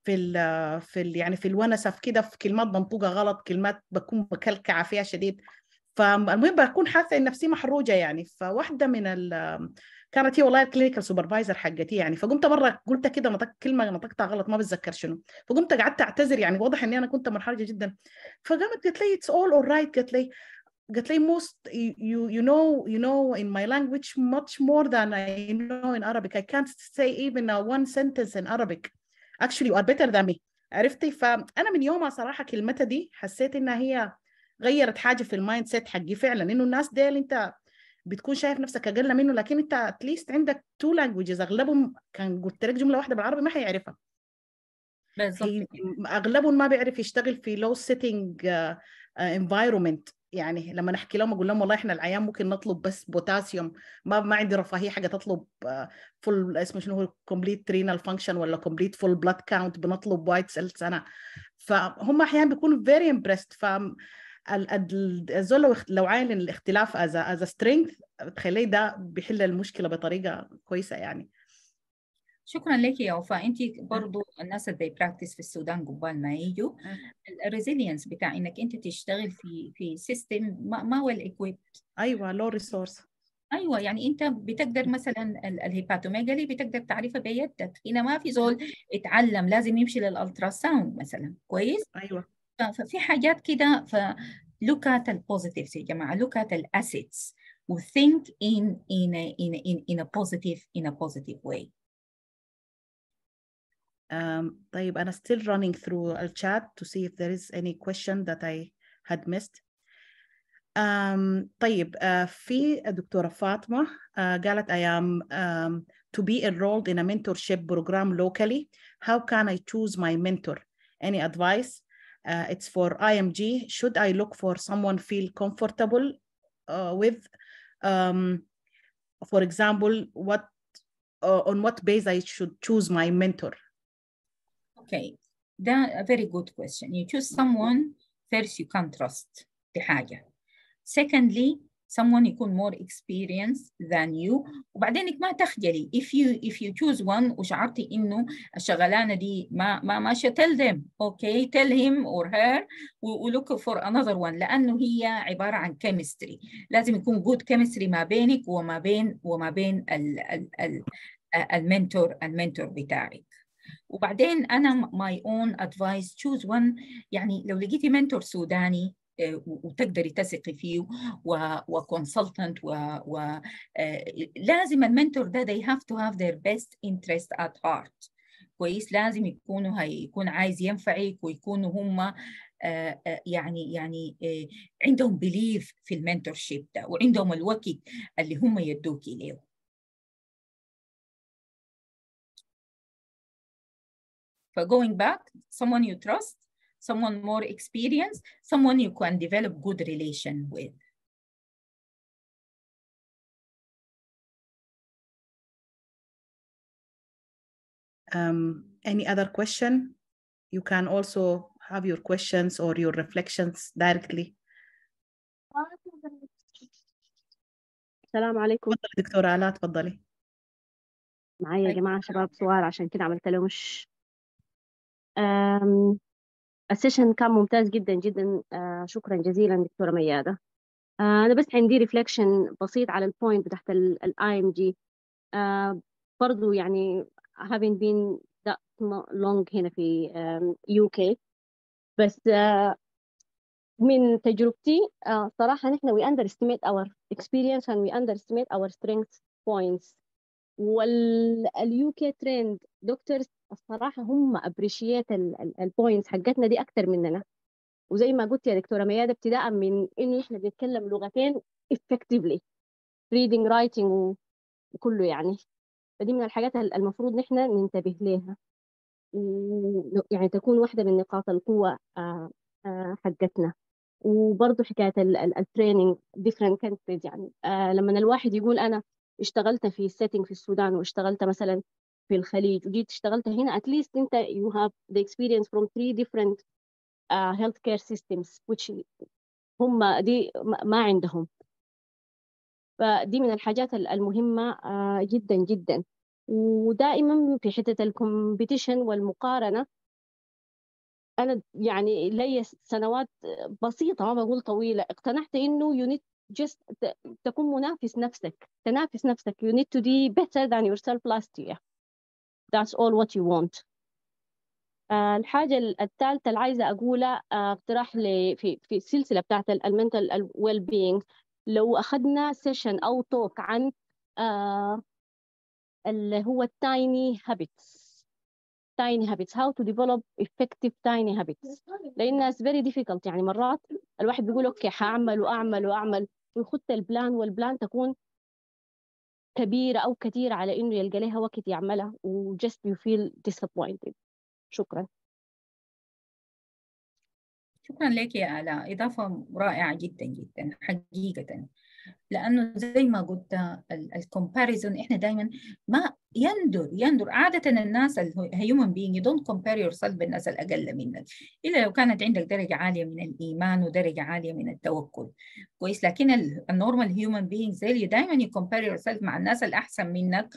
في ال في ال يعني في الونسه في كده في كلمات منطوقه غلط كلمات بكون مكلكعه فيها شديد فالمهم بكون حاسه ان نفسي محروجه يعني فواحده من كانت هي والله الكلينيكال سوبرفايزر حقتي يعني فقمت مره قلت كده نطقت كلمه نطقتها غلط ما بتذكر شنو فقمت قعدت اعتذر يعني واضح اني انا كنت منحرجه جدا فقامت قالت لي اتس اول اول رايت قالت لي قالت لي موست يو يو نو يو نو ان ماي لانجويج ماتش مور ذان اي نو ان عربي اي كانت سي ايفن وان سنتنس ان عربي اكشلي ار بيتر ذان مي عرفتي فانا من يومها صراحه كلمتها دي حسيت انها هي غيرت حاجه في المايند سيت حقي فعلا انه الناس ديل انت بتكون شايف نفسك اقل منه لكن انت اتليست عندك تو لانجوجز اغلبهم كان قلت لك جمله واحده بالعربي ما حيعرفها بالظبط اغلبهم ما بيعرف يشتغل في لو سيتنج انفايرومنت يعني لما نحكي لهم اقول لهم والله احنا العيان ممكن نطلب بس بوتاسيوم ما ما عندي رفاهيه حاجه تطلب فول آه، اسمه شنو هو كومبليت رينال فانكشن ولا كومبليت فول بلاد كاونت بنطلب وايت سيلز انا فهم احيانا بيكونوا فيري امبرست ف الزول لو عاين الاختلاف از از سترينث بتخليه ده بيحل المشكله بطريقه كويسه يعني شكرا لك يا وفاء انت أه. برضو الناس اللي براكتس في السودان قبال ما يجوا أه. الريزيلينس بتاع انك انت تشتغل في في سيستم ما, ما ويل ايوه لو ريسورس ايوه يعني انت بتقدر مثلا الهيباتوميجالي بتقدر تعرفها بيدك هنا ما في زول أه. اتعلم لازم يمشي للالترا ساوند مثلا كويس ايوه ففي حاجات كده ف look at the positives يا جماعه look at the assets think in in a, in a, in a positive in a positive way Um, طيب أنا still running through the chat to see if there is any question that I had missed. Um, طيب uh, في دكتورة فاطمة uh, قالت I am um, to be enrolled in a mentorship program locally. How can I choose my mentor? Any advice? Uh, it's for IMG. Should I look for someone feel comfortable uh, with? Um, for example, what uh, on what base I should choose my mentor? Okay, that a very good question. You choose someone first you can trust the higher. Secondly, someone يكون more experienced than you وبعدينك ما تخجلي if you if you choose one وشعرتي انه الشغلانه دي ما ما ماشيه tell them okay tell him or her look for another one لانه هي عباره عن chemistry لازم يكون good chemistry ما بينك وما بين وما بين ال ال ال المنتور المنتور بتاعك وبعدين انا my own advice choose one يعني لو لقيتي منتور سوداني آه، وتقدري تثقي فيه وكونسلتنت ولازم آه، المنتور ده they have to have their best interest at heart كويس لازم يكونوا هيكون عايز ينفعك ويكونوا هم آه، يعني يعني عندهم بليف في المنتور شيب ده وعندهم الوقت اللي هم يدوك اليه going back someone you trust someone more experienced, someone you can develop good relation with. Um, any other question? You can also have your questions or your reflections directly. السلام عليكم دكتورة علاء تفضلي معايا يا جماعة شباب صغار عشان كده عملت مش. السيشن كان ممتاز جدا جدا آه، شكرا جزيلا دكتورة ميادة آه، أنا بس عندي ريفلكشن بسيط على البوينت تحت الاي ام جي برضو يعني having been that long هنا في يو كي بس آه، من تجربتي صراحة نحن we underestimate our experience and we underestimate our strength points واليو كي تريند دكتورز الصراحه هم ابريشيت البوينتس حقتنا دي اكتر مننا وزي ما قلت يا دكتوره ميادة ابتداء من انه احنا بنتكلم لغتين effectively reading writing وكله يعني فدي من الحاجات المفروض نحن ننتبه لها يعني تكون واحدة من نقاط القوة آه، آه، حقتنا وبرضه حكاية التريننج different countries يعني آه، لما الواحد يقول أنا اشتغلت في السيتنج في السودان واشتغلت مثلا في الخليج وجيت اشتغلت هنا اتليست انت you have the experience from three different uh, healthcare systems which هم دي ما عندهم فدي من الحاجات المهمة آه، جدا جدا ودائما في حتة الكومبيتيشن والمقارنة أنا يعني لي سنوات بسيطة ما بقول طويلة اقتنعت إنه you need just تكون منافس نفسك تنافس نفسك you need to be better than yourself last year that's all what you want آه، الحاجة الثالثة اللي عايزة أقولها آه، اقتراح في في السلسلة بتاعت المنتال ويل بينج لو أخذنا سيشن أو توك عن آه، اللي هو التايني هابتس tiny habits how to develop effective tiny habits لأنها it's very difficult يعني مرات الواحد بيقول أوكي حأعمل وأعمل وأعمل ويخط البلان والبلان تكون كبيرة أو كثيرة على إنه يلقى لها وقت يعملها و just you feel disappointed شكرا شكرا لك يا آلاء إضافة رائعة جدا جدا حقيقة لانه زي ما قلت الكومباريزون احنا دائما ما يندر يندر عاده الناس الهيومن بينج يو دونت كومبير يور سيلف بالناس الاقل منك الا لو كانت عندك درجه عاليه من الايمان ودرجه عاليه من التوكل كويس لكن النورمال هيومن بينج زي دائما يكومبير يور سيلف مع الناس الاحسن منك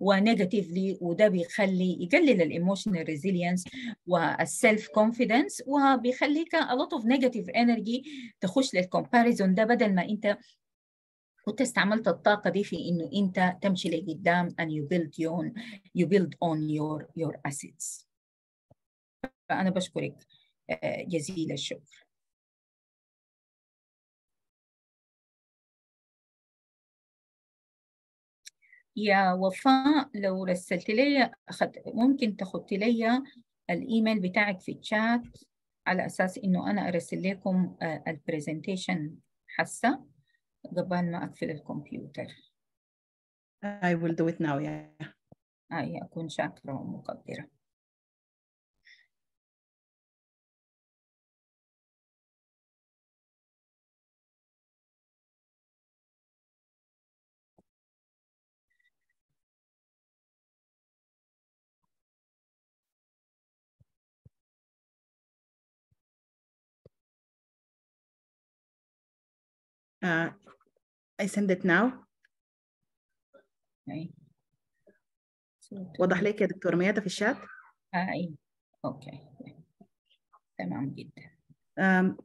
ونيجاتيفلي وده بيخلي يقلل الايموشنال ريزيلينس والسيلف كونفيدنس وبيخليك a lot of negative energy تخش للكومباريزون ده بدل ما انت كنت استعملت الطاقه دي في انه انت تمشي لقدام and you build your you build on your your assets فانا بشكرك آه، جزيل الشكر يا وفاء لو رسلت لي أخد ممكن تحطي لي الايميل بتاعك في الشات على اساس انه انا ارسل لكم آه، البرزنتيشن حسه قبل ما أقفل الكمبيوتر I will do it now yeah أي آه، أكون شاكرة ومقدرة Uh, I send it now وضح لك يا دكتور ميادة في الشات؟ آه، أي أوكي تمام جدا um,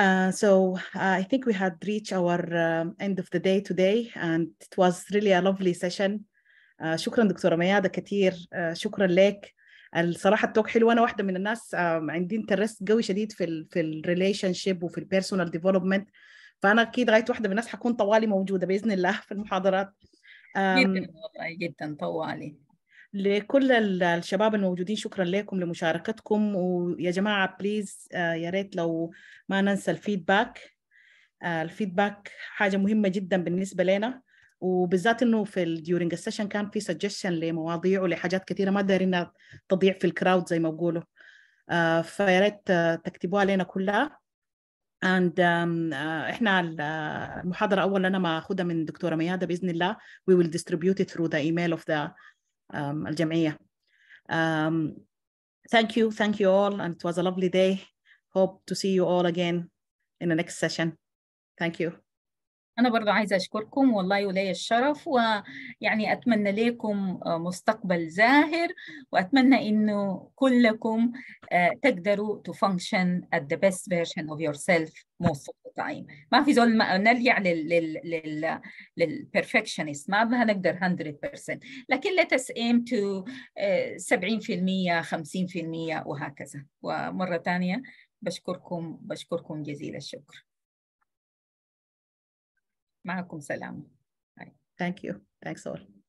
Uh, so uh, I think we had reached our uh, end of the day today and it was really a lovely session. Uh, شكرا دكتورة ميادة كثير uh, شكرا لك الصراحة التوك حلو أنا واحدة من الناس um, عندي انترست قوي شديد في ال في الريليشن شيب وفي البيرسونال ديفلوبمنت فانا اكيد غايه واحده من الناس حكون طوالي موجوده باذن الله في المحاضرات جدا جدا طوالي لكل الشباب الموجودين شكرا لكم لمشاركتكم ويا جماعه بليز آه، يا ريت لو ما ننسى الفيدباك آه، الفيدباك حاجه مهمه جدا بالنسبه لنا وبالذات انه في الديورنج السيشن كان في سجشن لمواضيع ولحاجات كثيره ما دايرين تضيع في الكراود زي ما بقولوا آه، فيا ريت تكتبوها لنا كلها and um, uh, احنا اول انا ما اخذها من باذن الله we will distribute it through the email of the um, الجمعيه um, thank you thank you all and it was a lovely day hope to see you all again in the next session thank you أنا برضو عايزة أشكركم والله ولي الشرف ويعني أتمنى لكم آه، مستقبل زاهر وأتمنى إنه كلكم آه، تقدروا to function at the best version of yourself most of the time ما في زول نرجع لل لل لل للperfectionist ما هنقدر 100% لكن let us aim to 70% آه، 50% وهكذا ومرة ثانية بشكركم بشكركم جزيل الشكر معكم سلام Thank you. Thanks all.